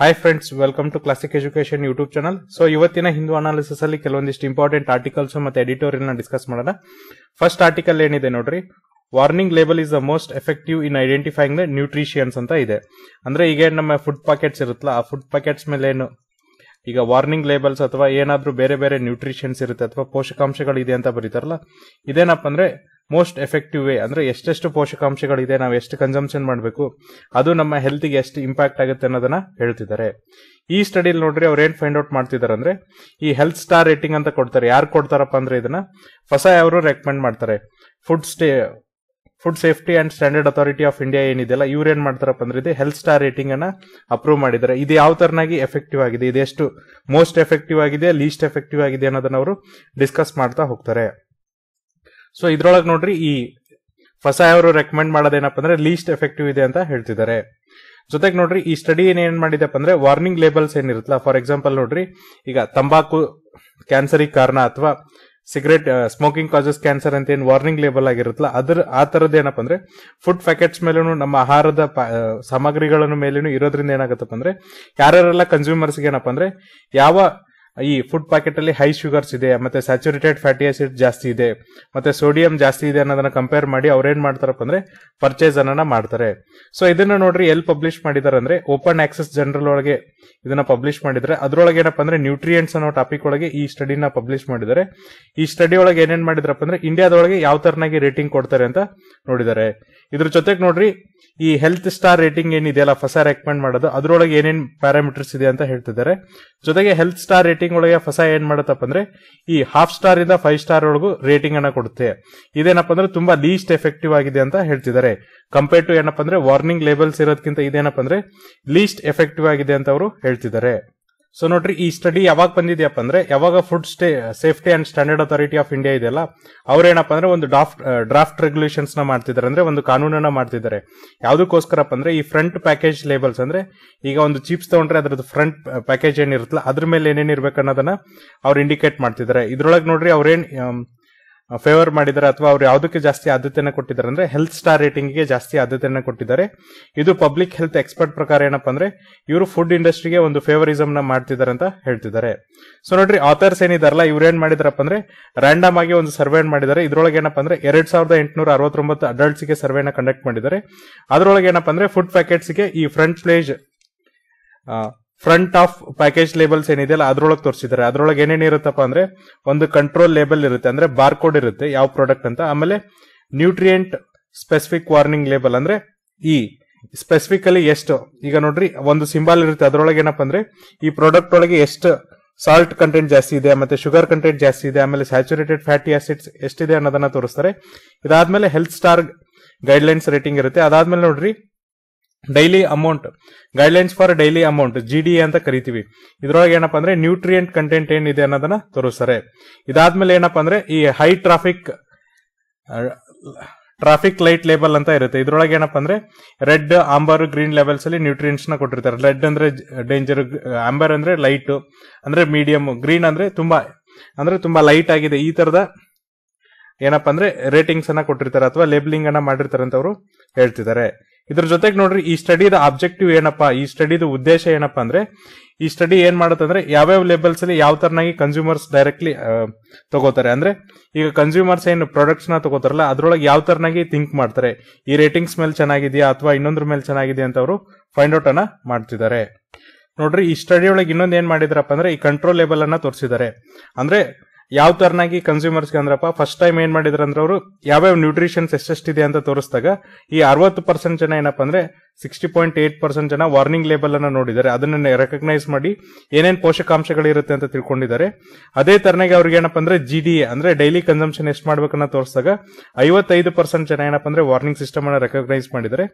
hi friends welcome to classic education YouTube channel so ಇವತ್ತಿನ Hindu analysis ಅಲ್ಲಿ ಕೆಲವೊಂದಿಷ್ಟು important articles ಮತ್ತೆ ಎಡಿಟೋರಿಯಲ್ ನ ಡಿಸ್ಕಸ್ ಮಾಡೋಣ ಫಸ್ಟ್ ಆರ್ಟಿಕಲ್ ಏನಿದೆ ನೋಡ್ರಿ warning label is the most effective in identifying the nutritions ಅಂತ ಇದೆ ಅಂದ್ರೆ ಈಗ ನಮ್ಮ ಫುಡ್ ಪ್ಯಾಕೆಟ್ಸ್ ಇರುತ್ತಲ್ಲ ಆ ಫುಡ್ ಪ್ಯಾಕೆಟ್ಸ್ ಮೇಲೆ ಏನು ಈಗ ವಾರ್ನಿಂಗ್ ಲೇಬಲ್ಸ್ ಅಥವಾ ಏನಾದರೂ ಬೇರೆ ಬೇರೆ ನ್ಯೂಟ್ರಿಷನ್ಸ್ ಇರುತ್ತೆ ಅಥವಾ ಪೋಷಕಾಂಶಗಳು ಇದೆ ಅಂತ ಬರೀತಾರಲ್ಲ ಇದೇನಪ್ಪ ಅಂದ್ರೆ ಮೋಸ್ಟ್ ಎಫೆಕ್ಟಿವ್ ವೇ ಅಂದ್ರೆ ಎಷ್ಟೆಷ್ಟು ಪೋಷಕಾಂಶಗಳಿದೆ ನಾವು ಎಷ್ಟು ಕನ್ಸಂಪ್ಷನ್ ಮಾಡಬೇಕು ಅದು ನಮ್ಮ ಹೆಲ್ತ್ಗೆ ಎಷ್ಟು ಇಂಪ್ಯಾಕ್ಟ್ ಆಗುತ್ತೆ ಅನ್ನೋದನ್ನ ಹೇಳ್ತಿದ್ದಾರೆ ಈ ಸ್ಟಡಿಲಿ ನೋಡ್ರಿ ಅವ್ರು ಏನ್ ಫೈಂಡ್ ಔಟ್ ಮಾಡ್ತಿದ್ದಾರೆ ಅಂದ್ರೆ ಈ ಹೆಲ್ತ್ ಸ್ಟಾರ್ ರೇಟಿಂಗ್ ಅಂತ ಕೊಡ್ತಾರೆ ಯಾರು ಕೊಡ್ತಾರಪ್ಪ ಅಂದ್ರೆ ಇದನ್ನ ಫಸಾಯ್ ಅವರು ರೆಕಮೆಂಡ್ ಮಾಡ್ತಾರೆ food stay food safety and standard authority of India ಏನಿದೆಯಲ್ಲ ಇವ್ರು ಏನ್ ಮಾಡ್ತಾರಪ್ಪ ಅಂದ್ರೆ ಇದು ಹೆಲ್ತ್ ಸ್ಟಾರ್ ರೇಟಿಂಗ್ ಅನ್ನ ಅಪ್ರೂವ್ ಮಾಡಿದ್ದಾರೆ ಇದು ಯಾವ ತರನಾಗಿ ಎಫೆಕ್ಟಿವ್ ಆಗಿದೆ ಇದೆಷ್ಟು ಮೋಸ್ಟ್ ಎಫೆಕ್ಟಿವ್ ಆಗಿದೆ ಲೀಸ್ಟ್ ಎಫೆಕ್ಟಿವ್ ಆಗಿದೆ ಅನ್ನೋದನ್ನ ಅವರು ಡಿಸ್ಕಸ್ ಮಾಡ್ತಾ ಹೋಗ್ತಾರೆ ಸೊ ಇದ್ರೊಳಗೆ ನೋಡ್ರಿ ಈ ಫಸಾಯ್ ಅವರು ರೆಕಮೆಂಡ್ ಮಾಡೋದೇನಪ್ಪ ಅಂದ್ರೆ ಲೀಸ್ಟ್ ಎಫೆಕ್ಟಿವ್ ಇದೆ ಅಂತ ಹೇಳ್ತಿದ್ದಾರೆ ಜೊತೆಗೆ ನೋಡ್ರಿ ಈ ಸ್ಟಡಿ ಏನ್ ಏನ್ ಮಾಡಿದೆಪ್ಪ ಅಂದ್ರೆ ವಾರ್ನಿಂಗ್ ಲೇಬಲ್ಸ್ ಏನಿರುತ್ತಲ್ಲ ಫಾರ್ ಎಕ್ಸಾಂಪಲ್ ನೋಡ್ರಿ ಈಗ ತಂಬಾಕು ಕ್ಯಾನ್ಸರಿಗೆ ಕಾರಣ ಅಥವಾ ಸಿಗರೇಟ್ ಸ್ಮೋಕಿಂಗ್ ಕಾಸಸ್ ಕ್ಯಾನ್ಸರ್ ಅಂತ ಏನು ವಾರ್ನಿಂಗ್ ಲೇಬಲ್ ಆಗಿರುತ್ತಲ್ಲ ಅದ್ರ ಆ ತರದ್ದು ಏನಪ್ಪ ಅಂದ್ರೆ ಫುಡ್ ಪ್ಯಾಕೆಟ್ಸ್ ಮೇಲೂ ನಮ್ಮ ಆಹಾರದ ಸಾಮಗ್ರಿಗಳನ್ನು ಮೇಲೂ ಇರೋದ್ರಿಂದ ಏನಾಗುತ್ತಪ್ಪ ಅಂದ್ರೆ ಯಾರ್ಯಾರೆಲ್ಲ ಕನ್ಸ್ಯೂಮರ್ಸ್ಗೆ ಏನಪ್ಪ ಅಂದ್ರೆ ಯಾವ ಈ ಫುಡ್ ಪ್ಯಾಕೆಟ್ ಅಲ್ಲಿ ಹೈ ಶುಗರ್ಸ್ ಇದೆ ಮತ್ತೆ ಸ್ಯಾಚುರೇಟೆಡ್ ಫ್ಯಾಟಿ ಆಸಿಡ್ ಜಾಸ್ತಿ ಇದೆ ಮತ್ತೆ ಸೋಡಿಯಂ ಜಾಸ್ತಿ ಇದೆ ಅನ್ನೋದನ್ನ ಕಂಪೇರ್ ಮಾಡಿ ಅವ್ರೇನ್ ಮಾಡ್ತಾರಪ್ಪ ಅಂದ್ರೆ ಪರ್ಚೇಸ್ ಅನ್ನ ಮಾಡ್ತಾರೆ ಸೊ ಇದನ್ನ ನೋಡ್ರಿ ಎಲ್ಲಿ ಪಬ್ಲಿಷ್ ಮಾಡಿದಾರೆ ಅಂದ್ರೆ ಓಪನ್ ಆಕ್ಸೆಸ್ ಜನರಲ್ ಒಳಗೆ ಇದನ್ನ ಪಬ್ಲಿಷ್ ಮಾಡಿದ್ರೆ ಅದ್ರೊಳಗೆ ಏನಪ್ಪ ಅಂದ್ರೆ ನ್ಯೂಟ್ರಿಯೆಂಟ್ಸ್ ಅನ್ನೋ ಟಾಪಿಕ್ ಒಳಗೆ ಈ ಸ್ಟಡಿನ ಪಬ್ಲಿಷ್ ಮಾಡಿದ್ದಾರೆ ಈ ಸ್ಟಡಿ ಒಳಗೆ ಏನೇನ್ ಮಾಡಿದ್ರಪ್ಪ ಅಂದ್ರೆ ಇಂಡಿಯಾದೊಳಗೆ ಯಾವ ತರನಾಗಿ ರೇಟಿಂಗ್ ಕೊಡ್ತಾರೆ ಅಂತ ನೋಡಿದ್ದಾರೆ ಇದ್ರ ಜೊತೆಗೆ ನೋಡ್ರಿ ಈ ಹೆಲ್ತ್ ಸ್ಟಾರ್ ರೇಟಿಂಗ್ ಏನಿದೆಯಲ್ಲ ಫಸ ರೆಕಮೆಂಡ್ ಮಾಡೋದು ಅದರೊಳಗೆ ಏನೇನು ಪ್ಯಾರಾಮೀಟರ್ಸ್ ಇದೆ ಅಂತ ಹೇಳ್ತಿದ್ದಾರೆ ಜೊತೆಗೆ ಹೆಲ್ತ್ ಸ್ಟಾರ್ ರೇಟಿಂಗ್ ಒಳಗೆ ಫಸ ಏನ್ ಮಾಡುತ್ತಪ್ಪ ಅಂದ್ರೆ ಈ ಹಾಫ್ ಸ್ಟಾರ್ ಇಂದ ಫೈವ್ ಸ್ಟಾರ್ ಒಳಗೂ ರೇಟಿಂಗ್ ಅನ್ನ ಕೊಡುತ್ತೆ ಇದೇನಪ್ಪ ಅಂದ್ರೆ ತುಂಬಾ ಲೀಸ್ಟ್ ಎಫೆಕ್ಟಿವ್ ಆಗಿದೆ ಅಂತ ಹೇಳ್ತಿದ್ದಾರೆ ಕಂಪೇರ್ ಟು ಏನಪ್ಪ ಅಂದ್ರೆ ವಾರ್ನಿಂಗ್ ಲೇಬಲ್ಸ್ ಇರೋದಕ್ಕಿಂತ ಇದೇನಪ್ಪ ಅಂದ್ರೆ ಲೀಸ್ಟ್ ಎಫೆಕ್ಟಿವ್ ಆಗಿದೆ ಅಂತ ಅವರು ಹೇಳ್ತಿದ್ದಾರೆ ಸೊ ನೋಡ್ರಿ ಈ ಸ್ಟಡಿ ಯಾವಾಗ ಬಂದಿದೆಯಪ್ಪ ಅಂದ್ರೆ ಯಾವಾಗ food stay safety and standard authority of India ಇದೆಯಲ್ಲ ಅವ್ರೇನಪ್ಪ ಅಂದ್ರೆ ಒಂದು ಡಾಫ್ಟ್ ಡ್ರಾಫ್ಟ್ ರೆಗ್ಯುಲೇಷನ್ಸ್ ನ ಮಾಡ್ತಿದ್ದಾರೆ ಅಂದ್ರೆ ಒಂದು ಕಾನೂನನ್ನ ಮಾಡ್ತಿದ್ದಾರೆ ಯಾವ್ದಕ್ಕೋಸ್ಕರಪ್ಪ ಅಂದ್ರೆ ಈ ಫ್ರಂಟ್ ಪ್ಯಾಕೇಜ್ ಲೇಬಲ್ಸ್ ಅಂದ್ರೆ ಈಗ ಒಂದು ಚಿಪ್ಸ್ ತಗೊಂಡ್ರೆ ಅದ್ರದ್ದು ಫ್ರಂಟ್ ಪ್ಯಾಕೇಜ್ ಏನಿರುತ್ತಲ್ಲ ಅದ್ರ ಮೇಲೆ ಏನೇನಿರ್ಬೇಕನ್ನೋದನ್ನ ಅನ್ನೋದನ್ನ ಅವ್ರು ಇಂಡಿಕೇಟ್ ಮಾಡ್ತಿದ್ದಾರೆ ಇದ್ರೊಳಗೆ ನೋಡ್ರಿ ಅವ್ರೇನ್ ಫೇವರ್ ಮಾಡಿದ್ದಾರೆ ಅಥವಾ ಅವ್ರು ಯಾವುದಕ್ಕೆ ಜಾಸ್ತಿ ಆದ್ಯತೆಯನ್ನು ಕೊಟ್ಟಿದ್ದಾರೆ ಅಂದ್ರೆ ಹೆಲ್ತ್ ಸ್ಟಾರ್ ರೇಟಿಂಗ್ಗೆ ಜಾಸ್ತಿ ಆದ್ಯತೆಯನ್ನು ಕೊಟ್ಟಿದ್ದಾರೆ ಇದು ಪಬ್ಲಿಕ್ ಹೆಲ್ತ್ ಎಕ್ಸ್ಪರ್ಟ್ ಪ್ರಕಾರ ಏನಪ್ಪಾ ಅಂದ್ರೆ ಇವರು ಫುಡ್ ಇಂಡಸ್ಟ್ರಿಗೆ ಒಂದು ಫೇವರಿಸಮ್ ಮಾಡ್ತಿದ್ದಾರೆ ಅಂತ ಹೇಳ್ತಿದ್ದಾರೆ ಸೊ ನೋಡ್ರಿ ಆಥರ್ಸ್ ಏನಿದಾರಲ್ಲ ಇವ್ರು ಏನ್ ಮಾಡಿದಾರಪ್ಪ ಅಂದ್ರೆ ರ್ಯಾಂಡಮ್ ಆಗಿ ಒಂದು ಸರ್ವೆ ಮಾಡಿದ್ದಾರೆ ಇದ್ರೊಳಗೆ ಏನಪ್ಪಾ ಅಂದ್ರೆ ಎರಡ್ ಸಾವಿರದ ಎಂಟುನೂರ ಅರವತ್ತೊಂಬತ್ತು ಅಡಲ್ಟ್ಸ್ ಗೆ ಸರ್ವೆನ ಕಂಡಕ್ಟ್ ಮಾಡಿದ್ದಾರೆ ಅದರೊಳಗೆ ಏನಪ್ಪಾ ಅಂದ್ರೆ ಫುಡ್ ಪ್ಯಾಕೆಟ್ಸ್ ಗೆ ಈ front page front of package labels ಏನಿದೆಯಲ್ಲ ಅದ್ರೊಳಗೆ ತೋರಿಸಿದ್ದಾರೆ ಅದ್ರೊಳಗೆ ಏನೇನು ಇರುತ್ತಪ್ಪ ಅಂದ್ರೆ ಒಂದು ಕಂಟ್ರೋಲ್ ಲೇಬಲ್ ಇರುತ್ತೆ ಅಂದ್ರೆ ಕೋಡ್ ಇರುತ್ತೆ ಯಾವ ಪ್ರಾಡಕ್ಟ್ ಅಂತ ಆಮೇಲೆ ನ್ಯೂಟ್ರಿಯೆಂಟ್ ಸ್ಪೆಸಿಫಿಕ್ ವಾರ್ನಿಂಗ್ ಲೇಬಲ್ ಅಂದ್ರೆ ಈ ಸ್ಪೆಸಿಫಿಕಲಿ ಎಷ್ಟು ಈಗ ನೋಡ್ರಿ ಒಂದು ಸಿಂಬಾಲ್ ಇರುತ್ತೆ ಅದ್ರೊಳಗೆ ಏನಪ್ಪ ಅಂದ್ರೆ ಈ ಪ್ರಾಡಕ್ಟ್ ಒಳಗೆ ಎಷ್ಟು ಸಾಲ್ಟ್ ಕಂಟೆಂಟ್ ಜಾಸ್ತಿ ಇದೆ ಮತ್ತೆ ಶುಗರ್ ಕಂಟೆಂಟ್ ಜಾಸ್ತಿ ಇದೆ ಆಮೇಲೆ ಸ್ಯಾಚುರೇಟೆಡ್ ಫ್ಯಾಟಿ ಆಸಿಡ್ಸ್ ಎಷ್ಟಿದೆ ಅನ್ನೋದನ್ನ ತೋರಿಸ್ತಾರೆ ಇದಾದ್ಮೇಲೆ ಹೆಲ್ತ್ ಸ್ಟಾರ್ ಗೈಡ್ಲೈನ್ಸ್ ರೇಟಿಂಗ್ ಇರುತ್ತೆ ಅದಾದ್ಮೇಲೆ ನೋಡ್ರಿ daily amount guidelines for daily amount G D ಅಂತ ಕರಿತೀವಿ ಇದ್ರೊಳಗೆ ಏನಪ್ಪಾ ಅಂದ್ರೆ ನ್ಯೂಟ್ರಿಯೆಂಟ್ ಕಂಟೆಂಟ್ ಏನಿದೆ ಅನ್ನೋದನ್ನ ತೋರಿಸ್ತಾರೆ ಇದಾದ್ಮೇಲೆ ಏನಪ್ಪಾ ಅಂದ್ರೆ ಈ high traffic traffic light label ಅಂತ ಇರುತ್ತೆ ಇದ್ರೊಳಗೆ ಏನಪ್ಪಾ ಅಂದ್ರೆ ರೆಡ್ ಆಂಬರ್ ಗ್ರೀನ್ ಲೆವೆಲ್ಸ್ ಅಲ್ಲಿ ನ್ಯೂಟ್ರಿಯೆಂಟ್ಸ್ ನ ಕೊಟ್ಟಿರ್ತಾರೆ ರೆಡ್ ಅಂದ್ರೆ ಡೇಂಜರ್ ಆಂಬರ್ ಅಂದ್ರೆ ಲೈಟ್ ಅಂದ್ರೆ ಮೀಡಿಯಂ ಗ್ರೀನ್ ಅಂದ್ರೆ ತುಂಬಾ ಅಂದ್ರೆ ತುಂಬಾ ಲೈಟ್ ಆಗಿದೆ ಈ ತರದ ಏನಪ್ಪಾ ಅಂದ್ರೆ ರೇಟಿಂಗ್ಸ್ ಅನ್ನ ಕೊಟ್ಟಿರ್ತಾರೆ ಅಥವಾ ಲೇಬಲಿಂಗ್ ಅನ್ನ ಮಾಡಿರ್ತಾರೆ ಅಂತ ಅವರು ಹೇಳ್ತಿದ್ದಾರೆ ಇದ್ರ ಜೊತೆಗೆ ನೋಡ್ರಿ ಈ ಸ್ಟಡಿದ ಆಬ್ಜೆಕ್ಟಿವ್ ಏನಪ್ಪಾ ಈ ಸ್ಟಡಿದ ಉದ್ದೇಶ ಏನಪ್ಪಾ ಅಂದ್ರೆ ಈ ಸ್ಟಡಿ ಏನ್ ಮಾಡುತ್ತಂದ್ರೆ ಯಾವ್ಯಾವ ಲೆಬಲ್ಸ್ ಅಲ್ಲಿ ಯಾವ ತರನಾಗಿ ಕನ್ಸ್ಯೂಮರ್ಸ್ ಡೈರೆಕ್ಟ್ಲಿ ತಗೋತಾರೆ ಅಂದ್ರೆ ಈಗ ಕನ್ಸ್ಯೂಮರ್ಸ್ ಏನು ಪ್ರಾಡಕ್ಟ್ಸ್ ನ ತಗೋತಾರಲ್ಲ ಅದ್ರೊಳಗೆ ಯಾವ ತರನಾಗಿ ಥಿಂಕ್ ಮಾಡ್ತಾರೆ ಈ ರೇಟಿಂಗ್ಸ್ ಮೇಲೆ ಚೆನ್ನಾಗಿದೆಯಾ ಅಥವಾ ಇನ್ನೊಂದ್ರ ಮೇಲೆ ಚೆನ್ನಾಗಿದೆಯಾ ಅಂತ ಅವರು ಫೈಂಡ್ ಔಟ್ ಅನ್ನ ಮಾಡ್ತಿದ್ದಾರೆ ನೋಡ್ರಿ ಈ ಸ್ಟಡಿ ಒಳಗೆ ಇನ್ನೊಂದು ಏನ್ ಮಾಡಿದ್ರಪ್ಪ ಅಂದ್ರೆ ಈ ಕಂಟ್ರೋಲ್ ಲೆಬಲ್ ಅನ್ನ ತೋರಿಸಿದ್ದಾರೆ ಅಂದ್ರೆ ಯಾವ ತರನಾಗಿ ಕನ್ಸ್ಯೂಮರ್ಸ್ಗೆ ಅಂದ್ರಪ್ಪ ಫಸ್ಟ್ ಟೈಮ್ ಏನ್ ಅಂದ್ರೆ ಅವರು ಯಾವ್ಯಾವ ನ್ಯೂಟ್ರಿಷನ್ಸ್ ಇದೆ ಅಂತ ತೋರಿಸಿದಾಗ ಈ ಅರವತ್ತು ಪರ್ಸೆಂಟ್ ಜನ ಏನಪ್ಪ ಅಂದ್ರೆ ಸಿಕ್ಸ್ಟಿ ಪಾಯಿಂಟ್ ಏಟ್ ಪರ್ಸೆಂಟ್ ಜನ ವಾರ್ನಿಂಗ್ ಲೇಬಲ್ ಅನ್ನ ನೋಡಿದ್ದಾರೆ ಅದನ್ನ ರೆಕಗ್ನೈಸ್ ಮಾಡಿ ಏನೇನು ಪೋಷಕಾಂಶಗಳಿರುತ್ತೆ ಅಂತ ತಿಳ್ಕೊಂಡಿದ್ದಾರೆ ಅದೇ ತರನಾಗಿ ಅವ್ರಿಗೆ ಏನಪ್ಪ ಅಂದ್ರೆ ಜಿ ಡಿ ಅಂದ್ರೆ ಡೈಲಿ ಕನ್ಸಂಪ್ಷನ್ ಎಷ್ಟು ಮಾಡ್ಬೇಕನ್ನ ತೋರಿಸಿದಾಗ ಐವತ್ತೈದು ಪರ್ಸೆಂಟ್ ಜನ ಏನಪ್ಪ ಅಂದ್ರೆ ವಾರ್ನಿಂಗ್ ಸಿಸ್ಟಮ್ ಅನ್ನ ರೆಕಗ್ನೈಸ್ ಮಾಡಿದ್ದಾರೆ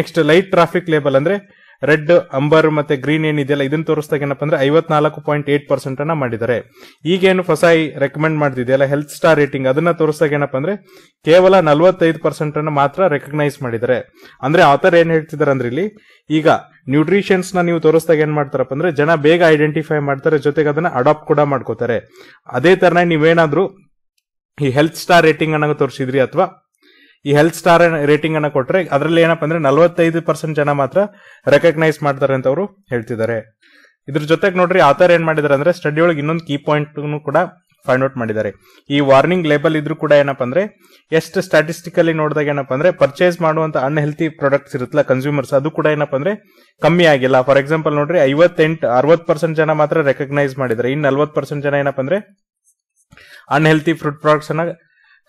ನೆಕ್ಸ್ಟ್ ಲೈಟ್ ಟ್ರಾಫಿಕ್ ಲೇಬಲ್ ಅಂದ್ರೆ ರೆಡ್ ಅಂಬರ್ ಮತ್ತೆ ಗ್ರೀನ್ ಏನಿದೆಯಲ್ಲ ಇದನ್ನ ತೋರಿಸ್ದಾಗ ಏನಪ್ಪ ಅಂದ್ರೆ ಐವತ್ನಾಲ್ಕು ಪಾಯಿಂಟ್ ಏಟ್ ಪರ್ಸೆಂಟ್ ಅನ್ನ ಮಾಡಿದ್ದಾರೆ ಈಗೇನು ಫಸಾಯಿ ರೆಕಮೆಂಡ್ ಮಾಡ್ತಿದೆಯಲ್ಲ ಹೆಲ್ತ್ ಸ್ಟಾರ್ ರೇಟಿಂಗ್ ಅದನ್ನ ತೋರಿಸ್ದಾಗ ಏನಪ್ಪ ಅಂದ್ರೆ ಕೇವಲ ನಲವತ್ತೈದು ಪರ್ಸೆಂಟ್ ಅನ್ನ ಮಾತ್ರ ರೆಕಗ್ನೈಸ್ ಮಾಡಿದ್ದಾರೆ ಅಂದ್ರೆ ಆತರ ಏನ್ ಹೇಳ್ತಿದ್ದಾರೆ ಅಂದ್ರೆ ಇಲ್ಲಿ ಈಗ ನ್ಯೂಟ್ರಿಷನ್ಸ್ ನ ನೀವು ತೋರಿಸ್ದಾಗ ಏನ್ ಮಾಡ್ತಾರಪ್ಪ ಅಂದ್ರೆ ಜನ ಬೇಗ ಐಡೆಂಟಿಫೈ ಮಾಡ್ತಾರೆ ಜೊತೆಗೆ ಅದನ್ನ ಅಡಾಪ್ಟ್ ಕೂಡ ಮಾಡ್ಕೋತಾರೆ ಅದೇ ತರನ ನೀವೇನಾದ್ರೂ ಈ ಹೆಲ್ತ್ ಸ್ಟಾರ್ ರೇಟಿಂಗ್ ಅನ್ನ ತೋರಿಸಿದ್ರಿ ಅಥವಾ ಈ ಹೆಲ್ತ್ ಸ್ಟಾರ್ ರೇಟಿಂಗ್ ಅನ್ನ ಕೊಟ್ರೆ ಅದರಲ್ಲಿ ಏನಪ್ಪ ಅಂದ್ರೆ ನಲವತ್ತೈದು ಪರ್ಸೆಂಟ್ ಜನ ಮಾತ್ರ ರೆಕಗ್ನೈಸ್ ಮಾಡ್ತಾರೆ ಅಂತ ಅವರು ಹೇಳ್ತಿದ್ದಾರೆ ಇದ್ರ ಜೊತೆಗೆ ನೋಡ್ರಿ ಆತರ ಏನ್ ಮಾಡಿದಾರೆ ಅಂದ್ರೆ ಸ್ಟಡಿ ಒಳಗೆ ಇನ್ನೊಂದು ಕೀ ಪಾಯಿಂಟ್ ಕೂಡ ಫೈಂಡ್ ಔಟ್ ಮಾಡಿದ್ದಾರೆ ಈ ವಾರ್ನಿಂಗ್ ಲೇಬಲ್ ಇದ್ರೂ ಕೂಡ ಏನಪ್ಪ ಅಂದ್ರೆ ಎಷ್ಟು ಸ್ಟಾಟಿಸ್ಟಿಕಲಿ ನೋಡಿದಾಗ ಏನಪ್ಪ ಅಂದ್ರೆ ಪರ್ಚೇಸ್ ಮಾಡುವಂತ ಅನ್ಹೆಲ್ತಿ ಪ್ರಾಡಕ್ಟ್ಸ್ ಇರುತ್ತಲ್ಲ ಕನ್ಸ್ಯೂಮರ್ಸ್ ಅದು ಕೂಡ ಏನಪ್ಪ ಅಂದ್ರೆ ಕಮ್ಮಿ ಆಗಿಲ್ಲ ಫಾರ್ ಎಕ್ಸಾಂಪಲ್ ನೋಡ್ರಿ ಐವತ್ತೆಂಟು ಅರವತ್ ಪರ್ಸೆಂಟ್ ಜನ ಮಾತ್ರ ರೆಕಗ್ನೈಸ್ ಮಾಡಿದ್ರೆ ಇನ್ನು ನಲ್ವತ್ ಪರ್ಸೆಂಟ್ ಜನ ಏನಪ್ಪ ಅಂದ್ರೆ ಅನ್ಹೆಲ್ತಿ ಫ್ರೂಟ್ ಪ್ರಾಡಕ್ಟ್ಸ್ ಅನ್ನ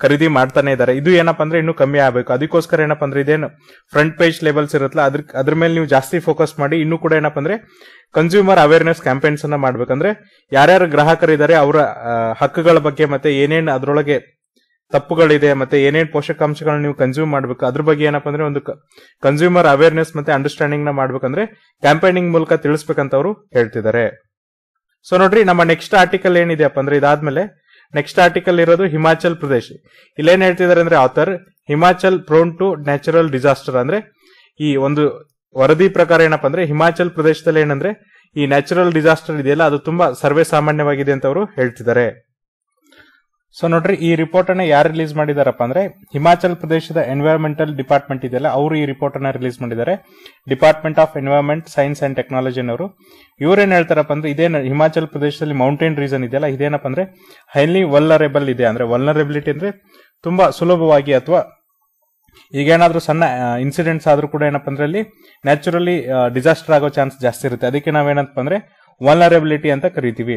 ಖರೀದಿ ಮಾಡ್ತಾನೆ ಇದ್ದಾರೆ ಇದು ಏನಪ್ಪಾ ಅಂದ್ರೆ ಇನ್ನು ಕಮ್ಮಿ ಆಗಬೇಕು ಅದಕ್ಕೋಸ್ಕರ ಏನಪ್ಪಾ ಅಂದ್ರೆ ಇದೇನು ಫ್ರಂಟ್ ಪೇಜ್ ಲೆವೆಲ್ಸ್ ಇರುತ್ತಲ್ಲ ಅದ್ರ ಅದ್ರ ಮೇಲೆ ನೀವು ಜಾಸ್ತಿ ಫೋಕಸ್ ಮಾಡಿ ಇನ್ನು ಕೂಡ ಏನಪ್ಪ ಅಂದ್ರೆ ಕನ್ಸ್ಯೂಮರ್ ಅವೇರ್ನೆಸ್ ಕ್ಯಾಂಪೇನ್ಸ್ ಅನ್ನ ಮಾಡ್ಬೇಕಂದ್ರೆ ಯಾರ್ಯಾರು ಗ್ರಾಹಕರಿದ್ದಾರೆ ಅವರ ಹಕ್ಕುಗಳ ಬಗ್ಗೆ ಮತ್ತೆ ಏನೇನು ಅದರೊಳಗೆ ತಪ್ಪುಗಳಿದೆ ಮತ್ತೆ ಏನೇನು ಪೋಷಕಾಂಶಗಳನ್ನ ನೀವು ಕನ್ಸ್ಯೂಮ್ ಮಾಡಬೇಕು ಅದ್ರ ಬಗ್ಗೆ ಏನಪ್ಪಾ ಅಂದ್ರೆ ಒಂದು ಕನ್ಸ್ಯೂಮರ್ ಅವೇರ್ನೆಸ್ ಮತ್ತೆ ಅಂಡರ್ಸ್ಟ್ಯಾಂಡಿಂಗ್ ನ ಮಾಡ್ಬೇಕಂದ್ರೆ ಕ್ಯಾಂಪೇನಿಂಗ್ ಮೂಲಕ ತಿಳಿಸ್ಬೇಕಂತ ಅವರು ಹೇಳ್ತಿದ್ದಾರೆ ಸೊ ನೋಡ್ರಿ ನಮ್ಮ ನೆಕ್ಸ್ಟ್ ಆರ್ಟಿಕಲ್ ಏನಿದೆ ಅಂದ್ರೆ ಇದಾದ್ಮೇಲೆ ನೆಕ್ಸ್ಟ್ ಆರ್ಟಿಕಲ್ ಇರೋದು ಹಿಮಾಚಲ್ ಪ್ರದೇಶ ಇಲ್ಲೇನ್ ಹೇಳ್ತಿದ್ದಾರೆ ಅಂದ್ರೆ author Himachal prone to natural disaster ಅಂದ್ರೆ ಈ ಒಂದು ವರದಿ ಪ್ರಕಾರ ಏನಪ್ಪ ಅಂದ್ರೆ ಹಿಮಾಚಲ್ ಪ್ರದೇಶದಲ್ಲಿ ಏನಂದ್ರೆ ಈ ನ್ಯಾಚುರಲ್ ಡಿಸಾಸ್ಟರ್ ಇದೆಯಲ್ಲ ಅದು ತುಂಬಾ ಸರ್ವೇ ಸಾಮಾನ್ಯವಾಗಿದೆ ಅಂತ ಅವರು ಹೇಳ್ತಿದ್ದಾರೆ ಸೊ ನೋಡ್ರಿ ಈ ರಿಪೋರ್ಟ್ ಅನ್ನ ಯಾರು ರಿಲೀಸ್ ಮಾಡಿದಾರಪ್ಪ ಅಂದ್ರೆ ಹಿಮಾಚಲ್ ಪ್ರದೇಶದ ಎನ್ವೈರನ್ಮೆಂಟಲ್ ಡಿಪಾರ್ಟ್ಮೆಂಟ್ ಇದೆಯಲ್ಲ ಅವರು ಈ ರಿಪೋರ್ಟ್ ಅನ್ನ ರಿಲೀಸ್ ಮಾಡಿದ್ದಾರೆ department of environment science and technology ಟೆಕ್ನಾಲಜಿನವರು ಇವ್ರೇನ್ ಹೇಳ್ತಾರಪ್ಪ ಅಂದ್ರೆ ಇದೇ ಹಿಮಾಚಲ್ ಪ್ರದೇಶದಲ್ಲಿ ಮೌಂಟೇನ್ ರೀಸನ್ ಇದೆಯಲ್ಲ ಇದೇನಪ್ಪ ಅಂದ್ರೆ ಹೈಲಿ ವಲ್ನರೇಬಲ್ ಇದೆ ಅಂದ್ರೆ ವಲ್ನರೇಬಿಲಿಟಿ ಅಂದ್ರೆ ತುಂಬಾ ಸುಲಭವಾಗಿ ಅಥವಾ ಈಗೇನಾದ್ರೂ ಸಣ್ಣ ಇನ್ಸಿಡೆಂಟ್ಸ್ ಆದ್ರೂ ಕೂಡ ಏನಪ್ಪ ಅಂದ್ರೆ ಅಲ್ಲಿ ನ್ಯಾಚುರಲಿ ಡಿಸಾಸ್ಟರ್ ಆಗೋ ಚಾನ್ಸ್ ಜಾಸ್ತಿ ಇರುತ್ತೆ ಅದಕ್ಕೆ ನಾವೇನಪ್ಪ ಅಂದ್ರೆ ವರ್ನರಬಿಲಿಟಿ ಅಂತ ಕರಿತೀವಿ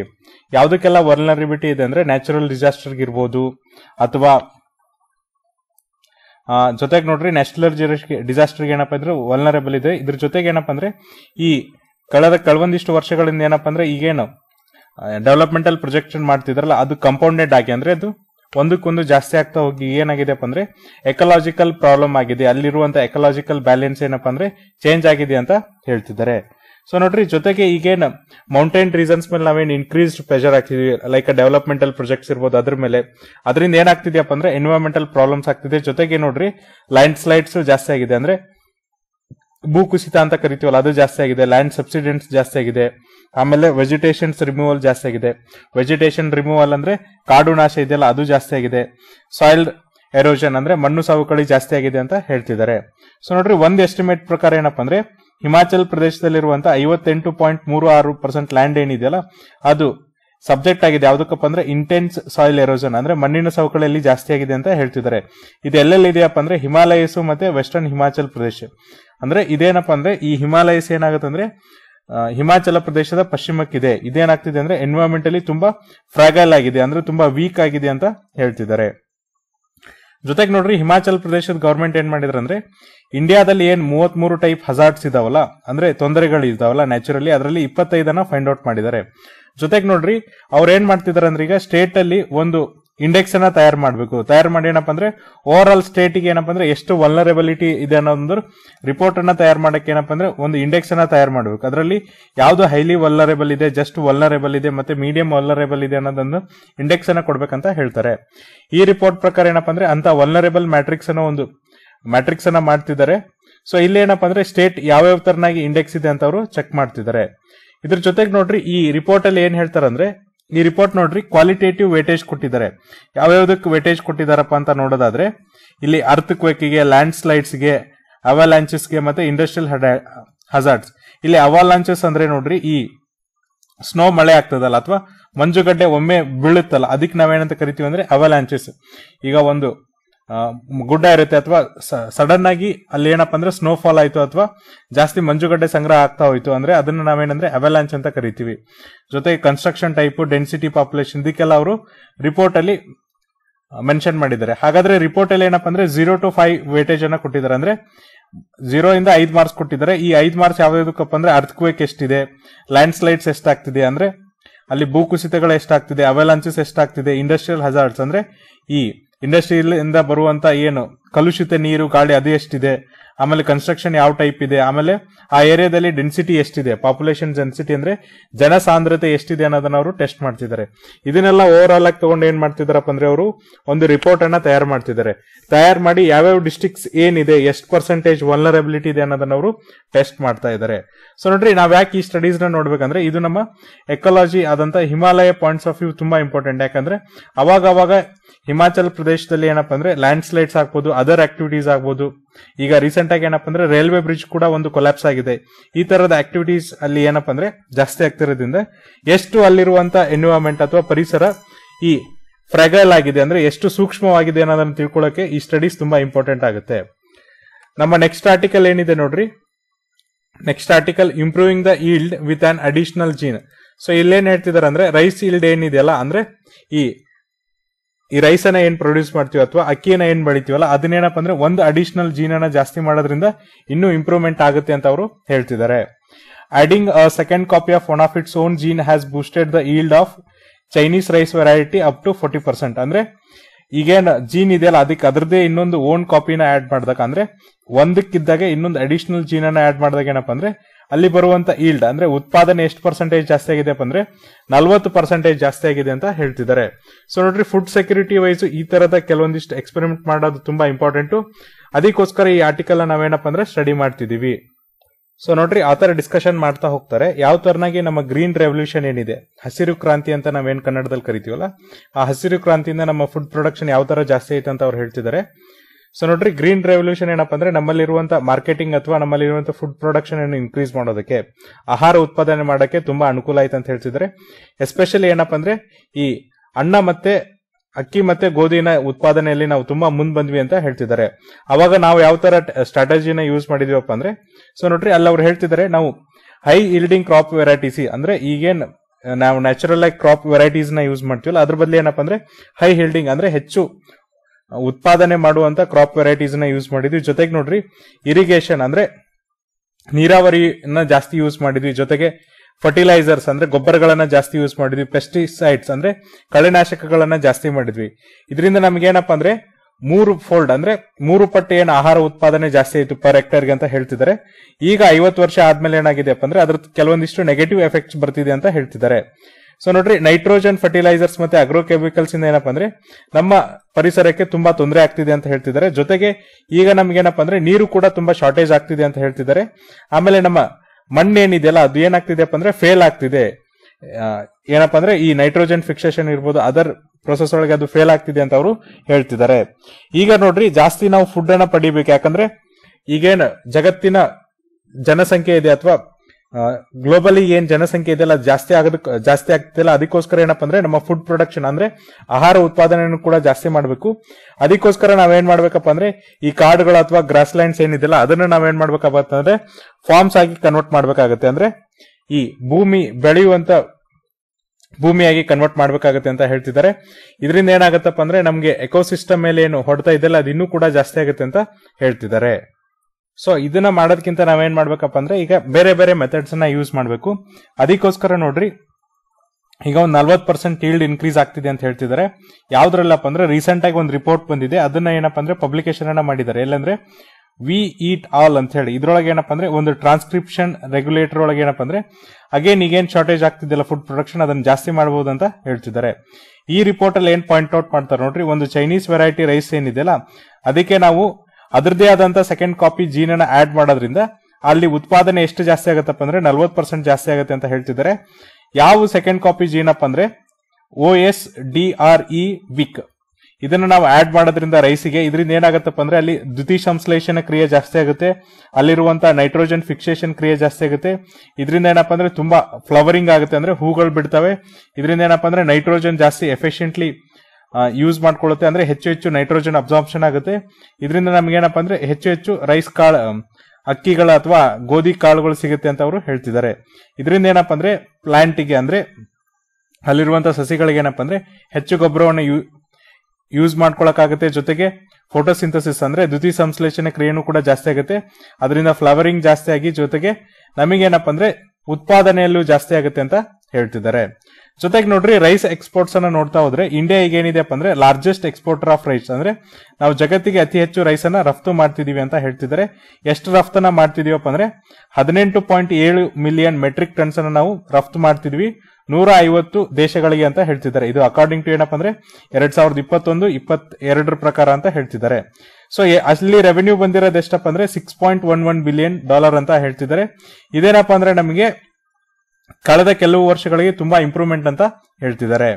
ಯಾವುದಕ್ಕೆಲ್ಲ ವರ್ನರಬಿಲಿಟಿ ಇದೆ ಅಂದ್ರೆ ನ್ಯಾಚುರಲ್ ಡಿಸಾಸ್ಟರ್ಗೆ ಇರ್ಬೋದು ಅಥವಾ ಜೊತೆಗೆ ನೋಡ್ರಿ ನ್ಯಾಚುರಲ್ ಡಿಸಾಸ್ಟರ್ಗೆ ಏನಪ್ಪ ಇದ್ರೆ ವರ್ನರಬಲ್ ಇದೆ ಇದ್ರ ಜೊತೆಗೆ ಏನಪ್ಪ ಅಂದ್ರೆ ಈ ಕಳೆದ ಕಳವೊಂದಿಷ್ಟು ವರ್ಷಗಳಿಂದ ಏನಪ್ಪ ಅಂದ್ರೆ ಈಗೇನು ಡೆವಲಪ್ಮೆಂಟಲ್ ಪ್ರೊಜೆಕ್ಷನ್ ಮಾಡ್ತಿದ್ರಲ್ಲ ಅದು ಕಂಪೌಂಡೆಡ್ ಆಗಿ ಅಂದ್ರೆ ಅದು ಒಂದಕ್ಕೊಂದು ಜಾಸ್ತಿ ಆಗ್ತಾ ಹೋಗಿ ಏನಾಗಿದೆಪ್ಪ ಅಂದ್ರೆ ಎಕಲಾಜಿಕಲ್ ಪ್ರಾಬ್ಲಮ್ ಆಗಿದೆ ಅಲ್ಲಿರುವಂತ ಎಕಲಾಜಿಕಲ್ ಬ್ಯಾಲೆನ್ಸ್ ಏನಪ್ಪ ಅಂದ್ರೆ ಚೇಂಜ್ ಆಗಿದೆ ಅಂತ ಹೇಳ್ತಿದ್ದಾರೆ ಸೊ ನೋಡ್ರಿ ಜೊತೆಗೆ ಈಗೇನು ಮೌಂಟೇನ್ ರೀಸನ್ಸ್ ಮೇಲೆ ನಾವೇನು ಇನ್ಕ್ರೀಸ್ಡ್ ಪ್ರೆಷರ್ ಹಾಕ್ತಿದ್ವಿ ಲೈಕ್ ಡೆವಲಪ್ಮೆಂಟಲ್ ಪ್ರಾಜೆಕ್ಟ್ಸ್ ಇರ್ಬೋದು ಅದ್ರ ಮೇಲೆ ಅದರಿಂದ ಏನಾಗ್ತಿದ್ಯಪ್ಪ ಅಂದ್ರೆ ಎನ್ವೈರ್ಮೆಂಟಲ್ ಪ್ರಾಬ್ಲಮ್ಸ್ ಆಗ್ತಿದೆ ಜೊತೆಗೆ ನೋಡ್ರಿ ಲ್ಯಾಂಡ್ ಸ್ಲೈಡ್ಸ್ ಜಾಸ್ತಿ ಆಗಿದೆ ಅಂದ್ರೆ ಭೂ ಕುಸಿತ ಅಂತ ಕರಿತೀವಲ್ಲ ಅದು ಜಾಸ್ತಿ ಆಗಿದೆ ಲ್ಯಾಂಡ್ ಸಬ್ಸಿಡೆನ್ಸ್ ಜಾಸ್ತಿ ಆಗಿದೆ ಆಮೇಲೆ ವೆಜಿಟೇಷನ್ಸ್ ರಿಮೂವಲ್ ಜಾಸ್ತಿ ಆಗಿದೆ ವೆಜಿಟೇಷನ್ ರಿಮೂವಲ್ ಅಂದ್ರೆ ಕಾಡು ನಾಶ ಇದೆಯಲ್ಲ ಅದು ಜಾಸ್ತಿ ಆಗಿದೆ ಸಾಯಿಲ್ ಎರೋಷನ್ ಅಂದ್ರೆ ಮಣ್ಣು ಸವಕಳಿ ಜಾಸ್ತಿ ಆಗಿದೆ ಅಂತ ಹೇಳ್ತಿದ್ದಾರೆ ಸೊ ನೋಡ್ರಿ ಒಂದ್ ಎಸ್ಟಿಮೇಟ್ ಪ್ರಕಾರ ಏನಪ್ಪಾ ಅಂದ್ರೆ ಹಿಮಾಚಲ್ ಪ್ರದೇಶದಲ್ಲಿರುವಂತಹ ಐವತ್ತೆಂಟು ಪಾಯಿಂಟ್ ಮೂರು ಆರು ಪರ್ಸೆಂಟ್ ಲ್ಯಾಂಡ್ ಏನಿದೆಯಲ್ಲ ಅದು ಸಬ್ಜೆಕ್ಟ್ ಆಗಿದೆ ಯಾವುದಕ್ಕಪ್ಪ ಅಂದ್ರೆ ಇಂಟೆನ್ಸ್ ಸಾಯಿಲ್ ಎರೋಸನ್ ಅಂದ್ರೆ ಮಣ್ಣಿನ ಸವಕಳಿಯಲ್ಲಿ ಜಾಸ್ತಿ ಆಗಿದೆ ಅಂತ ಹೇಳ್ತಿದ್ದಾರೆ ಇದು ಎಲ್ಲೆಲ್ಲಿದೆಯಪ್ಪ ಅಂದ್ರೆ ಹಿಮಾಲಯಸ್ ಮತ್ತೆ ವೆಸ್ಟರ್ನ್ ಹಿಮಾಚಲ್ ಪ್ರದೇಶ ಅಂದ್ರೆ ಇದೇನಪ್ಪ ಅಂದ್ರೆ ಈ ಹಿಮಾಲಯಸ್ ಏನಾಗುತ್ತೆ ಅಂದ್ರೆ ಹಿಮಾಚಲ ಪ್ರದೇಶದ ಪಶ್ಚಿಮಕ್ಕಿದೆ ಇದೇನಾಗ್ತಿದೆ ಅಂದ್ರೆ ಎನ್ವೈರ್ಮೆಂಟ್ ಅಲ್ಲಿ ತುಂಬಾ ಫ್ರಾಗೈಲ್ ಆಗಿದೆ ಅಂದ್ರೆ ತುಂಬಾ ವೀಕ್ ಆಗಿದೆ ಅಂತ ಹೇಳ್ತಿದ್ದಾರೆ ಜೊತೆಗೆ ನೋಡ್ರಿ ಹಿಮಾಚಲ್ ಪ್ರದೇಶದ ಗವರ್ಮೆಂಟ್ ಏನ್ ಮಾಡಿದ್ರಂದ್ರೆ ಇಂಡಿಯಾದಲ್ಲಿ ಏನ್ ಮೂವತ್ ಮೂರು ಟೈಪ್ ಹಜಾರ್ಟ್ಸ್ ಇದಾವಲ್ಲ ಅಂದ್ರೆ ತೊಂದರೆಗಳು ಇದಾವಲ್ಲ ನ್ಯಾಚುರಲಿ ಅದರಲ್ಲಿ ಇಪ್ಪತ್ತೈದನ ಫೈಂಡ್ ಔಟ್ ಮಾಡಿದ್ದಾರೆ ಜೊತೆಗೆ ನೋಡ್ರಿ ಅವ್ರು ಏನ್ ಮಾಡ್ತಿದಾರೆ ಅಂದ್ರೆ ಈಗ ಸ್ಟೇಟ್ ಅಲ್ಲಿ ಒಂದು ಇಂಡೆಕ್ಸ್ ಅನ್ನ ತಯಾರು ಮಾಡಬೇಕು ತಯಾರು ಮಾಡಿ ಏನಪ್ಪಾ ಅಂದ್ರೆ ಓವರ್ ಆಲ್ ಸ್ಟೇಟಿಗೆ ಏನಪ್ಪ ಅಂದ್ರೆ ಎಷ್ಟು ವಲ್ನರೆಬಿಲಿಟಿ ಇದೆ ಒಂದು ರಿಪೋರ್ಟ್ ಅನ್ನ ತಯಾರು ಮಾಡಕ್ಕೆ ಏನಪ್ಪ ಅಂದ್ರೆ ಒಂದು ಇಂಡೆಕ್ಸ್ ಅನ್ನ ತಯಾರು ಮಾಡಬೇಕು ಅದರಲ್ಲಿ ಯಾವ್ದು ಹೈಲಿ ವಲ್ನರೇಬಲ್ ಇದೆ ಜಸ್ಟ್ ವಲ್ನರೇಬಲ್ ಇದೆ ಮತ್ತೆ ಮೀಡಿಯಂ ವಲ್ನರೇಬಲ್ ಇದೆ ಅನ್ನೋದನ್ನು ಇಂಡೆಕ್ಸ್ ಅನ್ನ ಕೊಡ್ಬೇಕಂತ ಹೇಳ್ತಾರೆ ಈ ರಿಪೋರ್ಟ್ ಪ್ರಕಾರ ಏನಪ್ಪಾ ಅಂದ್ರೆ ಅಂತ ವಲ್ನರೇಬಲ್ ಮ್ಯಾಟ್ರಿಕ್ಸ್ ಅನ್ನೋ ಒಂದು ಮ್ಯಾಟ್ರಿಕ್ಸ್ ಅನ್ನ ಮಾಡ್ತಿದ್ದಾರೆ ಸೊ ಇಲ್ಲಿ ಏನಪ್ಪಾ ಅಂದ್ರೆ ಸ್ಟೇಟ್ ಯಾವ ತರನಾಗಿ ಇಂಡೆಕ್ಸ್ ಇದೆ ಅಂತ ಅವರು ಚೆಕ್ ಮಾಡ್ತಿದ್ದಾರೆ ಇದ್ರ ಜೊತೆಗೆ ನೋಡ್ರಿ ಈ ರಿಪೋರ್ಟ್ ಅಲ್ಲಿ ಏನ್ ಹೇಳ್ತಾರಂದ್ರೆ ಈ ರಿಪೋರ್ಟ್ ನೋಡ್ರಿ ಕ್ವಾಲಿಟೇಟಿವ್ ವೇಟೇಜ್ ಕೊಟ್ಟಿದ್ದಾರೆ ಯಾವ್ಯಾವ್ದಕ್ಕೆ ವೇಟೇಜ್ ಕೊಟ್ಟಿದಾರಪ್ಪ ಅಂತ ನೋಡೋದಾದ್ರೆ ಇಲ್ಲಿ ಅರ್ಥ ಕ್ವೇಕಿಗೆ ಲ್ಯಾಂಡ್ ಸ್ಲೈಡ್ಸ್ಗೆ ಗೆ ಮತ್ತೆ ಇಂಡಸ್ಟ್ರಿಯಲ್ ಹಜಾರ್ಡ್ಸ್ ಇಲ್ಲಿ ಅವಾಲಾಂಚಸ್ ಅಂದ್ರೆ ನೋಡ್ರಿ ಈ ಸ್ನೋ ಮಳೆ ಆಗ್ತದಲ್ಲ ಅಥವಾ ಮಂಜುಗಡ್ಡೆ ಒಮ್ಮೆ ಬೀಳುತ್ತಲ್ಲ ಅದಕ್ಕೆ ನಾವೇನಂತ ಕರಿತೀವಿ ಅಂದ್ರೆ ಅವಲಾಂಚಸ್ ಈಗ ಒಂದು ಗುಡ್ಡ ಇರುತ್ತೆ ಅಥವಾ ಸಡನ್ ಆಗಿ ಅಲ್ಲಿ ಏನಪ್ಪಾ ಅಂದ್ರೆ ಫಾಲ್ ಆಯಿತು ಅಥವಾ ಜಾಸ್ತಿ ಮಂಜುಗಡ್ಡೆ ಸಂಗ್ರಹ ಆಗ್ತಾ ಹೋಯ್ತು ಅಂದ್ರೆ ಅದನ್ನ ನಾವೇನಂದ್ರೆ ಅವೆಲಾಂಚ್ ಅಂತ ಕರಿತೀವಿ ಜೊತೆಗೆ ಕನ್ಸ್ಟ್ರಕ್ಷನ್ ಟೈಪ್ ಡೆನ್ಸಿಟಿ ಪಾಪ್ಯುಲೇಷನ್ ಇದಕ್ಕೆಲ್ಲ ಅವರು ರಿಪೋರ್ಟ್ ಅಲ್ಲಿ ಮೆನ್ಷನ್ ಮಾಡಿದ್ದಾರೆ ಹಾಗಾದ್ರೆ ರಿಪೋರ್ಟ್ ಅಲ್ಲಿ ಏನಪ್ಪಾ ಅಂದ್ರೆ ಜೀರೋ ಟು ಫೈವ್ ವೇಟೇಜ್ ಅನ್ನ ಕೊಟ್ಟಿದ್ದಾರೆ ಅಂದ್ರೆ ಜೀರೋ ಇಂದ ಐದು ಮಾರ್ಕ್ಸ್ ಕೊಟ್ಟಿದ್ದಾರೆ ಈ ಐದು ಮಾರ್ಕ್ಸ್ ಯಾವ್ದಕ್ಕಪ್ಪ ಅಂದ್ರೆ ಅರ್ಥಕ್ವೇಕ್ ಎಷ್ಟಿದೆ ಲ್ಯಾಂಡ್ ಸ್ಲೈಡ್ಸ್ ಎಷ್ಟಾಗ್ತಿದೆ ಅಂದ್ರೆ ಅಲ್ಲಿ ಭೂಕುಸಿತಗಳು ಎಷ್ಟಾಗ್ತಿದೆ ಅವೆಲಾನ್ಸಸ್ ಎಷ್ಟಾಗ್ತಿದೆ ಇಂಡಸ್ಟ್ರಿಯಲ್ ಹಜಾರ್ಡ್ಸ್ ಅಂದ್ರೆ ಈ ಇಂಡಸ್ಟ್ರಿಯಿಂದ ಬರುವಂತ ಏನು ಕಲುಷಿತ ನೀರು ಗಾಳಿ ಅದು ಎಷ್ಟಿದೆ ಆಮೇಲೆ ಕನ್ಸ್ಟ್ರಕ್ಷನ್ ಯಾವ ಟೈಪ್ ಇದೆ ಆಮೇಲೆ ಆ ಏರಿಯಾದಲ್ಲಿ ಡೆನ್ಸಿಟಿ ಎಷ್ಟಿದೆ ಪಾಪ್ಯುಲೇಷನ್ ಡೆನ್ಸಿಟಿ ಅಂದ್ರೆ ಜನ ಸಾಂದ್ರತೆ ಎಷ್ಟಿದೆ ಅನ್ನೋದನ್ನ ಅವರು ಟೆಸ್ಟ್ ಮಾಡ್ತಿದ್ದಾರೆ ಇದನ್ನೆಲ್ಲ ಓವರ್ ಆಲ್ ಆಗಿ ತಗೊಂಡು ಏನ್ ಮಾಡ್ತಿದಾರಪ್ಪ ಅಂದ್ರೆ ಅವರು ಒಂದು ರಿಪೋರ್ಟ್ ಅನ್ನ ತಯಾರು ಮಾಡ್ತಿದ್ದಾರೆ ತಯಾರು ಮಾಡಿ ಯಾವ್ಯಾವ ಡಿಸ್ಟಿಕ್ಸ್ ಏನಿದೆ ಎಷ್ಟು ಪರ್ಸೆಂಟೇಜ್ ವಲ್ನರಬಿಲಿಟಿ ಇದೆ ಅನ್ನೋದನ್ನ ಅವರು ಟೆಸ್ಟ್ ಮಾಡ್ತಾ ಇದ್ದಾರೆ ಸೊ ನೋಡ್ರಿ ನಾವ್ ಯಾಕೆ ಈ ಸ್ಟಡೀಸ್ ನ ನೋಡ್ಬೇಕಂದ್ರೆ ಇದು ನಮ್ಮ ಎಕಾಲಜಿ ಆದಂತ ಹಿಮಾಲಯ ಪಾಯಿಂಟ್ಸ್ ಆಫ್ ವ್ಯೂ ತುಂಬಾ ಇಂಪಾರ್ಟೆಂಟ್ ಯಾಕಂದ್ರೆ ಅವಾಗ ಅವಾಗ ಹಿಮಾಚಲ ಪ್ರದೇಶದಲ್ಲಿ ಏನಪ್ಪ ಅಂದ್ರೆ ಲ್ಯಾಂಡ್ ಸ್ಲೈಡ್ಸ್ ಆಗ್ಬೋದು ಅದರ್ ಆಕ್ಟಿವಿಟೀಸ್ ಆಗ್ಬೋದು ಈಗ ರೀಸೆಂಟ್ ಆಗಿ ಏನಪ್ಪ ಅಂದ್ರೆ ರೈಲ್ವೆ ಬ್ರಿಡ್ಜ್ ಕೂಡ ಒಂದು ಕೊಲ್ಯಾಪ್ಸ್ ಆಗಿದೆ ಈ ತರದ ಆಕ್ಟಿವಿಟೀಸ್ ಅಲ್ಲಿ ಏನಪ್ಪ ಅಂದ್ರೆ ಜಾಸ್ತಿ ಆಗ್ತಿರೋದ್ರಿಂದ ಎಷ್ಟು ಅಲ್ಲಿರುವಂತ ಎನ್ವಿರಾನ್ಮೆಂಟ್ ಅಥವಾ ಪರಿಸರ ಈ ಫ್ರೆಗಲ್ ಆಗಿದೆ ಅಂದ್ರೆ ಎಷ್ಟು ಸೂಕ್ಷ್ಮವಾಗಿದೆ ಅನ್ನೋದನ್ನು ತಿಳ್ಕೊಳ್ಳೋಕೆ ಈ ಸ್ಟಡೀಸ್ ತುಂಬಾ ಇಂಪಾರ್ಟೆಂಟ್ ಆಗುತ್ತೆ ನಮ್ಮ ನೆಕ್ಸ್ಟ್ ಆರ್ಟಿಕಲ್ ಏನಿದೆ ನೋಡ್ರಿ next article improving the yield with an additional gene so ಇಲ್ಲೇನ್ ಹೇಳ್ತಿದ್ದಾರೆ ಅಂದ್ರೆ ರೈಸ್ ಈಲ್ಡ್ ಏನಿದೆಯಲ್ಲ ಅಂದ್ರೆ ಈ ಈ ರೈಸನ್ನ ಏನ್ ಪ್ರೊಡ್ಯೂಸ್ ಮಾಡ್ತೀವಿ ಅಥವಾ ಅಕ್ಕಿಯನ್ನ ಏನ್ ಬೆಳಿತೀವಲ್ಲ ಅದನ್ನೇನಪ್ಪ ಅಂದ್ರೆ ಒಂದು ಅಡಿಷನಲ್ ಜೀನನ್ನ ಜಾಸ್ತಿ ಮಾಡೋದ್ರಿಂದ ಇನ್ನೂ ಇಂಪ್ರೂವ್ಮೆಂಟ್ ಆಗುತ್ತೆ ಅಂತ ಅವರು ಹೇಳ್ತಿದ್ದಾರೆ adding a second copy of one of its own gene has boosted the yield of Chinese rice variety up to forty percent ಅಂದ್ರೆ ಈಗೇನ್ ಜೀನ್ ಇದೆಯಲ್ಲ ಅದಕ್ಕೆ ಅದರದೇ ಇನ್ನೊಂದು ಓನ್ ಕಾಪಿನ ಆಡ್ ಮಾಡ್ದಾಗ ಅಂದ್ರೆ ಒಂದಕ್ಕಿದ್ದಾಗ ಇನ್ನೊಂದು ಅಡಿಷನಲ್ ಜೀನನ್ನ ಆಡ್ ಮಾಡಿದಾಗ ಏನಪ್ಪ ಅಂದ್ರೆ ಅಲ್ಲಿ ಬರುವಂತ ಈಲ್ಡ್ ಅಂದ್ರೆ ಉತ್ಪಾದನೆ ಎಷ್ಟು ಪರ್ಸೆಂಟೇಜ್ ಜಾಸ್ತಿ ಆಗಿದೆ ಅಂದ್ರೆ ನಲ್ವತ್ತು ಪರ್ಸೆಂಟೇಜ್ ಜಾಸ್ತಿ ಆಗಿದೆ ಅಂತ ಹೇಳ್ತಿದ್ದಾರೆ ಸೊ ನೋಡ್ರಿ ಫುಡ್ ಸೆಕ್ಯೂರಿಟಿ ವೈಸ್ ಈ ತರದ ಕೆಲವೊಂದಿಷ್ಟು ಎಕ್ಸ್ಪೆರಿಮೆಂಟ್ ಮಾಡೋದು ತುಂಬಾ ಇಂಪಾರ್ಟೆಂಟ್ ಅದಕ್ಕೋಸ್ಕರ ಈ ಆರ್ಟಿಕಲ್ ನಾವೇನಪ್ಪ ಅಂದ್ರೆ ಸ್ಟಡಿ ಮಾಡ್ತಿದೀವಿ ಸೊ ನೋಡ್ರಿ ಆ ತರ ಡಿಸ್ಕಷನ್ ಮಾಡ್ತಾ ಹೋಗ್ತಾರೆ ಯಾವ ತರನಾಗಿ ನಮ್ಮ ಗ್ರೀನ್ ರೆವಲ್ಯೂಷನ್ ಏನಿದೆ ಹಸಿರು ಕ್ರಾಂತಿ ಅಂತ ನಾವೇನು ಕನ್ನಡದಲ್ಲಿ ಕರಿತೀವಲ್ಲ ಆ ಹಸಿರು ಕ್ರಾಂತಿಯಿಂದ ನಮ್ಮ ಫುಡ್ ಪ್ರೊಡಕ್ಷನ್ ಯಾವ ತರ ಜಾಸ್ತಿ ಐತೆ ಅಂತ ಅವ್ರು ಹೇಳ್ತಿದ್ದಾರೆ ಸೊ ನೋಡ್ರಿ ಗ್ರೀನ್ ರೆವಲ್ಯೂಷನ್ ಏನಪ್ಪ ಅಂದ್ರೆ ನಮ್ಮಲ್ಲಿರುವಂತಹ ಮಾರ್ಕೆಟಿಂಗ್ ಅಥವಾ ನಮ್ಮಲ್ಲಿರುವಂತಹ ಫುಡ್ ಪ್ರೊಡಕ್ಷನ್ ಅನ್ನು ಇನ್ಕ್ರೀಸ್ ಮಾಡೋದಕ್ಕೆ ಆಹಾರ ಉತ್ಪಾದನೆ ಮಾಡೋಕ್ಕೆ ತುಂಬಾ ಅನುಕೂಲ ಆಯ್ತು ಅಂತ ಹೇಳ್ತಿದ್ರೆ ಎಸ್ಪೆಷಲಿ ಏನಪ್ಪ ಅಂದ್ರೆ ಈ ಅನ್ನ ಮತ್ತೆ ಅಕ್ಕಿ ಮತ್ತೆ ಗೋಧಿನ ಉತ್ಪಾದನೆಯಲ್ಲಿ ನಾವು ತುಂಬಾ ಮುಂದ್ ಬಂದ್ವಿ ಅಂತ ಹೇಳ್ತಿದ್ದಾರೆ ಅವಾಗ ನಾವು ಯಾವ ತರ ಸ್ಟ್ರಾಟಜಿನ ಯೂಸ್ ಮಾಡಿದೀವಪ್ಪ ಅಂದ್ರೆ ಸೊ ನೋಡ್ರಿ ಅಲ್ಲಿ ಅವ್ರು ಹೇಳ್ತಿದ್ದಾರೆ ನಾವು ಹೈ ಇಲ್ಡಿಂಗ್ ಕ್ರಾಪ್ ವೆರೈಟೀಸ್ ಅಂದ್ರೆ ಈಗೇನ್ ನಾವು ನ್ಯಾಚುರಲ್ ಆಗಿ ಕ್ರಾಪ್ ವೆರೈಟೀಸ್ ನ ಯೂಸ್ ಮಾಡ್ತೀವಲ್ಲ ಅದ್ರ ಬದಲು ಏನಪ್ಪ ಅಂದ್ರೆ ಹೈ ಹಿಲ್ಡಿಂಗ್ ಅಂದ್ರೆ ಹೆಚ್ಚು ಉತ್ಪಾದನೆ ಮಾಡುವಂತ ಕ್ರಾಪ್ ವೆರೈಟೀಸ್ ಯೂಸ್ ಮಾಡಿದ್ವಿ ಜೊತೆಗೆ ನೋಡ್ರಿ ಇರಿಗೇಷನ್ ಅಂದ್ರೆ ನೀರಾವರಿನ ಜಾಸ್ತಿ ಯೂಸ್ ಮಾಡಿದ್ವಿ ಜೊತೆಗೆ ಫರ್ಟಿಲೈಸರ್ಸ್ ಅಂದ್ರೆ ಗೊಬ್ಬರಗಳನ್ನ ಜಾಸ್ತಿ ಯೂಸ್ ಮಾಡಿದ್ವಿ ಪೆಸ್ಟಿಸೈಡ್ಸ್ ಅಂದ್ರೆ ಕಳೆನಾಶಕಗಳನ್ನ ಜಾಸ್ತಿ ಮಾಡಿದ್ವಿ ಇದರಿಂದ ನಮ್ಗೆ ಏನಪ್ಪಾ ಅಂದ್ರೆ ಮೂರು ಫೋಲ್ಡ್ ಅಂದ್ರೆ ಮೂರು ಪಟ್ಟು ಏನು ಆಹಾರ ಉತ್ಪಾದನೆ ಜಾಸ್ತಿ ಆಯಿತು ಪರ್ ಗೆ ಅಂತ ಹೇಳ್ತಿದ್ದಾರೆ ಈಗ ಐವತ್ತು ವರ್ಷ ಆದ್ಮೇಲೆ ಏನಾಗಿದೆ ಅಂದ್ರೆ ಅದ್ರ ಕೆಲವೊಂದಿಷ್ಟು ನೆಗೆಟಿವ್ ಎಫೆಕ್ಟ್ಸ್ ಬರ್ತಿದೆ ಅಂತ ಹೇಳ್ತಿದ್ದಾರೆ ಸೊ ನೋಡ್ರಿ ನೈಟ್ರೋಜನ್ ಫರ್ಟಿಲೈಸರ್ಸ್ ಮತ್ತೆ ಅಗ್ರೋ ಕೆಮಿಕಲ್ಸ್ ಇಂದ ಏನಪ್ಪಾ ಅಂದ್ರೆ ನಮ್ಮ ಪರಿಸರಕ್ಕೆ ತುಂಬಾ ತೊಂದರೆ ಆಗ್ತಿದೆ ಅಂತ ಹೇಳ್ತಿದ್ದಾರೆ ಜೊತೆಗೆ ಈಗ ನಮ್ಗೆ ಏನಪ್ಪಾ ಅಂದ್ರೆ ನೀರು ಕೂಡ ತುಂಬಾ ಶಾರ್ಟೇಜ್ ಆಗ್ತಿದೆ ಅಂತ ಹೇಳ್ತಿದ್ದಾರೆ ಆಮೇಲೆ ನಮ್ಮ ಮಣ್ಣೇನಿದೆಯಲ್ಲ ಅದು ಏನಾಗ್ತಿದೆ ಅಂದ್ರೆ ಫೇಲ್ ಆಗ್ತಿದೆ ಏನಪ್ಪಾ ಅಂದ್ರೆ ಈ ನೈಟ್ರೋಜನ್ ಫಿಕ್ಸೇಷನ್ ಇರ್ಬೋದು ಅದರ್ ಪ್ರೊಸೆಸ್ ಒಳಗೆ ಅದು ಫೇಲ್ ಆಗ್ತಿದೆ ಅಂತ ಅವರು ಹೇಳ್ತಿದ್ದಾರೆ ಈಗ ನೋಡ್ರಿ ಜಾಸ್ತಿ ನಾವು ಫುಡ್ ಅನ್ನ ಪಡಿಬೇಕು ಯಾಕಂದ್ರೆ ಈಗೇನು ಜಗತ್ತಿನ ಜನಸಂಖ್ಯೆ ಇದೆ ಅಥವಾ ಗ್ಲೋಬಲಿ ಏನ್ ಜನಸಂಖ್ಯೆ ಇದೆಲ್ಲ ಜಾಸ್ತಿ ಆಗೋದಕ್ಕೆ ಜಾಸ್ತಿ ಆಗ್ತಿಲ್ಲ ಅದಕ್ಕೋಸ್ಕರ ಏನಪ್ಪಾ ಅಂದ್ರೆ ನಮ್ಮ ಫುಡ್ ಪ್ರೊಡಕ್ಷನ್ ಅಂದ್ರೆ ಆಹಾರ ಉತ್ಪಾದನೆಯನ್ನು ಕೂಡ ಜಾಸ್ತಿ ಮಾಡಬೇಕು ಅದಕ್ಕೋಸ್ಕರ ನಾವೇನ್ ಮಾಡ್ಬೇಕಪ್ಪ ಅಂದ್ರೆ ಈ ಕಾಡುಗಳು ಅಥವಾ ಗ್ರಾಸ್ ಲೈನ್ಸ್ ಏನಿದೆಲ್ಲ ಅದನ್ನು ನಾವೇನ್ ಮಾಡ್ಬೇಕಪ್ಪ ಅಂತಂದ್ರೆ ಫಾರ್ಮ್ಸ್ ಆಗಿ ಕನ್ವರ್ಟ್ ಮಾಡ್ಬೇಕಾಗತ್ತೆ ಅಂದ್ರೆ ಈ ಭೂಮಿ ಬೆಳೆಯುವಂತ ಭೂಮಿಯಾಗಿ ಕನ್ವರ್ಟ್ ಮಾಡ್ಬೇಕಾಗತ್ತೆ ಅಂತ ಹೇಳ್ತಿದ್ದಾರೆ ಇದರಿಂದ ಏನಾಗತ್ತಪ್ಪ ಅಂದ್ರೆ ನಮ್ಗೆ ಎಕೋಸಿಸ್ಟಮ್ ಮೇಲೆ ಏನು ಹೊಡ್ತಾ ಇದೆಲ್ಲ ಅದು ಇನ್ನೂ ಕೂಡ ಜಾಸ್ತಿ ಆಗುತ್ತೆ ಅಂತ ಹೇಳ್ತಿದ್ದಾರೆ ಸೊ ಇದನ್ನ ಮಾಡೋದಕ್ಕಿಂತ ನಾವೇನ್ ಮಾಡ್ಬೇಕಪ್ಪ ಅಂದ್ರೆ ಈಗ ಬೇರೆ ಬೇರೆ ಮೆಥಡ್ಸ್ ಅನ್ನ ಯೂಸ್ ಮಾಡಬೇಕು ಅದಕ್ಕೋಸ್ಕರ ನೋಡ್ರಿ ಈಗ ಒಂದು ನಲ್ವತ್ ಪರ್ಸೆಂಟ್ ಟೀಲ್ಡ್ ಇನ್ಕ್ರೀಸ್ ಆಗ್ತಿದೆ ಅಂತ ಹೇಳ್ತಿದ್ದಾರೆ ಯಾವ್ದ್ರಲ್ಲಪ್ಪ ಅಂದ್ರೆ ರೀಸೆಂಟ್ ಆಗಿ ಒಂದು ರಿಪೋರ್ಟ್ ಬಂದಿದೆ ಅದನ್ನ ಏನಪ್ಪ ಅಂದ್ರೆ ಪಬ್ಲಿಕೇಶನ್ ಅನ್ನ ಮಾಡಿದ್ದಾರೆ ಎಲ್ಲಂದ್ರೆ ವಿ ಈಟ್ ಆಲ್ ಅಂತ ಹೇಳಿ ಇದ್ರೊಳಗೆ ಏನಪ್ಪ ಅಂದ್ರೆ ಒಂದು ಟ್ರಾನ್ಸ್ಕ್ರಿಪ್ಷನ್ ರೆಗ್ಯುಲೇಟರ್ ಒಳಗೆ ಏನಪ್ಪ ಅಂದ್ರೆ ಅಗೇನ್ ಈಗೇನ್ ಶಾರ್ಟೇಜ್ ಆಗ್ತಿದ್ದಿಲ್ಲ ಫುಡ್ ಪ್ರೊಡಕ್ಷನ್ ಅದನ್ನ ಜಾಸ್ತಿ ಮಾಡಬಹುದು ಅಂತ ಹೇಳ್ತಿದ್ದಾರೆ ಈ ರಿಪೋರ್ಟ್ ಅಲ್ಲಿ ಏನ್ ಪಾಯಿಂಟ್ ಔಟ್ ಮಾಡ್ತಾರೆ ನೋಡ್ರಿ ಒಂದು ಚೈನೀಸ್ ವೆರೈಟಿ ರೈಸ್ ಏನಿದೆಯಲ್ಲ ಅದಕ್ಕೆ ನಾವು ಅದರದೇ ಆದಂತ ಸೆಕೆಂಡ್ ಕಾಪಿ ಜೀನ್ ಅನ್ನ ಆಡ್ ಮಾಡೋದ್ರಿಂದ ಅಲ್ಲಿ ಉತ್ಪಾದನೆ ಎಷ್ಟು ಜಾಸ್ತಿ ಆಗುತ್ತಪ್ಪ ಅಂದ್ರೆ ನಲ್ವತ್ತು ಪರ್ಸೆಂಟ್ ಜಾಸ್ತಿ ಆಗುತ್ತೆ ಅಂತ ಹೇಳ್ತಿದ್ದಾರೆ ಯಾವ ಸೆಕೆಂಡ್ ಕಾಪಿ ಜೀನಪ್ಪ ಅಂದ್ರೆ O S D R E ವಿಕ್ ಇದನ್ನ ನಾವು ಆಡ್ ಮಾಡೋದ್ರಿಂದ ರೈಸಿಗೆ ಇದರಿಂದ ಏನಾಗತ್ತಪ್ಪ ಅಂದ್ರೆ ಅಲ್ಲಿ ದ್ವಿತೀಯ ಸಂಶ್ಲೇಷಣ ಕ್ರಿಯೆ ಜಾಸ್ತಿ ಆಗುತ್ತೆ ಅಲ್ಲಿರುವಂತಹ ನೈಟ್ರೋಜನ್ ಫಿಕ್ಸೇಷನ್ ಕ್ರಿಯೆ ಜಾಸ್ತಿ ಆಗುತ್ತೆ ಇದರಿಂದ ಏನಪ್ಪಾ ಅಂದ್ರೆ ತುಂಬಾ ಫ್ಲವರಿಂಗ್ ಆಗುತ್ತೆ ಅಂದ್ರೆ ಹೂಗಳು ಬಿಡ್ತವೆ ಇದರಿಂದ ಏನಪ್ಪಾ ಅಂದ್ರೆ ನೈಟ್ರೋಜನ್ ಜಾಸ್ತಿ ಎಫಿಷಿಯಂಟ್ಲಿ ಯೂಸ್ ಮಾಡ್ಕೊಳ್ಳುತ್ತೆ ಅಂದ್ರೆ ಹೆಚ್ಚು ಹೆಚ್ಚು ನೈಟ್ರೋಜನ್ ಅಬ್ಸಾರ್ಪ್ಷನ್ ಆಗುತ್ತೆ ಇದರಿಂದ ನಮ್ಗೆ ಏನಪ್ಪಾ ಅಂದ್ರೆ ಹೆಚ್ಚು ಹೆಚ್ಚು ರೈಸ್ ಕಾಳು ಅಕ್ಕಿಗಳ ಅಥವಾ ಗೋಧಿ ಕಾಳುಗಳು ಸಿಗುತ್ತೆ ಅಂತ ಅವರು ಹೇಳ್ತಿದ್ದಾರೆ ಇದರಿಂದ ಏನಪ್ಪ ಅಂದ್ರೆ ಪ್ಲಾಂಟಿಗೆ ಅಂದ್ರೆ ಅಲ್ಲಿರುವಂತಹ ಸಸಿಗಳಿಗೆ ಏನಪ್ಪಾ ಅಂದ್ರೆ ಹೆಚ್ಚು ಗೊಬ್ಬರವನ್ನು ಯೂಸ್ ಮಾಡ್ಕೊಳಕಾಗುತ್ತೆ ಜೊತೆಗೆ ಫೋಟೋಸಿಂಥಸಿಸ್ ಅಂದ್ರೆ ದ್ವಿತೀಯ ಸಂಶ್ಲೇಷಣೆ ಕ್ರಿಯೆನೂ ಕೂಡ ಜಾಸ್ತಿ ಆಗುತ್ತೆ ಅದರಿಂದ ಫ್ಲವರಿಂಗ್ ಜಾಸ್ತಿ ಆಗಿ ಜೊತೆಗೆ ನಮಗೇನಪ್ಪ ಅಂದ್ರೆ ಉತ್ಪಾದನೆಯಲ್ಲೂ ಜಾಸ್ತಿ ಆಗುತ್ತೆ ಅಂತ ಹೇಳ್ತಿದ್ದಾರೆ ಜೊತೆಗೆ ನೋಡ್ರಿ ರೈಸ್ ಎಕ್ಸ್ಪೋರ್ಟ್ಸ್ ಅನ್ನ ನೋಡ್ತಾ ಹೋದ್ರೆ ಇಂಡಿಯಾ ಈಗ ಏನಿದೆಪ್ಪ ಅಂದ್ರೆ ಲಾರ್ಜೆಸ್ಟ್ ಎಕ್ಸ್ಪೋರ್ಟರ್ ಆಫ್ ರೈಸ್ ಅಂದ್ರೆ ನಾವು ಜಗತ್ತಿಗೆ ಅತಿ ಹೆಚ್ಚು ರೈಸ್ ಅನ್ನ ರಫ್ತು ಮಾಡ್ತಿದೀವಿ ಅಂತ ಹೇಳ್ತಿದ್ದಾರೆ ಎಷ್ಟು ರಫ್ತನ ಮಾಡ್ತಿದೀವಪ್ಪ ಅಂದ್ರೆ ಹದಿನೆಂಟು ಪಾಯಿಂಟ್ ಏಳು ಮಿಲಿಯನ್ ಮೆಟ್ರಿಕ್ ಟನ್ಸ್ ಅನ್ನ ನಾವು ರಫ್ತು ಮಾಡ್ತಿದ್ವಿ ನೂರ ಐವತ್ತು ದೇಶಗಳಿಗೆ ಅಂತ ಹೇಳ್ತಿದ್ದಾರೆ ಇದು ಅಕಾರ್ಡಿಂಗ್ ಟು ಏನಪ್ಪ ಅಂದ್ರೆ ಎರಡ್ ಸಾವಿರದ ಇಪ್ಪತ್ತೊಂದು ಇಪ್ಪತ್ ಎರಡರ ಪ್ರಕಾರ ಅಂತ ಹೇಳ್ತಿದ್ದಾರೆ ಸೊ ಅಲ್ಲಿ ರೆವೆನ್ಯೂ ಬಂದಿರೋದು ಎಷ್ಟಪ್ಪ ಅಂದ್ರೆ six point one one billion dollar ಅಂತ ಹೇಳ್ತಿದ್ದಾರೆ ಇದೇನಪ್ಪ ಅಂದ್ರೆ ನಮಗೆ ಕಳೆದ ಕೆಲವು ವರ್ಷಗಳಿಗೆ ತುಂಬಾ ಇಂಪ್ರೂವ್ಮೆಂಟ್ ಅಂತ ಹೇಳ್ತಿದ್ದಾರೆ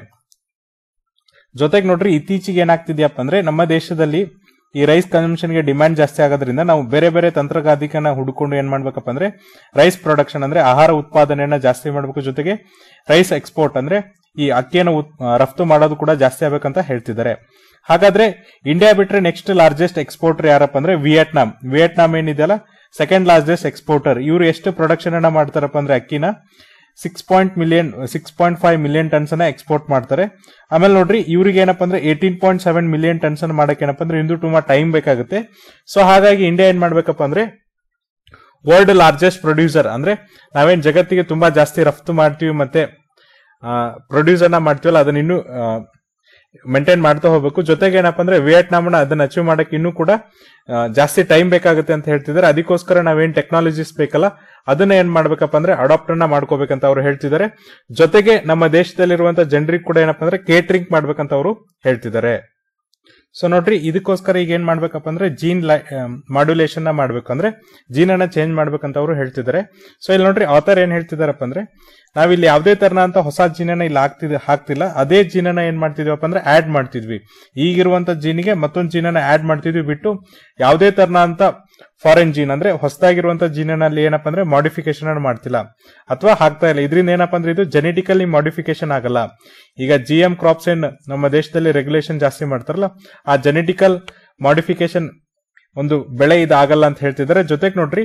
ಜೊತೆಗೆ ನೋಡ್ರಿ ಇತ್ತೀಚೆಗೆ ಏನಾಗ್ತಿದ್ಯಪ್ಪ ಅಂದ್ರೆ ನಮ್ಮ ದೇಶದಲ್ಲಿ ಈ ರೈಸ್ ಗೆ ಡಿಮ್ಯಾಂಡ್ ಜಾಸ್ತಿ ಆಗೋದ್ರಿಂದ ನಾವು ಬೇರೆ ಬೇರೆ ತಂತ್ರಗಾಧಿಕನ ಹುಡುಕೊಂಡು ಏನ್ ಮಾಡ್ಬೇಕಪ್ಪ ಅಂದ್ರೆ ರೈಸ್ ಪ್ರೊಡಕ್ಷನ್ ಅಂದ್ರೆ ಆಹಾರ ಉತ್ಪಾದನೆಯನ್ನ ಜಾಸ್ತಿ ಮಾಡಬೇಕು ಜೊತೆಗೆ ರೈಸ್ ಎಕ್ಸ್ಪೋರ್ಟ್ ಅಂದ್ರೆ ಈ ಅಕ್ಕಿಯನ್ನು ರಫ್ತು ಮಾಡೋದು ಕೂಡ ಜಾಸ್ತಿ ಆಗ್ಬೇಕಂತ ಹೇಳ್ತಿದ್ದಾರೆ ಹಾಗಾದ್ರೆ ಇಂಡಿಯಾ ಬಿಟ್ರೆ ನೆಕ್ಸ್ಟ್ ಲಾರ್ಜೆಸ್ಟ್ ಎಕ್ಸ್ಪೋರ್ಟರ್ ಯಾರಪ್ಪ ಅಂದ್ರೆ ವಿಯೆಟ್ನಾಂ ವಿಯೆಟ್ನಾಂ ಏನಿದೆಯಲ್ಲ ಸೆಕೆಂಡ್ ಲಾರ್ಜೆಸ್ಟ್ ಎಕ್ಸ್ಪೋರ್ಟರ್ ಇವರು ಎಷ್ಟು ಪ್ರೊಡಕ್ಷನ್ ಅನ್ನ ಮಾಡ್ತಾರಪ್ಪ ಅಂದ್ರೆ ಅಕ್ಕಿನ six point million six point five million tons ಅನ್ನ ಎಕ್ಸ್ಪೋರ್ಟ್ ಮಾಡ್ತಾರೆ ಆಮೇಲೆ ನೋಡ್ರಿ ಇವ್ರಿಗೆ ಏನಪ್ಪ ಅಂದ್ರೆ eighteen point seven million tons ಅನ್ನ ಮಾಡಕ್ಕೆ ಏನಪ್ಪ ಅಂದ್ರೆ ಇಂದು ತುಂಬಾ ಟೈಮ್ ಬೇಕಾಗುತ್ತೆ ಸೊ ಹಾಗಾಗಿ ಇಂಡಿಯಾ ಏನ್ ಮಾಡ್ಬೇಕಪ್ಪ ಅಂದ್ರೆ ವರ್ಲ್ಡ್ ಲಾರ್ಜೆಸ್ಟ್ ಪ್ರೊಡ್ಯೂಸರ್ ಅಂದ್ರೆ ನಾವೇನ್ ಜಗತ್ತಿಗೆ ತುಂಬಾ ಜಾಸ್ತಿ ರಫ್ತು ಮಾಡ್ತೀವಿ ಮತ್ತೆ ಪ್ರೊಡ್ಯೂಸರ್ನ ಮಾಡ್ತೀವಲ್ಲ ಅದನ್ನ ಇನ್ನೂ ಮೇಂಟೈನ್ ಮಾಡ್ತಾ ಹೋಗ್ಬೇಕು ಜೊತೆಗೆ ಏನಪ್ಪಾ ಅಂದ್ರೆ ನ ಅದನ್ನ ಅಚೀವ್ ಮಾಡಕ್ಕೆ ಇನ್ನೂ ಕೂಡ ಜಾಸ್ತಿ ಟೈಮ್ ಬೇಕಾಗುತ್ತೆ ಅಂತ ಹೇಳ್ತಿದ್ದಾರೆ ಅದಕ್ಕೋಸ್ಕರ ನಾವೇನ್ ಟೆಕ್ನಾಲಜೀಸ್ ಬೇಕಲ್ಲ ಅದನ್ನ ಏನ್ ಮಾಡ್ಬೇಕಪ್ಪ ಅಂದ್ರೆ ಅಡಾಪ್ಟರ್ ನ ಮಾಡ್ಕೋಬೇಕಂತ ಅವರು ಹೇಳ್ತಿದ್ದಾರೆ ಜೊತೆಗೆ ನಮ್ಮ ದೇಶದಲ್ಲಿರುವಂತಹ ಜನರಿಗೆ ಕೂಡ ಏನಪ್ಪಾ ಅಂದ್ರೆ ಕೇಟ್ರಿಂಗ್ ಮಾಡ್ಬೇಕಂತ ಅವರು ಹೇಳ್ತಿದ್ದಾರೆ ಸೊ ನೋಡ್ರಿ ಇದಕ್ಕೋಸ್ಕರ ಈಗ ಏನ್ ಮಾಡ್ಬೇಕಪ್ಪ ಅಂದ್ರೆ ಜೀನ್ ಮಾಡ್ಯುಲೇಷನ್ ನ ಮಾಡ್ಬೇಕಂದ್ರೆ ಜೀನ್ ಅನ್ನ ಚೇಂಜ್ ಮಾಡ್ಬೇಕಂತ ಅವರು ಹೇಳ್ತಿದ್ದಾರೆ ಸೊ ಇಲ್ಲಿ ನೋಡ್ರಿ ಆತರ್ ಏನ್ ಹೇಳ್ತಿದಾರಪ್ಪ ಅಂದ್ರೆ ನಾವಿಲ್ಲಿ ಯಾವುದೇ ಅಂತ ಹೊಸ ಅನ್ನ ಇಲ್ಲಿ ಹಾಕ್ತಿದ್ ಹಾಕ್ತಿಲ್ಲ ಅದೇ ಅನ್ನ ಏನ್ ಮಾಡ್ತಿದ್ವಪ್ಪ ಅಂದ್ರೆ ಆಡ್ ಮಾಡ್ತಿದ್ವಿ ಈಗಿರುವಂತ ಜೀನಿಗೆ ಮತ್ತೊಂದು ಅನ್ನ ಆಡ್ ಮಾಡ್ತಿದ್ವಿ ಬಿಟ್ಟು ಯಾವುದೇ ಅಂತ ಫಾರಿನ್ ಜೀನ್ ಅಂದ್ರೆ ಹೊಸದಾಗಿರುವಂತಹ ಅಲ್ಲಿ ಏನಪ್ಪ ಅಂದ್ರೆ ಮಾಡಿಫಿಕೇಶನ್ ಅನ್ನು ಮಾಡ್ತಿಲ್ಲ ಅಥವಾ ಹಾಕ್ತಾ ಇಲ್ಲ ಇದರಿಂದ ಏನಪ್ಪಾ ಅಂದ್ರೆ ಇದು ಜೆನೆಟಿಕಲಿ ಮಾಡಿಫಿಕೇಶನ್ ಆಗಲ್ಲ ಈಗ ಜಿ ಎಂ ಕ್ರಾಪ್ಸ್ ಏನ್ ನಮ್ಮ ದೇಶದಲ್ಲಿ ರೆಗ್ಯುಲೇಷನ್ ಜಾಸ್ತಿ ಮಾಡ್ತಾರಲ್ಲ ಆ ಜೆನೆಟಿಕಲ್ ಮಾಡಿಫಿಕೇಶನ್ ಒಂದು ಬೆಳೆ ಇದಾಗಲ್ಲ ಅಂತ ಹೇಳ್ತಿದ್ದಾರೆ ಜೊತೆಗೆ ನೋಡ್ರಿ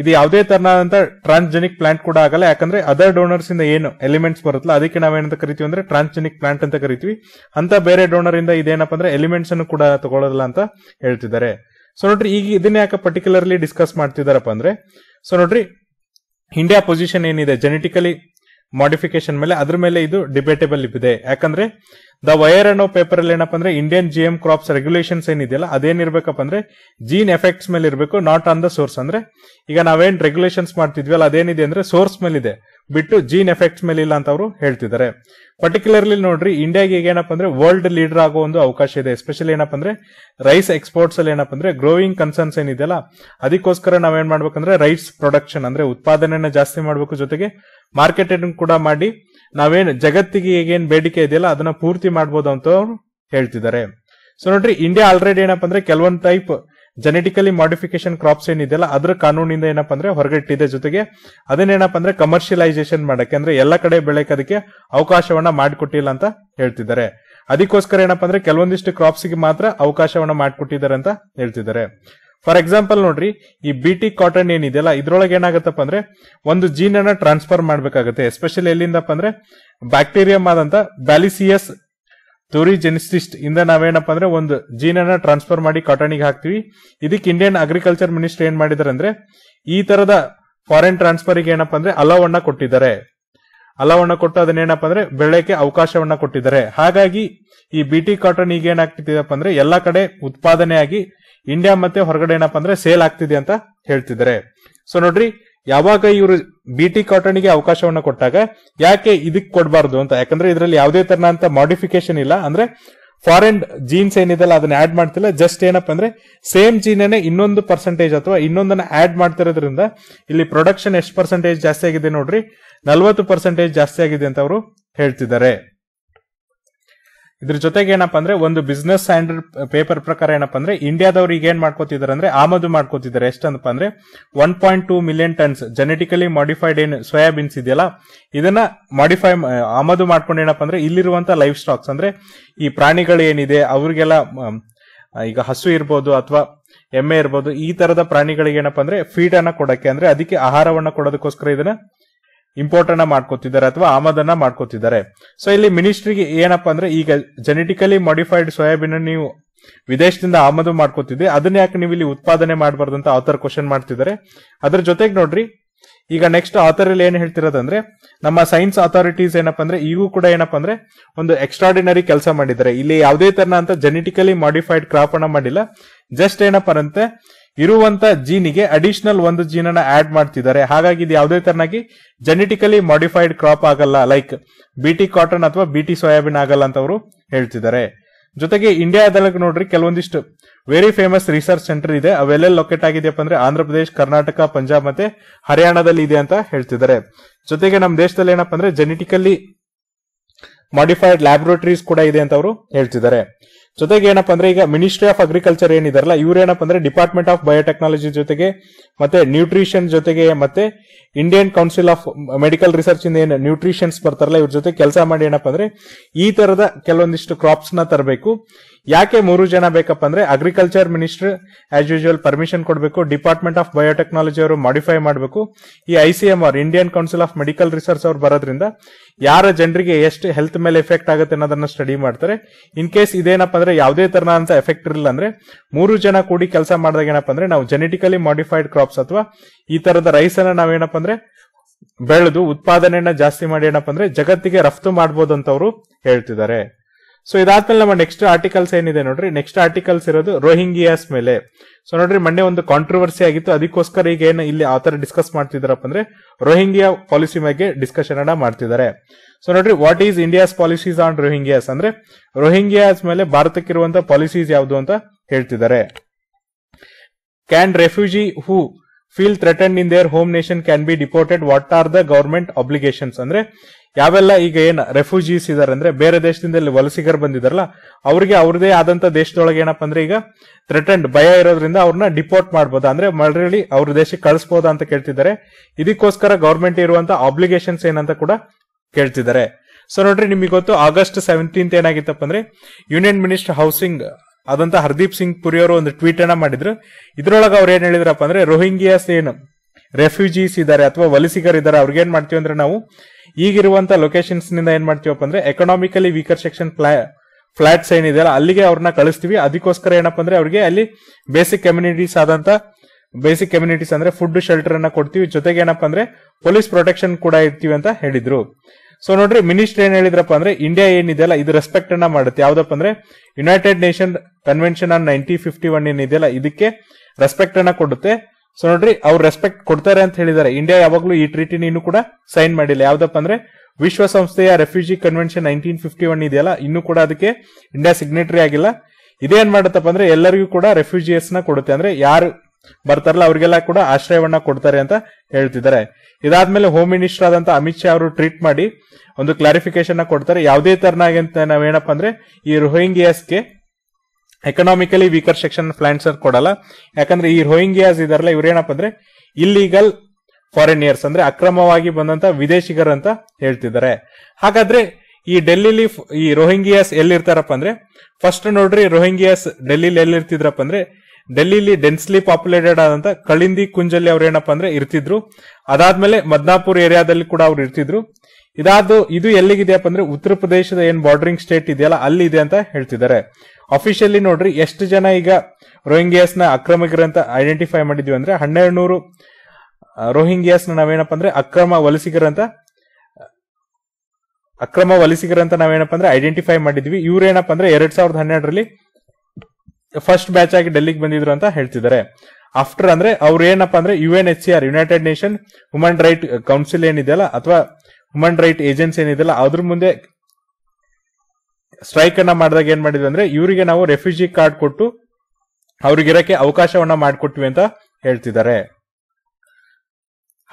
ಇದು ಯಾವುದೇ ತರನಾದಂತ ಟ್ರಾನ್ಸ್ಜೆನಿಕ್ ಪ್ಲಾಂಟ್ ಕೂಡ ಆಗಲ್ಲ ಯಾಕಂದ್ರೆ ಅದರ್ ಡೋನರ್ಸ್ ಇಂದ ಏನು ಎಲಿಮೆಂಟ್ಸ್ ಬರುತ್ತಲ್ಲ ಅದಕ್ಕೆ ನಾವೇನಂತ ಕರಿತೀವಿ ಅಂದ್ರೆ ಟ್ರಾನ್ಸ್ಜೆನಿಕ್ ಪ್ಲಾಂಟ್ ಅಂತ ಕರಿತೀವಿ ಅಂತ ಬೇರೆ ಡೋನರ್ ಇಂದ ಇದೇನಪ್ಪ ಅಂದ್ರೆ ಎಲಿಮೆಂಟ್ಸ್ ಅನ್ನು ಕೂಡ ತಗೊಳ್ಳೋದಿಲ್ಲ ಅಂತ ಹೇಳ್ತಿದ್ದಾರೆ ಸೊ ನೋಡ್ರಿ ಈಗ ಇದನ್ನ ಯಾಕೆ ಪರ್ಟಿಕ್ಯುಲರ್ಲಿ ಡಿಸ್ಕಸ್ ಮಾಡ್ತಿದಾರಪ್ಪ ಅಂದ್ರೆ ಸೊ ನೋಡ್ರಿ ಇಂಡಿಯಾ ಪೊಸಿಷನ್ ಏನಿದೆ ಜೆನೆಟಿಕಲಿ ಮಾಡಿಫಿಕೇಶನ್ ಮೇಲೆ ಅದ್ರ ಮೇಲೆ ಇದು ಡಿಬೇಟೇಬಲ್ ಇದೆ ಯಾಕಂದ್ರೆ ದ ವಯರ್ ಅನ್ನೋ ಪೇಪರ್ ಅಲ್ಲಿ ಏನಪ್ಪ ಅಂದ್ರೆ ಇಂಡಿಯನ್ ಜಿಎಂ ಕ್ರಾಪ್ಸ್ ರೆಗ್ಯುಲೇಷನ್ಸ್ ಏನಿದೆಯಲ್ಲ ಅದೇನಿರ್ಬೇಕಪ್ಪ ಅಂದ್ರೆ ಜೀನ್ ಎಫೆಕ್ಟ್ಸ್ ಮೇಲೆ ಇರಬೇಕು ನಾಟ್ ಆನ್ ದ ಸೋರ್ಸ್ ಅಂದ್ರೆ ಈಗ ನಾವೇನ್ ರೆಗ್ಯುಲೇಷನ್ಸ್ ಮಾಡ್ತಿದ್ವಿ ಅಲ್ಲ ಅದೇನಿದೆ ಅಂದ್ರೆ ಸೋರ್ಸ್ ಮೇಲಿದೆ ಬಿಟ್ಟು ಜೀನ್ ಎಫೆಕ್ಟ್ಸ್ ಮೇಲೆ ಇಲ್ಲ ಅಂತ ಅವರು ಹೇಳ್ತಿದ್ದಾರೆ ಪರ್ಟಿಕ್ಯುಲರ್ಲಿ ನೋಡ್ರಿ ಇಂಡಿಯಾಗೆ ಈಗ ಏನಪ್ಪ ಅಂದ್ರೆ ವರ್ಲ್ಡ್ ಲೀಡರ್ ಆಗೋ ಒಂದು ಅವಕಾಶ ಇದೆ ಎಸ್ಪೆಷಲಿ ಏನಪ್ಪ ಅಂದ್ರೆ ರೈಸ್ ಎಕ್ಸ್ಪೋರ್ಟ್ಸ್ ಅಲ್ಲಿ ಏನಪ್ಪ ಅಂದ್ರೆ ಗ್ರೋಯಿಂಗ್ ಕನ್ಸರ್ನ್ಸ್ ಏನಿದೆಯಲ್ಲ ಅದಕ್ಕೋಸ್ಕರ ನಾವೇನ್ ಮಾಡ್ಬೇಕಂದ್ರೆ ರೈಸ್ ಪ್ರೊಡಕ್ಷನ್ ಅಂದ್ರೆ ಉತ್ಪಾದನೆಯನ್ನ ಜಾಸ್ತಿ ಮಾಡಬೇಕು ಜೊತೆಗೆ ಮಾರ್ಕೆಟಿಂಗ್ ಕೂಡ ಮಾಡಿ ನಾವೇನು ಜಗತ್ತಿಗೆ ಈಗೇನು ಬೇಡಿಕೆ ಇದೆಯಲ್ಲ ಅದನ್ನ ಪೂರ್ತಿ ಮಾಡಬಹುದು ಅಂತ ಅವರು ಹೇಳ್ತಿದ್ದಾರೆ ಸೊ ನೋಡ್ರಿ ಇಂಡಿಯಾ ಆಲ್ರೆಡಿ ಏನಪ್ಪ ಅಂದ್ರೆ ಕೆಲವೊಂದು ಟೈಪ್ ಜೆನೆಟಿಕಲಿ ಮಾಡಿಫಿಕೇಶನ್ ಕ್ರಾಪ್ಸ್ ಏನಿದೆಯಲ್ಲ ಅದ್ರ ಕಾನೂನಿಂದ ಏನಪ್ಪ ಅಂದ್ರೆ ಹೊರಗಟ್ಟಿದೆ ಜೊತೆಗೆ ಅದನ್ನೇನಪ್ಪ ಅಂದ್ರೆ ಕಮರ್ಷಿಯಲೈಸೇಷನ್ ಮಾಡಕ್ಕೆ ಅಂದ್ರೆ ಎಲ್ಲ ಕಡೆ ಬೆಳೆಯಕ್ಕೆ ಅದಕ್ಕೆ ಅವಕಾಶವನ್ನ ಮಾಡಿಕೊಟ್ಟಿಲ್ಲ ಅಂತ ಹೇಳ್ತಿದ್ದಾರೆ ಅದಕ್ಕೋಸ್ಕರ ಏನಪ್ಪ ಅಂದ್ರೆ ಕೆಲವೊಂದಿಷ್ಟು ಗೆ ಮಾತ್ರ ಅವಕಾಶವನ್ನ ಮಾಡಿಕೊಟ್ಟಿದ್ದಾರೆ ಅಂತ ಹೇಳ್ತಿದ್ದಾರೆ ಫಾರ್ ಎಕ್ಸಾಂಪಲ್ ನೋಡ್ರಿ ಈ ಬಿಟಿ ಕಾಟನ್ ಏನಿದೆಯಲ್ಲ ಇದ್ರೊಳಗೆ ಏನಾಗತ್ತಪ್ಪ ಅಂದ್ರೆ ಒಂದು ಜೀನ್ ಅನ್ನ ಟ್ರಾನ್ಸ್ಫರ್ ಮಾಡಬೇಕಾಗುತ್ತೆ ಎಸ್ಪೆಷಲಿ ಎಲ್ಲಿಂದಪ್ಪ ಅಂದ್ರೆ ಬ್ಯಾಕ್ಟೀರಿಯಂ ಆದಂತ ಬ್ಯಾಲಿಸಿಯಸ್ ತೂರಿ ಜೆನಿಸಿಸ್ಟ್ ಇಂದ ನಾವೇನಪ್ಪ ಅಂದ್ರೆ ಒಂದು ಜೀನ್ ಅನ್ನ ಟ್ರಾನ್ಸ್ಫರ್ ಮಾಡಿ ಕಾಟನಿಗೆ ಹಾಕ್ತಿವಿ ಇದಕ್ಕೆ ಇಂಡಿಯನ್ ಅಗ್ರಿಕಲ್ಚರ್ ಮಿನಿಸ್ಟರ್ ಏನ್ ಮಾಡಿದಾರೆ ಅಂದ್ರೆ ಈ ತರದ ಫಾರಿನ್ ಟ್ರಾನ್ಸ್ಫರ್ ಏನಪ್ಪ ಏನಪ್ಪಾ ಅಂದ್ರೆ ಅಲವನ್ನ ಕೊಟ್ಟಿದ್ದಾರೆ ಅಲವನ್ನ ಕೊಟ್ಟು ಅದನ್ನೇನಪ್ಪ ಅಂದ್ರೆ ಬೆಳೆಕ್ಕೆ ಅವಕಾಶವನ್ನ ಕೊಟ್ಟಿದ್ದಾರೆ ಹಾಗಾಗಿ ಈ ಬಿಟಿ ಕಾಟನ್ ಈಗ ಏನಾಗ್ತಿದೆಯಪ್ಪ ಅಂದ್ರೆ ಎಲ್ಲಾ ಕಡೆ ಉತ್ಪಾದನೆ ಆಗಿ ಇಂಡಿಯಾ ಮತ್ತೆ ಹೊರಗಡೆ ಏನಪ್ಪ ಅಂದ್ರೆ ಸೇಲ್ ಆಗ್ತಿದೆ ಅಂತ ಹೇಳ್ತಿದ್ದಾರೆ ಸೊ ನೋಡ್ರಿ ಯಾವಾಗ ಇವರು ಬಿ ಟಿ ಕಾಟನ್ಗೆ ಅವಕಾಶವನ್ನ ಕೊಟ್ಟಾಗ ಯಾಕೆ ಇದಕ್ಕೆ ಕೊಡಬಾರ್ದು ಅಂತ ಯಾಕಂದ್ರೆ ಇದರಲ್ಲಿ ಯಾವುದೇ ತರನಂತ ಮಾಡಿಫಿಕೇಶನ್ ಇಲ್ಲ ಅಂದ್ರೆ ಫಾರಿನ್ ಜೀನ್ಸ್ ಏನಿದೆ ಅದನ್ನ ಆಡ್ ಮಾಡ್ತಿಲ್ಲ ಜಸ್ಟ್ ಏನಪ್ಪ ಅಂದ್ರೆ ಸೇಮ್ ಜೀನ್ ಇನ್ನೊಂದು ಪರ್ಸೆಂಟೇಜ್ ಅಥವಾ ಇನ್ನೊಂದನ್ನ ಆಡ್ ಮಾಡ್ತಿರೋದ್ರಿಂದ ಇಲ್ಲಿ ಪ್ರೊಡಕ್ಷನ್ ಎಷ್ಟು ಪರ್ಸೆಂಟೇಜ್ ಜಾಸ್ತಿ ಆಗಿದೆ ನೋಡ್ರಿ ನಲ್ವತ್ತು ಪರ್ಸೆಂಟೇಜ್ ಜಾಸ್ತಿ ಆಗಿದೆ ಅಂತ ಅವರು ಹೇಳ್ತಿದ್ದಾರೆ ಇದ್ರ ಜೊತೆಗೆ ಏನಪ್ಪಾ ಅಂದ್ರೆ ಒಂದು ಬಿಸ್ನೆಸ್ ಸ್ಟ್ಯಾಂಡರ್ಡ್ ಪೇಪರ್ ಪ್ರಕಾರ ಏನಪ್ಪಾ ಅಂದ್ರೆ ಇಂಡಿಯಾದವ್ರಿಗೆ ಏನ್ ಮಾಡ್ಕೋತಿದ್ದಾರೆ ಅಂದ್ರೆ ಆಮದು ಮಾಡ್ಕೋತಿದ್ದಾರೆ ಎಷ್ಟಂತಪ್ಪ ಅಂದ್ರೆ one point two million tons genetically modified ಏನ್ ಸೋಯಾಬೀನ್ಸ್ ಇದೆಯಲ್ಲ ಇದನ್ನ ಮಾಡಿಫೈ ಆಮದು ಮಾಡ್ಕೊಂಡು ಏನಪ್ಪಾ ಅಂದ್ರೆ ಇಲ್ಲಿರುವಂತ ಲೈಫ್ ಸ್ಟಾಕ್ಸ್ ಅಂದ್ರೆ ಈ ಪ್ರಾಣಿಗಳು ಏನಿದೆ ಅವ್ರಿಗೆಲ್ಲ ಈಗ ಹಸು ಇರ್ಬೋದು ಅಥವಾ ಎಮ್ಮೆ ಇರ್ಬೋದು ಈ ತರದ ಪ್ರಾಣಿಗಳಿಗೆ ಏನಪ್ಪಾ ಅಂದ್ರೆ ಫೀಡ್ ಅನ್ನ ಕೊಡಕ್ಕೆ ಅಂದ್ರೆ ಅದಕ್ಕೆ ಆಹಾರವನ್ನ ಕೊಡೋದಕ್ಕೋಸ್ಕರ ಇದನ್ನ ಇಂಪೋರ್ಟ್ ಅನ್ನ ಮಾಡ್ಕೋತಿದ್ದಾರೆ ಅಥವಾ ಆಮದನ್ನ ಮಾಡ್ಕೋತಿದ್ದಾರೆ ಸೊ ಇಲ್ಲಿ ಮಿನಿಸ್ಟ್ರಿಗೆ ಏನಪ್ಪಾ ಅಂದ್ರೆ ಈಗ ಜೆನೆಟಿಕಲಿ ಮಾಡಿಫೈಡ್ ಸೋಯಾಬೀನ್ ನೀವು ವಿದೇಶದಿಂದ ಆಮದು ಮಾಡ್ಕೋತಿದ್ದೆ ಅದನ್ನ ಯಾಕೆ ನೀವು ಇಲ್ಲಿ ಉತ್ಪಾದನೆ ಮಾಡಬಾರ್ದು ಅಂತ ಆಥರ್ ಕ್ವಶನ್ ಮಾಡ್ತಿದ್ದಾರೆ ಅದ್ರ ಜೊತೆಗೆ ನೋಡ್ರಿ ಈಗ ನೆಕ್ಸ್ಟ್ ಆತರ್ ಅಲ್ಲಿ ಏನ್ ಹೇಳ್ತಿರೋದಂದ್ರೆ ನಮ್ಮ ಸೈನ್ಸ್ ಅಥಾರಿಟೀಸ್ ಏನಪ್ಪಾ ಅಂದ್ರೆ ಈಗೂ ಕೂಡ ಏನಪ್ಪಾ ಅಂದ್ರೆ ಒಂದು ಎಕ್ಸ್ಟ್ರಾಡಿನರಿ ಕೆಲಸ ಮಾಡಿದ್ದಾರೆ ಇಲ್ಲಿ ಯಾವುದೇ ತರನ ಅಂತ ಜೆನೆಟಿಕಲಿ ಮಾಡಿಫೈಡ್ ಕ್ರಾಪ್ ಅನ್ನ ಮಾಡಿಲ್ಲ ಜಸ್ಟ್ ಏನಪ್ಪಾ ಅಂತೆ ಇರುವಂತ ಜೀನಿಗೆ ಅಡಿಷನಲ್ ಒಂದು ಜೀನನ್ನು ಆಡ್ ಮಾಡ್ತಿದ್ದಾರೆ ಹಾಗಾಗಿ ಇದು ಯಾವುದೇ ತರನಾಗಿ ಜೆನೆಟಿಕಲಿ ಮಾಡಿಫೈಡ್ ಕ್ರಾಪ್ ಆಗಲ್ಲ ಲೈಕ್ ಬಿಟಿ ಕಾಟನ್ ಅಥವಾ ಬಿಟಿ ಸೋಯಾಬೀನ್ ಆಗಲ್ಲ ಅಂತ ಅವರು ಹೇಳ್ತಿದ್ದಾರೆ ಜೊತೆಗೆ ಇಂಡಿಯಾದಲ್ಲಿ ನೋಡ್ರಿ ಕೆಲವೊಂದಿಷ್ಟು ವೆರಿ ಫೇಮಸ್ ರಿಸರ್ಚ್ ಸೆಂಟರ್ ಇದೆ ಅವೆಲ್ಲ ಲೊಕೇಟ್ ಆಗಿದೆಯಪ್ಪ ಅಂದ್ರೆ ಆಂಧ್ರ ಕರ್ನಾಟಕ ಪಂಜಾಬ್ ಮತ್ತೆ ಹರಿಯಾಣದಲ್ಲಿ ಇದೆ ಅಂತ ಹೇಳ್ತಿದ್ದಾರೆ ಜೊತೆಗೆ ನಮ್ಮ ದೇಶದಲ್ಲಿ ಏನಪ್ಪಾ ಅಂದ್ರೆ ಜೆನೆಟಿಕಲಿ ಮಾಡಿಫೈಡ್ ಲ್ಯಾಬೊರೇಟರೀಸ್ ಕೂಡ ಇದೆ ಅಂತ ಅವರು ಹೇಳ್ತಿದ್ದಾರೆ ಜೊತೆಗೆ ಏನಪ್ಪ ಅಂದ್ರೆ ಈಗ ಮಿನಿಸ್ಟ್ರಿ ಆಫ್ ಅಗ್ರಿಕಲ್ಚರ್ ಏನಿದಾರಲ್ಲ ಇವ್ರು ಏನಪ್ಪ ಅಂದ್ರೆ ಡಿಪಾರ್ಟ್ಮೆಂಟ್ ಆಫ್ ಬಯೋಟೆಕ್ನಾಲಜಿ ಜೊತೆಗೆ ಮತ್ತೆ ನ್ಯೂಟ್ರಿಷನ್ ಜೊತೆಗೆ ಮತ್ತೆ Indian council of medical research ಇಂದ ಏನು ನ್ಯೂಟ್ರಿಷನ್ಸ್ ಬರ್ತಾರಲ್ಲ ಇವ್ರ ಜೊತೆ ಕೆಲಸ ಮಾಡಿ ಏನಪ್ಪ ಅಂದ್ರೆ ಈ ತರದ ಕೆಲವೊಂದಿಷ್ಟು ಕ್ರಾಪ್ಸ್ ನ ತರಬೇಕು ಯಾಕೆ ಮೂರು ಜನ ಬೇಕಪ್ಪ ಅಂದ್ರೆ agriculture minister as usual permission ಕೊಡಬೇಕು ಡಿಪಾರ್ಟ್ಮೆಂಟ್ ಆಫ್ ಬಯೋಟೆಕ್ನಾಲಜಿ ಅವರು ಮಾಡಿಫೈ ಮಾಡಬೇಕು ಈ ICMR Indian council of medical research ಅವರು ಬರೋದ್ರಿಂದ ಯಾರ ಜನರಿಗೆ ಎಷ್ಟು ಹೆಲ್ತ್ ಮೇಲೆ ಎಫೆಕ್ಟ್ ಆಗುತ್ತೆ ಅನ್ನೋದನ್ನ ಸ್ಟಡಿ ಮಾಡ್ತಾರೆ ಇನ್ ಕೇಸ್ ಇದೇನಪ್ಪ ಅಂದ್ರೆ ಯಾವುದೇ ತರನಾದಂತ ಎಫೆಕ್ಟ್ ಇರಲಿಲ್ಲ ಅಂದ್ರೆ ಮೂರು ಜನ ಕೂಡಿ ಕೆಲಸ ಮಾಡಿದಾಗ ಏನಪ್ಪ ಅಂದ್ರೆ ನಾವು ಜೆನೆಟಿಕಲಿ ಮಾಡಿಫೈಡ್ ಕ್ರಾಪ್ಸ್ ಅಥವಾ ಈ ತರದ ರೈಸ್ ಅನ್ನ ನಾವೇನಪ್ಪ ಅಂದ್ರೆ ಬೆಳೆದು ಉತ್ಪಾದನೆಯನ್ನ ಜಾಸ್ತಿ ಮಾಡಿ ಏನಪ್ಪ ಅಂದ್ರೆ ಜಗತ್ತಿಗೆ ರಫ್ತು ಮಾಡಬಹುದು ಅಂತ ಅವರು ಹೇಳ್ತಿದ್ದಾರೆ ಸೊ ಇದಾದ್ಮೇಲೆ ನಮ್ಮ ನೆಕ್ಸ್ಟ್ ಆರ್ಟಿಕಲ್ಸ್ ಏನಿದೆ ನೋಡ್ರಿ ನೆಕ್ಸ್ಟ್ ಆರ್ಟಿಕಲ್ಸ್ ಇರೋದು ರೋಹಿಂಗಿಯಾಸ್ ಮೇಲೆ ಸೊ ನೋಡ್ರಿ ಮೊನ್ನೆ ಒಂದು ಕಾಂಟ್ರವರ್ಸಿ ಆಗಿತ್ತು ಅದಕ್ಕೋಸ್ಕರ ಈಗ ಏನು ಇಲ್ಲಿ ಆ ಡಿಸ್ಕಸ್ ಮಾಡ್ತಿದಾರಪ್ಪ ಅಂದ್ರೆ ರೋಹಿಂಗಿಯಾ ಪಾಲಿಸಿ ಬಗ್ಗೆ ಡಿಸ್ಕಷನ್ ಅನ್ನ ಮಾಡ್ತಿದ್ದಾರೆ ಸೊ ನೋಡ್ರಿ what is India's policies on Rohingyas ಅಂದ್ರೆ ರೋಹಿಂಗಿಯಾಸ್ ಮೇಲೆ ಭಾರತಕ್ಕೆ ಇರುವಂತಹ ಪಾಲಿಸೀಸ್ ಯಾವುದು ಅಂತ ಹೇಳ್ತಿದ್ದಾರೆ can refugee who feel threatened in their home nation can be deported what are the government obligations ಅಂದ್ರೆ ಯಾವೆಲ್ಲ ಈಗ ಏನ್ ರೆಫ್ಯೂಜೀಸ್ ಇದಾರೆ ಅಂದ್ರೆ ಬೇರೆ ದೇಶದಿಂದ ಇಲ್ಲಿ ವಲಸಿಗರು ಬಂದಿದಾರಲ್ಲ ಅವ್ರಿಗೆ ಅವ್ರದೇ ಆದಂತ ದೇಶದೊಳಗೆ ಏನಪ್ಪ ಅಂದ್ರೆ ಈಗ ಥ್ರೆಟೆಂಡ್ ಭಯ ಇರೋದ್ರಿಂದ ಅವ್ರನ್ನ ಡಿಪೋರ್ಟ್ ಮಾಡಬಹುದು ಅಂದ್ರೆ ಮರಳಿ ಅವ್ರ ದೇಶಕ್ಕೆ ಕಳಿಸಬಹುದಾ ಅಂತ ಕೇಳ್ತಿದ್ದಾರೆ ಇದಕ್ಕೋಸ್ಕರ ಗವರ್ಮೆಂಟ್ ಇರುವಂತ ಆಬ್ಲಿಗೇಷನ್ಸ್ ಏನಂತ ಕೂಡ ಕೇಳ್ತಿದ್ದಾರೆ ಸೊ ನೋಡ್ರಿ ನಿಮಗೆ ಗೊತ್ತು ಆಗಸ್ಟ್ ಸೆವೆಂಟೀನ್ತ್ ಏನಾಗಿತ್ತಪ್ಪ ಅಂದ್ರೆ ಯೂನಿಯನ್ ಮಿನಿಸ್ಟರ್ ಹೌಸಿಂಗ್ ಆದಂತ ಹರ್ದೀಪ್ ಸಿಂಗ್ ಪುರಿ ಅವರು ಒಂದು ಟ್ವೀಟ್ ಅನ್ನ ಮಾಡಿದ್ರು ಇದ್ರೊಳಗೆ ಅವ್ರು ಏನ್ ಹೇಳಿದ್ರಪ್ಪ ಅಂದ್ರೆ ರೋಹಿಂಗಿಯಾಸ್ ಏನು ರೆಫ್ಯೂಜೀಸ್ ಇದ್ದಾರೆ ಅಥವಾ ವಲಸಿಗರಿದ್ದಾರೆ ಅವ್ರಿಗೆ ಏನ್ ಮಾಡ್ತೀವಿ ಅಂದ್ರೆ ನಾವು ಈಗಿರುವಂತ ಲೊಕೇಶನ್ಸ್ ನಿಂದ ಏನ್ ಮಾಡ್ತೀವಪ್ಪ ಅಂದ್ರೆ ಎಕನಾಮಿಕಲಿ ವೀಕರ್ ಸೆಕ್ಷನ್ ಫ್ಲಾಟ್ಸ್ ಏನಿದೆಯಲ್ಲ ಅಲ್ಲಿಗೆ ಅವ್ರನ್ನ ಕಳಿಸ್ತೀವಿ ಅದಕ್ಕೋಸ್ಕರ ಏನಪ್ಪ ಅಂದ್ರೆ ಅವ್ರಿಗೆ ಅಲ್ಲಿ ಬೇಸಿಕ್ ಕಮ್ಯುನಿಟೀಸ್ ಆದಂತ ಬೇಸಿಕ್ ಕಮ್ಯುನಿಟೀಸ್ ಅಂದ್ರೆ ಫುಡ್ ಶೆಲ್ಟರ್ ಅನ್ನ ಕೊಡ್ತೀವಿ ಜೊತೆಗೆ ಏನಪ್ಪ ಅಂದ್ರೆ ಪೊಲೀಸ್ ಪ್ರೊಟೆಕ್ಷನ್ ಕೂಡ ಇರ್ತೀವಿ ಅಂತ ಹೇಳಿದ್ರು ಸೊ ನೋಡ್ರಿ ಮಿನಿಸ್ಟರ್ ಏನ್ ಹೇಳಿದ್ರಪ್ಪ ಅಂದ್ರೆ ಇಂಡಿಯಾ ಏನಿದೆಯಲ್ಲ ಇದು ರೆಸ್ಪೆಕ್ಟ್ ಅನ್ನ ಮಾಡುತ್ತೆ ಯಾವ್ದಪ್ಪ ಅಂದ್ರೆ United Nation convention on nineteen fifty one ಏನಿದೆಯಲ್ಲ ಇದಕ್ಕೆ ರೆಸ್ಪೆಕ್ಟ್ ಅನ್ನ ಕೊಡುತ್ತೆ ಸೊ ನೋಡ್ರಿ ಅವ್ರು ರೆಸ್ಪೆಕ್ಟ್ ಕೊಡ್ತಾರೆ ಅಂತ ಹೇಳಿದ್ದಾರೆ ಇಂಡಿಯಾ ಯಾವಾಗಲೂ ಈ ಟ್ರೀಟಿನ ಇನ್ನು ಕೂಡ ಸೈನ್ ಮಾಡಿಲ್ಲ ಯಾವ್ದಪ್ಪ ಅಂದ್ರೆ ವಿಶ್ವಸಂಸ್ಥೆಯ refugee convention nineteen fifty one ಇದೆಯಲ್ಲ ಇನ್ನು ಕೂಡ ಅದಕ್ಕೆ ಇಂಡಿಯಾ ಸಿಗ್ನೇಟರಿ ಆಗಿಲ್ಲ ಇದೇನ್ ಮಾಡುತ್ತಪ್ಪ ಅಂದ್ರೆ ಎಲ್ಲರಿಗೂ ಕೂಡ ರೆಫ್ಯೂಜಿಯಸ್ ನ ಕೊಡುತ್ತೆ ಅಂದ್ರೆ ಯಾರು ಬರ್ತಾರಲ್ಲ ಅವರಿಗೆಲ್ಲ ಕೂಡ ಆಶ್ರಯವನ್ನ ಕೊಡ್ತಾರೆ ಅಂತ ಹೇಳ್ತಿದ್ದಾರೆ ಇದಾದ್ಮೇಲೆ ಹೋಮ್ ಮಿನಿಸ್ಟರ್ ಆದಂತ ಅಮಿತ್ ಶಾ ಅವರು ಟ್ರೀಟ್ ಮಾಡಿ ಒಂದು ಕ್ಲಾರಿಫಿಕೇಶನ್ ಕೊಡ್ತಾರೆ ಯಾವುದೇ ತರನಾಗಿ ನಾವೇನಪ್ಪ ಅಂದ್ರೆ ಈ ರೋಹಿಂಗ್ಯಾಸ್ಗೆ ಎಕನಾಮಿಕಲಿ ವೀಕರ್ ಸೆಕ್ಷನ್ ಸರ್ ಕೊಡಲ್ಲ ಯಾಕಂದ್ರೆ ಈ ರೋಹಿಂಗ್ಯಾಸ್ ಇದಾರಲ್ಲ ಇವ್ರೇನಪ್ಪ ಅಂದ್ರೆ ಇಲ್ಲಿಗಲ್ ಫಾರಿನಿಯರ್ಸ್ ಅಂದ್ರೆ ಅಕ್ರಮವಾಗಿ ಬಂದಂತ ಅಂತ ಹೇಳ್ತಿದ್ದಾರೆ ಹಾಗಾದ್ರೆ ಈ ಡೆಲ್ಲಿಲಿ ಈ ರೋಹಿಂಗಿಯಾಸ್ ಎಲ್ಲಿರ್ತಾರಪ್ಪ ಅಂದ್ರೆ ಫಸ್ಟ್ ನೋಡ್ರಿ ರೋಹಿಂಗಿಯಾಸ್ ಡೆಲ್ಲಿಲಿ ಎಲ್ಲಿರ್ತಿದ್ರಪ್ಪ ಅಂದ್ರೆ ಡೆಲ್ಲಿಲಿ ಡೆನ್ಸ್ಲಿ ಪಾಪ್ಯುಲೇಟೆಡ್ ಆದಂತ ಕಳಿಂದಿ ಕುಂಜಲ್ಲಿ ಅವ್ರು ಏನಪ್ಪ ಅಂದ್ರೆ ಇರ್ತಿದ್ರು ಅದಾದ್ಮೇಲೆ ಮದ್ನಾಪುರ್ ಏರಿಯಾದಲ್ಲಿ ಕೂಡ ಅವ್ರು ಇರ್ತಿದ್ರು ಇದಾದ ಇದು ಎಲ್ಲಿಗಿದೆಯಪ್ಪ ಅಂದ್ರೆ ಉತ್ತರ ಪ್ರದೇಶದ ಏನ್ ಬಾರ್ಡರಿಂಗ್ ಸ್ಟೇಟ್ ಇದೆಯಲ್ಲ ಅಲ್ಲಿ ಇದೆ ಅಂತ ಹೇಳ್ತಿದ್ದಾರೆ ಅಫಿಷಿಯಲಿ ನೋಡ್ರಿ ಎಷ್ಟು ಜನ ಈಗ ರೋಹಿಂಗ್ಯಾಸ್ ನ ಅಕ್ರಮಿಕರಂತ ಐಡೆಂಟಿಫೈ ಮಾಡಿದ್ವಿ ಅಂದ್ರೆ ಹನ್ನೆರಡು ನೂರು ರೋಹಿಂಗ್ಯಾಸ್ ನಾವೇನಪ್ಪ ಅಂದ್ರೆ ಅಕ್ರಮ ವಲಸಿಗರಂತ ಅಕ್ರಮ ವಲಸಿಗರಂತ ನಾವೇನಪ್ಪ ಅಂದ್ರೆ ಐಡೆಂಟಿಫೈ ಮಾಡಿದ್ವಿ ಇವ್ರೇನಪ್ಪ ಅಂದ್ರೆ ಎರಡ್ ಸಾವಿರದ ಹನ್ನೆರಡರಲ್ಲಿ ಫಸ್ಟ್ ಬ್ಯಾಚ್ ಆಗಿ ಡೆಲ್ಲಿಗೆ ಬಂದಿದ್ರು ಅಂತ ಹೇಳ್ತಿದ್ದಾರೆ ಆಫ್ಟರ್ ಅಂದ್ರೆ ಅವ್ರ ಏನಪ್ಪಾ ಅಂದ್ರೆ U N H C R United Nation woman right council ಏನಿದೆಯಲ್ಲ ಅಥವಾ ವುಮನ್ ರೈಟ್ ಏಜೆನ್ಸಿ ಏನಿದೆಯಲ್ಲ ಅದ್ರ ಮುಂದೆ ಸ್ಟ್ರೈಕ್ ಅನ್ನ ಮಾಡಿದಾಗ ಏನ್ ಮಾಡಿದ್ವಿ ಅಂದ್ರೆ ಇವರಿಗೆ ನಾವು ರೆಫ್ಯೂಜಿ ಕಾರ್ಡ್ ಕೊಟ್ಟು ಅವ್ರಿಗಿರಕ್ಕೆ ಅವಕಾಶವನ್ನ ಮಾಡಿಕೊಟ್ವಿ ಅಂತ ಹೇಳ್ತಿದ್ದಾರೆ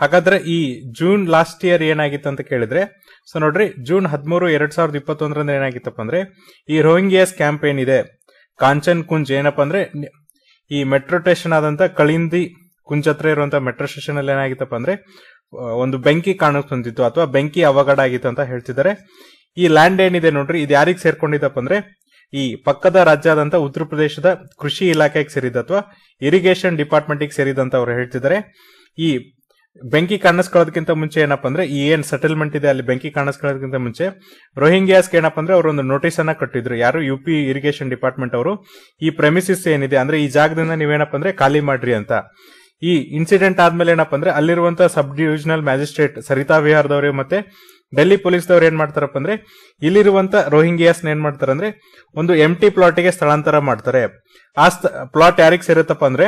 ಹಾಗಾದ್ರೆ ಈ ಜೂನ್ ಲಾಸ್ಟ್ ಇಯರ್ ಏನಾಗಿತ್ತು ಅಂತ ಕೇಳಿದ್ರೆ ಸೊ ನೋಡ್ರಿ ಜೂನ್ ಹದಿಮೂರು ಎರಡ್ ಸಾವಿರದ ಇಪ್ಪತ್ತೊಂದರಿಂದ ಏನಾಗಿತ್ತಪ್ಪ ಅಂದ್ರೆ ಈ ರೋಹಿಂಗ್ಯಾಸ್ ಕ್ಯಾಂಪೇನ್ ಇದೆ ಕಾಂಚನ್ ಕುಂಜ್ ಏನಪ್ಪಾ ಅಂದ್ರೆ ಈ ಮೆಟ್ರೋ ಸ್ಟೇಷನ್ ಆದಂತ ಕಳಿಂದಿ ಕುಂಜ್ ಹತ್ರ ಇರುವಂತ ಮೆಟ್ರೋ ಸ್ಟೇಷನ್ ಅಲ್ಲಿ ಏನಾಗಿತ್ತಪ್ಪ ಅಂದ್ರೆ ಒಂದು ಬೆಂಕಿ ಕಾಣಿಸ್ಕೊಂತಿತ್ತು ಅಥವಾ ಬೆಂಕಿ ಅವಘಡ ಆಗಿತ್ತು ಅಂತ ಹೇಳ್ತಿದ್ದಾರೆ ಈ ಲ್ಯಾಂಡ್ ಏನಿದೆ ನೋಡ್ರಿ ಇದು ಯಾರಿಗೆ ಸೇರ್ಕೊಂಡಿದ್ದಪ್ಪ ಅಂದ್ರೆ ಈ ಪಕ್ಕದ ರಾಜ್ಯಾದಂತ ಉತ್ತರ ಪ್ರದೇಶದ ಕೃಷಿ ಇಲಾಖೆಗೆ ಸೇರಿದ ಅಥವಾ ಇರಿಗೇಷನ್ ಡಿಪಾರ್ಟ್ಮೆಂಟಿಗೆ ಸೇರಿದಂತ ಅವರು ಹೇಳ್ತಿದ್ದಾರೆ ಈ ಬೆಂಕಿ ಕಾಣಿಸ್ಕೊಳ್ಳೋದಕ್ಕಿಂತ ಮುಂಚೆ ಏನಪ್ಪಾ ಅಂದ್ರೆ ಈ ಏನ್ ಸೆಟಲ್ಮೆಂಟ್ ಇದೆ ಅಲ್ಲಿ ಬೆಂಕಿ ಕಾಣಿಸ್ಕೊಳ್ಳೋದಕ್ಕಿಂತ ಮುಂಚೆ ರೋಹಿಂಗ್ಯಾಸ್ ಏನಪ್ಪ ಅಂದ್ರೆ ಅವರೊಂದು ನೋಟಿಸ್ ಅನ್ನ ಕಟ್ಟಿದ್ರು ಯಾರು ಯು ಪಿ ಇರಿಗೇಷನ್ ಡಿಪಾರ್ಟ್ಮೆಂಟ್ ಅವರು ಈ ಪ್ರೆಮಿಸಿಸ್ ಏನಿದೆ ಅಂದ್ರೆ ಈ ಜಾಗದಿಂದ ನೀವೇನಪ್ಪ ಅಂದ್ರೆ ಖಾಲಿ ಮಾಡ್ರಿ ಅಂತ ಈ ಇನ್ಸಿಡೆಂಟ್ ಆದ್ಮೇಲೆ ಏನಪ್ಪ ಅಂದ್ರೆ ಅಲ್ಲಿರುವಂತಹ ಸಬ್ ಡಿವಿಷನಲ್ ಮ್ಯಾಜಿಸ್ಟ್ರೇಟ್ ಸರಿತಾ ವಿಹಾರದವರು ಮತ್ತೆ ಡೆಲ್ಲಿ ಪೊಲೀಸ್ದವ್ರು ಏನ್ ಮಾಡ್ತಾರಪ್ಪ ಅಂದ್ರೆ ಇಲ್ಲಿರುವಂತ ರೋಹಿಂಗ್ಯಾಸ್ನ ಏನ್ ಮಾಡ್ತಾರೆ ಅಂದ್ರೆ ಒಂದು ಎಂ ಟಿ ಗೆ ಸ್ಥಳಾಂತರ ಮಾಡ್ತಾರೆ ಆ ಪ್ಲಾಟ್ ಯಾರಿಗೆ ಸೇರುತ್ತಪ್ಪ ಅಂದ್ರೆ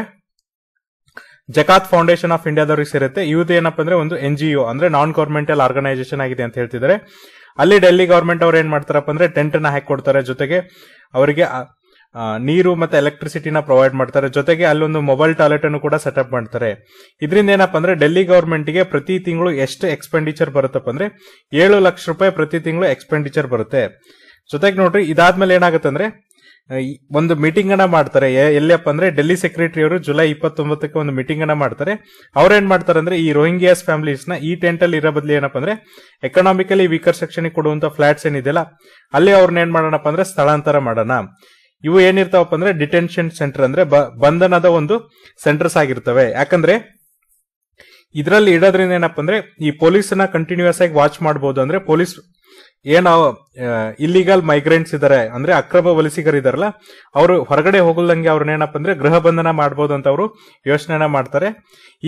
ಜಕಾತ್ ಫೌಂಡೇಶನ್ ಆಫ್ ಇಂಡಿಯಾದವ್ರಿಗೆ ಸೇರುತ್ತೆ ಇವತ್ತು ಏನಪ್ಪ ಅಂದ್ರೆ ಒಂದು ಎನ್ ಜಿ ಅಂದ್ರೆ ನಾನ್ ಗೌರ್ಮೆಂಟಲ್ ಆರ್ಗನೈಸೇಷನ್ ಆಗಿದೆ ಅಂತ ಹೇಳ್ತಿದ್ದಾರೆ ಅಲ್ಲಿ ಡೆಲ್ಲಿ ಗವರ್ಮೆಂಟ್ ಅವ್ರು ಏನ್ ಮಾಡ್ತಾರಪ್ಪ ಅಂದ್ರೆ ಟೆಂಟ್ ಅನ್ನ ಹಾಕಿ ಕೊಡ್ತಾರೆ ಜೊತೆಗೆ ಅವರಿಗೆ ನೀರು ಮತ್ತೆ ಎಲೆಕ್ಟ್ರಿಸಿಟಿನ ಪ್ರೊವೈಡ್ ಮಾಡ್ತಾರೆ ಜೊತೆಗೆ ಅಲ್ಲೊಂದು ಮೊಬೈಲ್ ಟಾಯ್ಲೆಟ್ ಅನ್ನು ಕೂಡ ಸೆಟಪ್ ಮಾಡ್ತಾರೆ ಇದರಿಂದ ಏನಪ್ಪಾ ಅಂದ್ರೆ ಡೆಲ್ಲಿ ಗವರ್ಮೆಂಟ್ ಗೆ ಪ್ರತಿ ತಿಂಗಳು ಎಷ್ಟು ಎಕ್ಸ್ಪೆಂಡಿಚರ್ ಬರುತ್ತಪ್ಪ ಅಂದ್ರೆ ಏಳು ಲಕ್ಷ ರೂಪಾಯಿ ಪ್ರತಿ ತಿಂಗಳು ಎಕ್ಸ್ಪೆಂಡಿಚರ್ ಬರುತ್ತೆ ಜೊತೆಗೆ ನೋಡ್ರಿ ಇದಾದ್ಮೇಲೆ ಏನಾಗುತ್ತೆ ಅಂದ್ರೆ ಒಂದು ಮೀಟಿಂಗ್ ಅನ್ನ ಮಾಡ್ತಾರೆ ಎಲ್ಲಿಯಪ್ಪ ಅಂದ್ರೆ ಡೆಲ್ಲಿ ಸೆಕ್ರೆಟರಿ ಅವರು ಜುಲೈ ಇಪ್ಪತ್ತೊಂಬತ್ತಕ್ಕೆ ಒಂದು ಮೀಟಿಂಗ್ ಅನ್ನ ಮಾಡ್ತಾರೆ ಅವ್ರೇನ್ ಮಾಡ್ತಾರೆ ಅಂದ್ರೆ ಈ ರೋಹಿಂಗ್ಯಾಸ್ ಫ್ಯಾಮಿಲೀಸ್ ನ ಈ ಟೆಂಟ್ ಅಲ್ಲಿ ಇರೋ ಬದಲು ಏನಪ್ಪ ಅಂದ್ರೆ ಎಕನಾಮಿಕಲಿ ವೀಕರ್ ಸೆಕ್ಷನ್ ಕೊಡುವಂತ ಫ್ಲಾಟ್ಸ್ ಏನಿದೆಯಲ್ಲ ಅಲ್ಲಿ ಅವ್ರನ್ನ ಏನ್ ಮಾಡೋಣಪ್ಪ ಅಂದ್ರೆ ಸ್ಥಳಾಂತರ ಮಾಡೋಣ ಇವು ಏನಿರ್ತಾವಪ್ಪ ಅಂದ್ರೆ ಡಿಟೆನ್ಷನ್ ಸೆಂಟರ್ ಅಂದ್ರೆ ಬಂಧನದ ಒಂದು ಸೆಂಟರ್ಸ್ ಆಗಿರ್ತವೆ ಯಾಕಂದ್ರೆ ಇದರಲ್ಲಿ ಇಡೋದ್ರಿಂದ ಏನಪ್ಪ ಅಂದ್ರೆ ಈ ಪೊಲೀಸ್ನ ಕಂಟಿನ್ಯೂಸ್ ಆಗಿ ವಾಚ್ ಮಾಡಬಹುದು ಅಂದ್ರೆ ಪೊಲೀಸ್ ಏನ ಇಲ್ಲಿಗಲ್ ಮೈಗ್ರೆಂಟ್ಸ್ ಇದಾರೆ ಅಂದ್ರೆ ಅಕ್ರಮ ವಲಸಿಗರಿದಾರಲ್ಲ ಅವರು ಹೊರಗಡೆ ಹೋಗಲ್ದಂಗೆ ಅವ್ರನ್ನ ಏನಪ್ಪ ಅಂದ್ರೆ ಗೃಹ ಬಂಧನ ಮಾಡ್ಬೋದು ಅಂತ ಅವರು ಯೋಚನೆನ ಮಾಡ್ತಾರೆ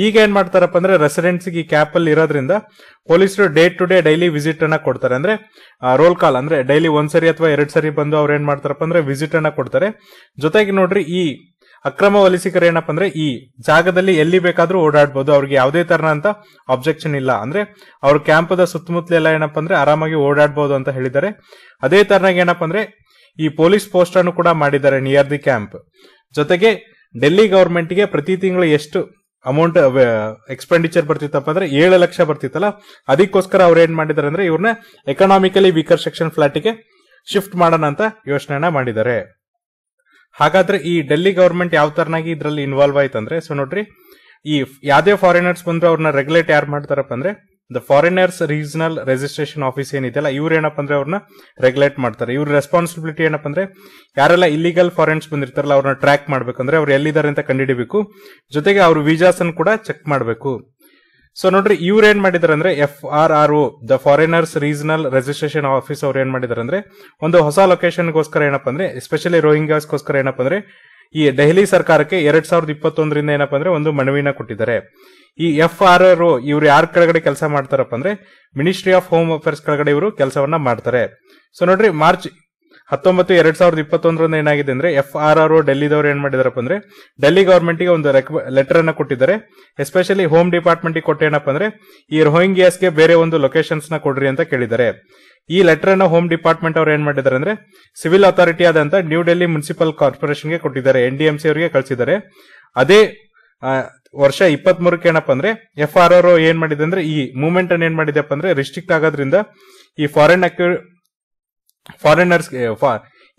ಈಗ ಏನ್ ಮಾಡ್ತಾರಪ್ಪ ಅಂದ್ರೆ ರೆಸಿಡೆನ್ಸಿಗೆ ಈ ಕ್ಯಾಪ್ ಅಲ್ಲಿ ಇರೋದ್ರಿಂದ ಪೊಲೀಸರು day to day daily visit ಅನ್ನ ಕೊಡ್ತಾರೆ ಅಂದ್ರೆ ರೋಲ್ ಕಾಲ್ ಅಂದ್ರೆ ಡೈಲಿ ಒಂದ್ಸರಿ ಅಥವಾ ಎರಡ್ ಸರಿ ಬಂದು ಅವ್ರ ಏನ್ ಮಾಡ್ತಾರಪ್ಪ ಅಂದ್ರೆ ವಿಸಿಟ್ ಅನ್ನ ಕೊಡ್ತಾರೆ ಜೊತೆಗೆ ನೋಡ್ರಿ ಈ ಅಕ್ರಮ ವಲಸಿಗರು ಏನಪ್ಪ ಅಂದ್ರೆ ಈ ಜಾಗದಲ್ಲಿ ಎಲ್ಲಿ ಬೇಕಾದ್ರೂ ಓಡಾಡ್ಬೋದು ಅವ್ರಿಗೆ ಯಾವುದೇ ಅಂತ ಅಬ್ಜೆಕ್ಷನ್ ಇಲ್ಲ ಅಂದ್ರೆ ಅವ್ರ ಕ್ಯಾಂಪದ ಸುತ್ತಮುತ್ತಲೆಲ್ಲ ಏನಪ್ಪ ಅಂದ್ರೆ ಆರಾಮಾಗಿ ಓಡಾಡ್ಬೋದು ಅಂತ ಹೇಳಿದ್ದಾರೆ ಅದೇ ತರನಾಗಿ ಏನಪ್ಪ ಅಂದ್ರೆ ಈ ಪೊಲೀಸ್ ಪೋಸ್ಟ್ ಅನ್ನು ಕೂಡ ಮಾಡಿದ್ದಾರೆ ನಿಯರ್ ದಿ ಕ್ಯಾಂಪ್ ಜೊತೆಗೆ ಡೆಲ್ಲಿ ಗೆ ಪ್ರತಿ ತಿಂಗಳು ಎಷ್ಟು ಅಮೌಂಟ್ ಎಕ್ಸ್ಪೆಂಡಿಚರ್ ಬರ್ತಿತ್ತಪ್ಪ ಅಂದ್ರೆ ಏಳು ಲಕ್ಷ ಬರ್ತಿತ್ತಲ್ಲ ಅದಕ್ಕೋಸ್ಕರ ಅವ್ರು ಏನ್ ಮಾಡಿದ್ದಾರೆ ಅಂದ್ರೆ ಇವ್ರನ್ನ ಎಕನಾಮಿಕಲಿ ವೀಕರ್ ಸೆಕ್ಷನ್ ಗೆ ಶಿಫ್ಟ್ ಮಾಡೋಣ ಅಂತ ಯೋಚನೆ ಮಾಡಿದ್ದಾರೆ ಹಾಗಾದ್ರೆ ಈ ಡೆಲ್ಲಿ ಗವರ್ಮೆಂಟ್ ಯಾವ ತರನಾಗಿ ಇದರಲ್ಲಿ ಇನ್ವಾಲ್ವ್ ಆಯ್ತಂದ್ರೆ ಸೊ ನೋಡ್ರಿ ಈ ಯಾವ್ದೇ ಫಾರಿನರ್ಸ್ ಬಂದ್ರೆ ಅವ್ರನ್ನ ರೆಗ್ಯುಲೇಟ್ ಯಾರು ಮಾಡ್ತಾರಪ್ಪ ಅಂದ್ರೆ the foreigners regional registration office ಏನಿದೆಯಲ್ಲ ಇವ್ರು ಏನಪ್ಪ ಅಂದ್ರೆ ಅವ್ರನ್ನ ರೆಗ್ಯುಲೇಟ್ ಮಾಡ್ತಾರೆ ಇವ್ರ ರೆಸ್ಪಾನ್ಸಿಬಿಲಿಟಿ ಏನಪ್ಪ ಅಂದ್ರೆ ಯಾರೆಲ್ಲ ಇಲ್ಲಿಗಲ್ ಫಾರಿನ್ಸ್ ಬಂದಿರ್ತಾರಲ್ಲ ಅವ್ರನ್ನ ಟ್ರ್ಯಾಕ್ ಮಾಡ್ಬೇಕಂದ್ರೆ ಅವ್ರು ಎಲ್ಲಿದ್ದಾರೆ ಅಂತ ಕಂಡಿಡಿಬೇಕು ಜೊತೆಗೆ ಅವ್ರ ವೀಸಾಸ್ ಕೂಡ ಚೆಕ್ ಮಾಡಬೇಕು ಸೊ ನೋಡ್ರಿ ಇವ್ರು ಏನ್ ಮಾಡಿದಾರೆ ಅಂದ್ರೆ F R R O the foreigners regional registration office ಅವ್ರು ಏನ್ ಮಾಡಿದಾರೆ ಅಂದ್ರೆ ಒಂದು ಹೊಸ ಲೊಕೇಶನ್ ಗೋಸ್ಕರ ಏನಪ್ಪ ಅಂದ್ರೆ ಎಸ್ಪೆಷಲಿ ರೋಹಿಂಗ್ಯಾಸ್ಗೋಸ್ಕರ ಏನಪ್ಪ ಅಂದ್ರೆ ಈ ದೆಹಲಿ ಸರ್ಕಾರಕ್ಕೆ ಎರಡ್ ಸಾವಿರದ ಇಪ್ಪತ್ತೊಂದರಿಂದ ಏನಪ್ಪ ಅಂದ್ರೆ ಒಂದು ಮನವಿನ ಕೊಟ್ಟಿದ್ದಾರೆ ಈ ಎಫ್ ಆರ್ ಆರ್ ಇವ್ರು ಯಾರ ಕೆಳಗಡೆ ಕೆಲಸ ಮಾಡ್ತಾರಪ್ಪ ಅಂದ್ರೆ ಮಿನಿಸ್ಟ್ರಿ ಆಫ್ ಹೋಮ್ ಅಫೇರ್ಸ್ ಕೆಳಗಡೆ ಇವರು ಕೆಲಸವನ್ನ ಮಾಡ್ತಾರೆ ಸೊ ನೋಡ್ರಿ ಮಾರ್ಚ್ ಹತ್ತೊಂಬತ್ತು ಎರಡ್ ಸಾವಿರದ ಇಪ್ಪತ್ತೊಂದರಿಂದ ಏನಾಗಿದೆ ಅಂದ್ರೆ ಎಫ್ ಆರ್ ಆರ್ ಡೆಲ್ಲಿದವರು ಏನ್ ಮಾಡಿದಾರಪ್ಪ ಅಂದ್ರೆ ಡೆಲ್ಲಿ ಗವರ್ಮೆಂಟ್ ಗೆ ಒಂದು ಲೆಟರ್ ಅನ್ನ ಕೊಟ್ಟಿದ್ದಾರೆ ಎಸ್ಪೆಷಲಿ ಹೋಮ್ ಡಿಪಾರ್ಟ್ಮೆಂಟ್ ಏನಪ್ಪ ಅಂದ್ರೆ ಈ ರೋಹಿಂಗ್ಯಾಸ್ ಗೆ ಬೇರೆ ಒಂದು ಲೊಕೇಶನ್ಸ್ ನ ಕೊಡ್ರಿ ಅಂತ ಕೇಳಿದ್ದಾರೆ ಈ ಲೆಟರ್ ಅನ್ನ ಹೋಮ್ ಡಿಪಾರ್ಟ್ಮೆಂಟ್ ಅವ್ರು ಏನ್ ಮಾಡಿದ್ದಾರೆ ಅಂದ್ರೆ ಸಿವಿಲ್ ಅಥಾರಿಟಿ ಆದಂತ ನ್ಯೂ ಡೆಲ್ಲಿ ಮುನ್ಸಿಪಲ್ ಕಾರ್ಪೊರೇಷನ್ ಗೆ ಕೊಟ್ಟಿದ್ದಾರೆ ಎನ್ ಡಿ ಎಂ ಸಿ ಅವರಿಗೆ ಕಳಿಸಿದ್ದಾರೆ ಅದೇ ವರ್ಷ ಇಪ್ಪತ್ಮೂರಕ್ಕೆ ಮೂರಕ್ಕೆ ಏನಪ್ಪ ಅಂದ್ರೆ ಎಫ್ ಆರ್ ಆರ್ ಏನ್ ಮಾಡಿದೆ ಅಂದ್ರೆ ಈ ಮೂವ್ಮೆಂಟ್ ಅನ್ನ ಏನ್ ಮಾಡಿದೆಪ್ಪ ಅಂದ್ರೆ ರಿಸ್ಟ್ರಿಕ್ಟ್ ಆಗೋದ್ರಿಂದ ಈ ಫಾರಿನ್ ಅಕ್ಯೂ ಫಾರಿನರ್ಸ್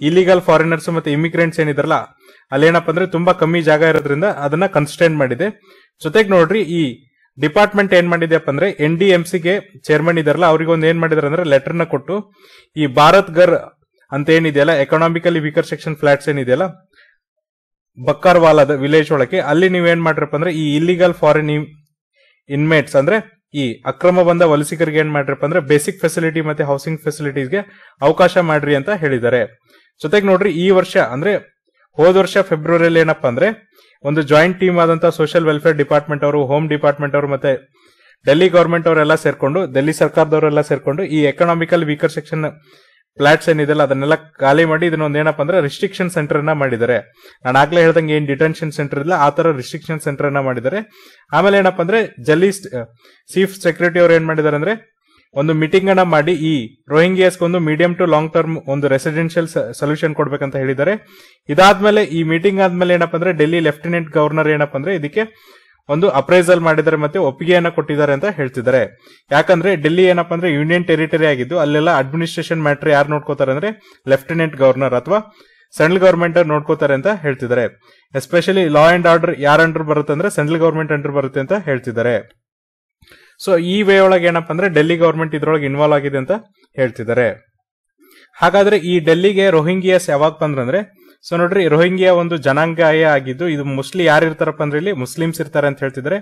ಇಲ್ಲಿಗಲ್ ಫಾರಿನರ್ಸ್ ಮತ್ತೆ ಇಮಿಗ್ರೆಂಟ್ಸ್ ಅಲ್ಲಿ ಅಲ್ಲೇನಪ್ಪ ಅಂದ್ರೆ ತುಂಬಾ ಕಮ್ಮಿ ಜಾಗ ಇರೋದ್ರಿಂದ ಅದನ್ನ ಕನ್ಸ್ಟೆಂಟ್ ಮಾಡಿದೆ ಜೊತೆಗೆ ನೋಡ್ರಿ ಈ ಡಿಪಾರ್ಟ್ಮೆಂಟ್ ಏನ್ ಮಾಡಿದೆಯಪ್ಪ ಅಂದ್ರೆ ಎನ್ ಡಿ ಎಂ ಸಿಗೆ ಚೇರ್ಮನ್ ಇದಾರಲ್ಲ ಅವ್ರಿಗೆ ಒಂದು ಏನ್ ಮಾಡಿದಾರೆ ಅಂದ್ರೆ ನ ಕೊಟ್ಟು ಈ ಭಾರತ್ ಗರ್ ಅಂತ ಏನಿದೆಯಲ್ಲ ಎಕನಾಮಿಕಲಿ ವೀಕರ್ ಸೆಕ್ಷನ್ ಫ್ಲಾಟ್ಸ್ ಏನಿದೆಯಲ್ಲ ಬಕ್ಕರ್ವಾಲಾದ ವಿಲೇಜ್ ಒಳಗೆ ಅಲ್ಲಿ ನೀವೇನ್ ಮಾಡ್ರಪ್ಪ ಅಂದ್ರೆ ಈ ಇಲ್ಲಿಗಲ್ ಫಾರಿನ್ ಇನ್ಮೇಟ್ಸ್ ಅಂದ್ರೆ ಈ ಅಕ್ರಮ ಬಂದ ವಲಸಿಗರಿಗೆ ಏನ್ ಮಾಡ್ರಪ್ಪ ಅಂದ್ರೆ ಬೇಸಿಕ್ ಫೆಸಿಲಿಟಿ ಮತ್ತೆ ಹೌಸಿಂಗ್ ಫೆಸಿಲಿಟೀಸ್ಗೆ ಅವಕಾಶ ಮಾಡ್ರಿ ಅಂತ ಹೇಳಿದ್ದಾರೆ ಜೊತೆಗೆ ನೋಡ್ರಿ ಈ ವರ್ಷ ಅಂದ್ರೆ ಹೋದ ವರ್ಷ ಫೆಬ್ರವರಿಯಲ್ಲಿ ಏನಪ್ಪ ಅಂದ್ರೆ ಒಂದು ಜಾಯಿಂಟ್ ಟೀಮ್ ಆದಂತಹ ಸೋಷಿಯಲ್ ವೆಲ್ಫೇರ್ ಡಿಪಾರ್ಟ್ಮೆಂಟ್ ಅವರು ಹೋಮ್ ಡಿಪಾರ್ಟ್ಮೆಂಟ್ ಅವರು ಮತ್ತೆ ಡೆಲ್ಲಿ ಗವರ್ಮೆಂಟ್ ಅವರೆಲ್ಲ ಸೇರ್ಕೊಂಡು ಡೆಲ್ಲಿ ಸರ್ಕಾರದವರೆಲ್ಲ ಸೇರ್ಕೊಂಡು ಈ ಎಕನಾಮಿಕಲ್ ವೀಕರ್ ಸೆಕ್ಷನ್ ಫ್ಲಾಟ್ಸ್ ಏನಿದೆಲ್ಲ ಅದನ್ನೆಲ್ಲ ಖಾಲಿ ಮಾಡಿ ಇದನ್ನೊಂದು ಏನಪ್ಪ ಅಂದ್ರೆ ರಿಸ್ಟ್ರಿಕ್ಷನ್ ಸೆಂಟರ್ ನ ಮಾಡಿದ್ದಾರೆ ನಾನು ಆಗ್ಲೇ ಹೇಳ್ದಂಗೆ ಏನ್ ಡಿಟೆನ್ಷನ್ ಸೆಂಟರ್ ಇಲ್ಲ ಆ ತರ ರಿಸ್ಟ್ರಿಕ್ಷನ್ ಸೆಂಟರ್ ನ ಮಾಡಿದ್ದಾರೆ ಆಮೇಲೆ ಏನಪ್ಪ ಅಂದ್ರೆ ಜಲ್ಲಿ ಚೀಫ್ ಸೆಕ್ರೆಟರಿ ಅವ್ರು ಏನ್ ಮಾಡಿದ್ದಾರೆ ಅಂದ್ರೆ ಒಂದು ಮೀಟಿಂಗ್ ಅನ್ನ ಮಾಡಿ ಈ ರೋಹಿಂಗ್ಯಾಸ್ಗೆ ಒಂದು ಮೀಡಿಯಂ ಟು ಲಾಂಗ್ ಟರ್ಮ್ ಒಂದು ರೆಸಿಡೆನ್ಷಿಯಲ್ ಸೊಲ್ಯೂಷನ್ ಕೊಡ್ಬೇಕಂತ ಹೇಳಿದ್ದಾರೆ ಇದಾದ್ಮೇಲೆ ಈ ಮೀಟಿಂಗ್ ಆದ್ಮೇಲೆ ಏನಪ್ಪ ಅಂದ್ರೆ ಡೆಲ್ಲಿ ಲೆಫ್ಟಿನೆಂಟ್ ಗವರ್ನರ್ ಏನಪ್ಪ ಅಂದ್ರೆ ಇದಕ್ಕೆ ಒಂದು ಅಪ್ರೈಸಲ್ ಮಾಡಿದ್ದಾರೆ ಮತ್ತೆ ಒಪ್ಪಿಗೆಯನ್ನ ಕೊಟ್ಟಿದ್ದಾರೆ ಅಂತ ಹೇಳ್ತಿದ್ದಾರೆ ಯಾಕಂದ್ರೆ ಡೆಲ್ಲಿ ಏನಪ್ಪ ಅಂದ್ರೆ ಯೂನಿಯನ್ ಟೆರಿಟರಿ ಆಗಿದ್ದು ಅಲ್ಲೆಲ್ಲ ಅಡ್ಮಿನಿಸ್ಟ್ರೇಷನ್ ಮ್ಯಾಟರ್ ಯಾರು ನೋಡ್ಕೋತಾರೆ ಅಂದ್ರೆ ಲೆಫ್ಟಿನೆಂಟ್ ಗವರ್ನರ್ ಅಥವಾ ಸೆಂಟ್ರಲ್ ಗವರ್ಮೆಂಟ್ ನೋಡ್ಕೋತಾರೆ ಅಂತ ಹೇಳ್ತಿದ್ದಾರೆ ಎಸ್ಪೆಷಲಿ ಲಾ ಅಂಡ್ ಆರ್ಡರ್ ಯಾರ ಅಂಡರ್ ಬರುತ್ತೆ ಅಂದ್ರೆ ಸೆಂಟ್ರಲ್ ಗವರ್ಮೆಂಟ್ ಅಂಡರ್ ಬರುತ್ತೆ ಅಂತ ಹೇಳ್ತಿದ್ದಾರೆ ಸೊ ಈ ವೇ ಒಳಗೆ ಏನಪ್ಪ ಅಂದ್ರೆ ಡೆಲ್ಲಿ ಗವರ್ಮೆಂಟ್ ಇದ್ರೊಳಗೆ ಇನ್ವಾಲ್ವ್ ಆಗಿದೆ ಅಂತ ಹೇಳ್ತಿದ್ದಾರೆ ಹಾಗಾದ್ರೆ ಈ ಡೆಲ್ಲಿಗೆ ರೋಹಿಂಗಿಯಸ್ ಯಾವಾಗ ಬಂದ್ರಂದ್ರೆ ಸೊ ನೋಡ್ರಿ ರೋಹಿಂಗ್ಯಾ ಒಂದು ಜನಾಂಗಾಯ ಆಗಿದ್ದು ಇದು ಮುಸ್ಲಿ ಯಾರು ಇರ್ತಾರಪ್ಪ ಅಂದ್ರೆ ಇಲ್ಲಿ ಮುಸ್ಲಿಮ್ಸ್ ಇರ್ತಾರೆ ಅಂತ ಹೇಳ್ತಿದ್ರೆ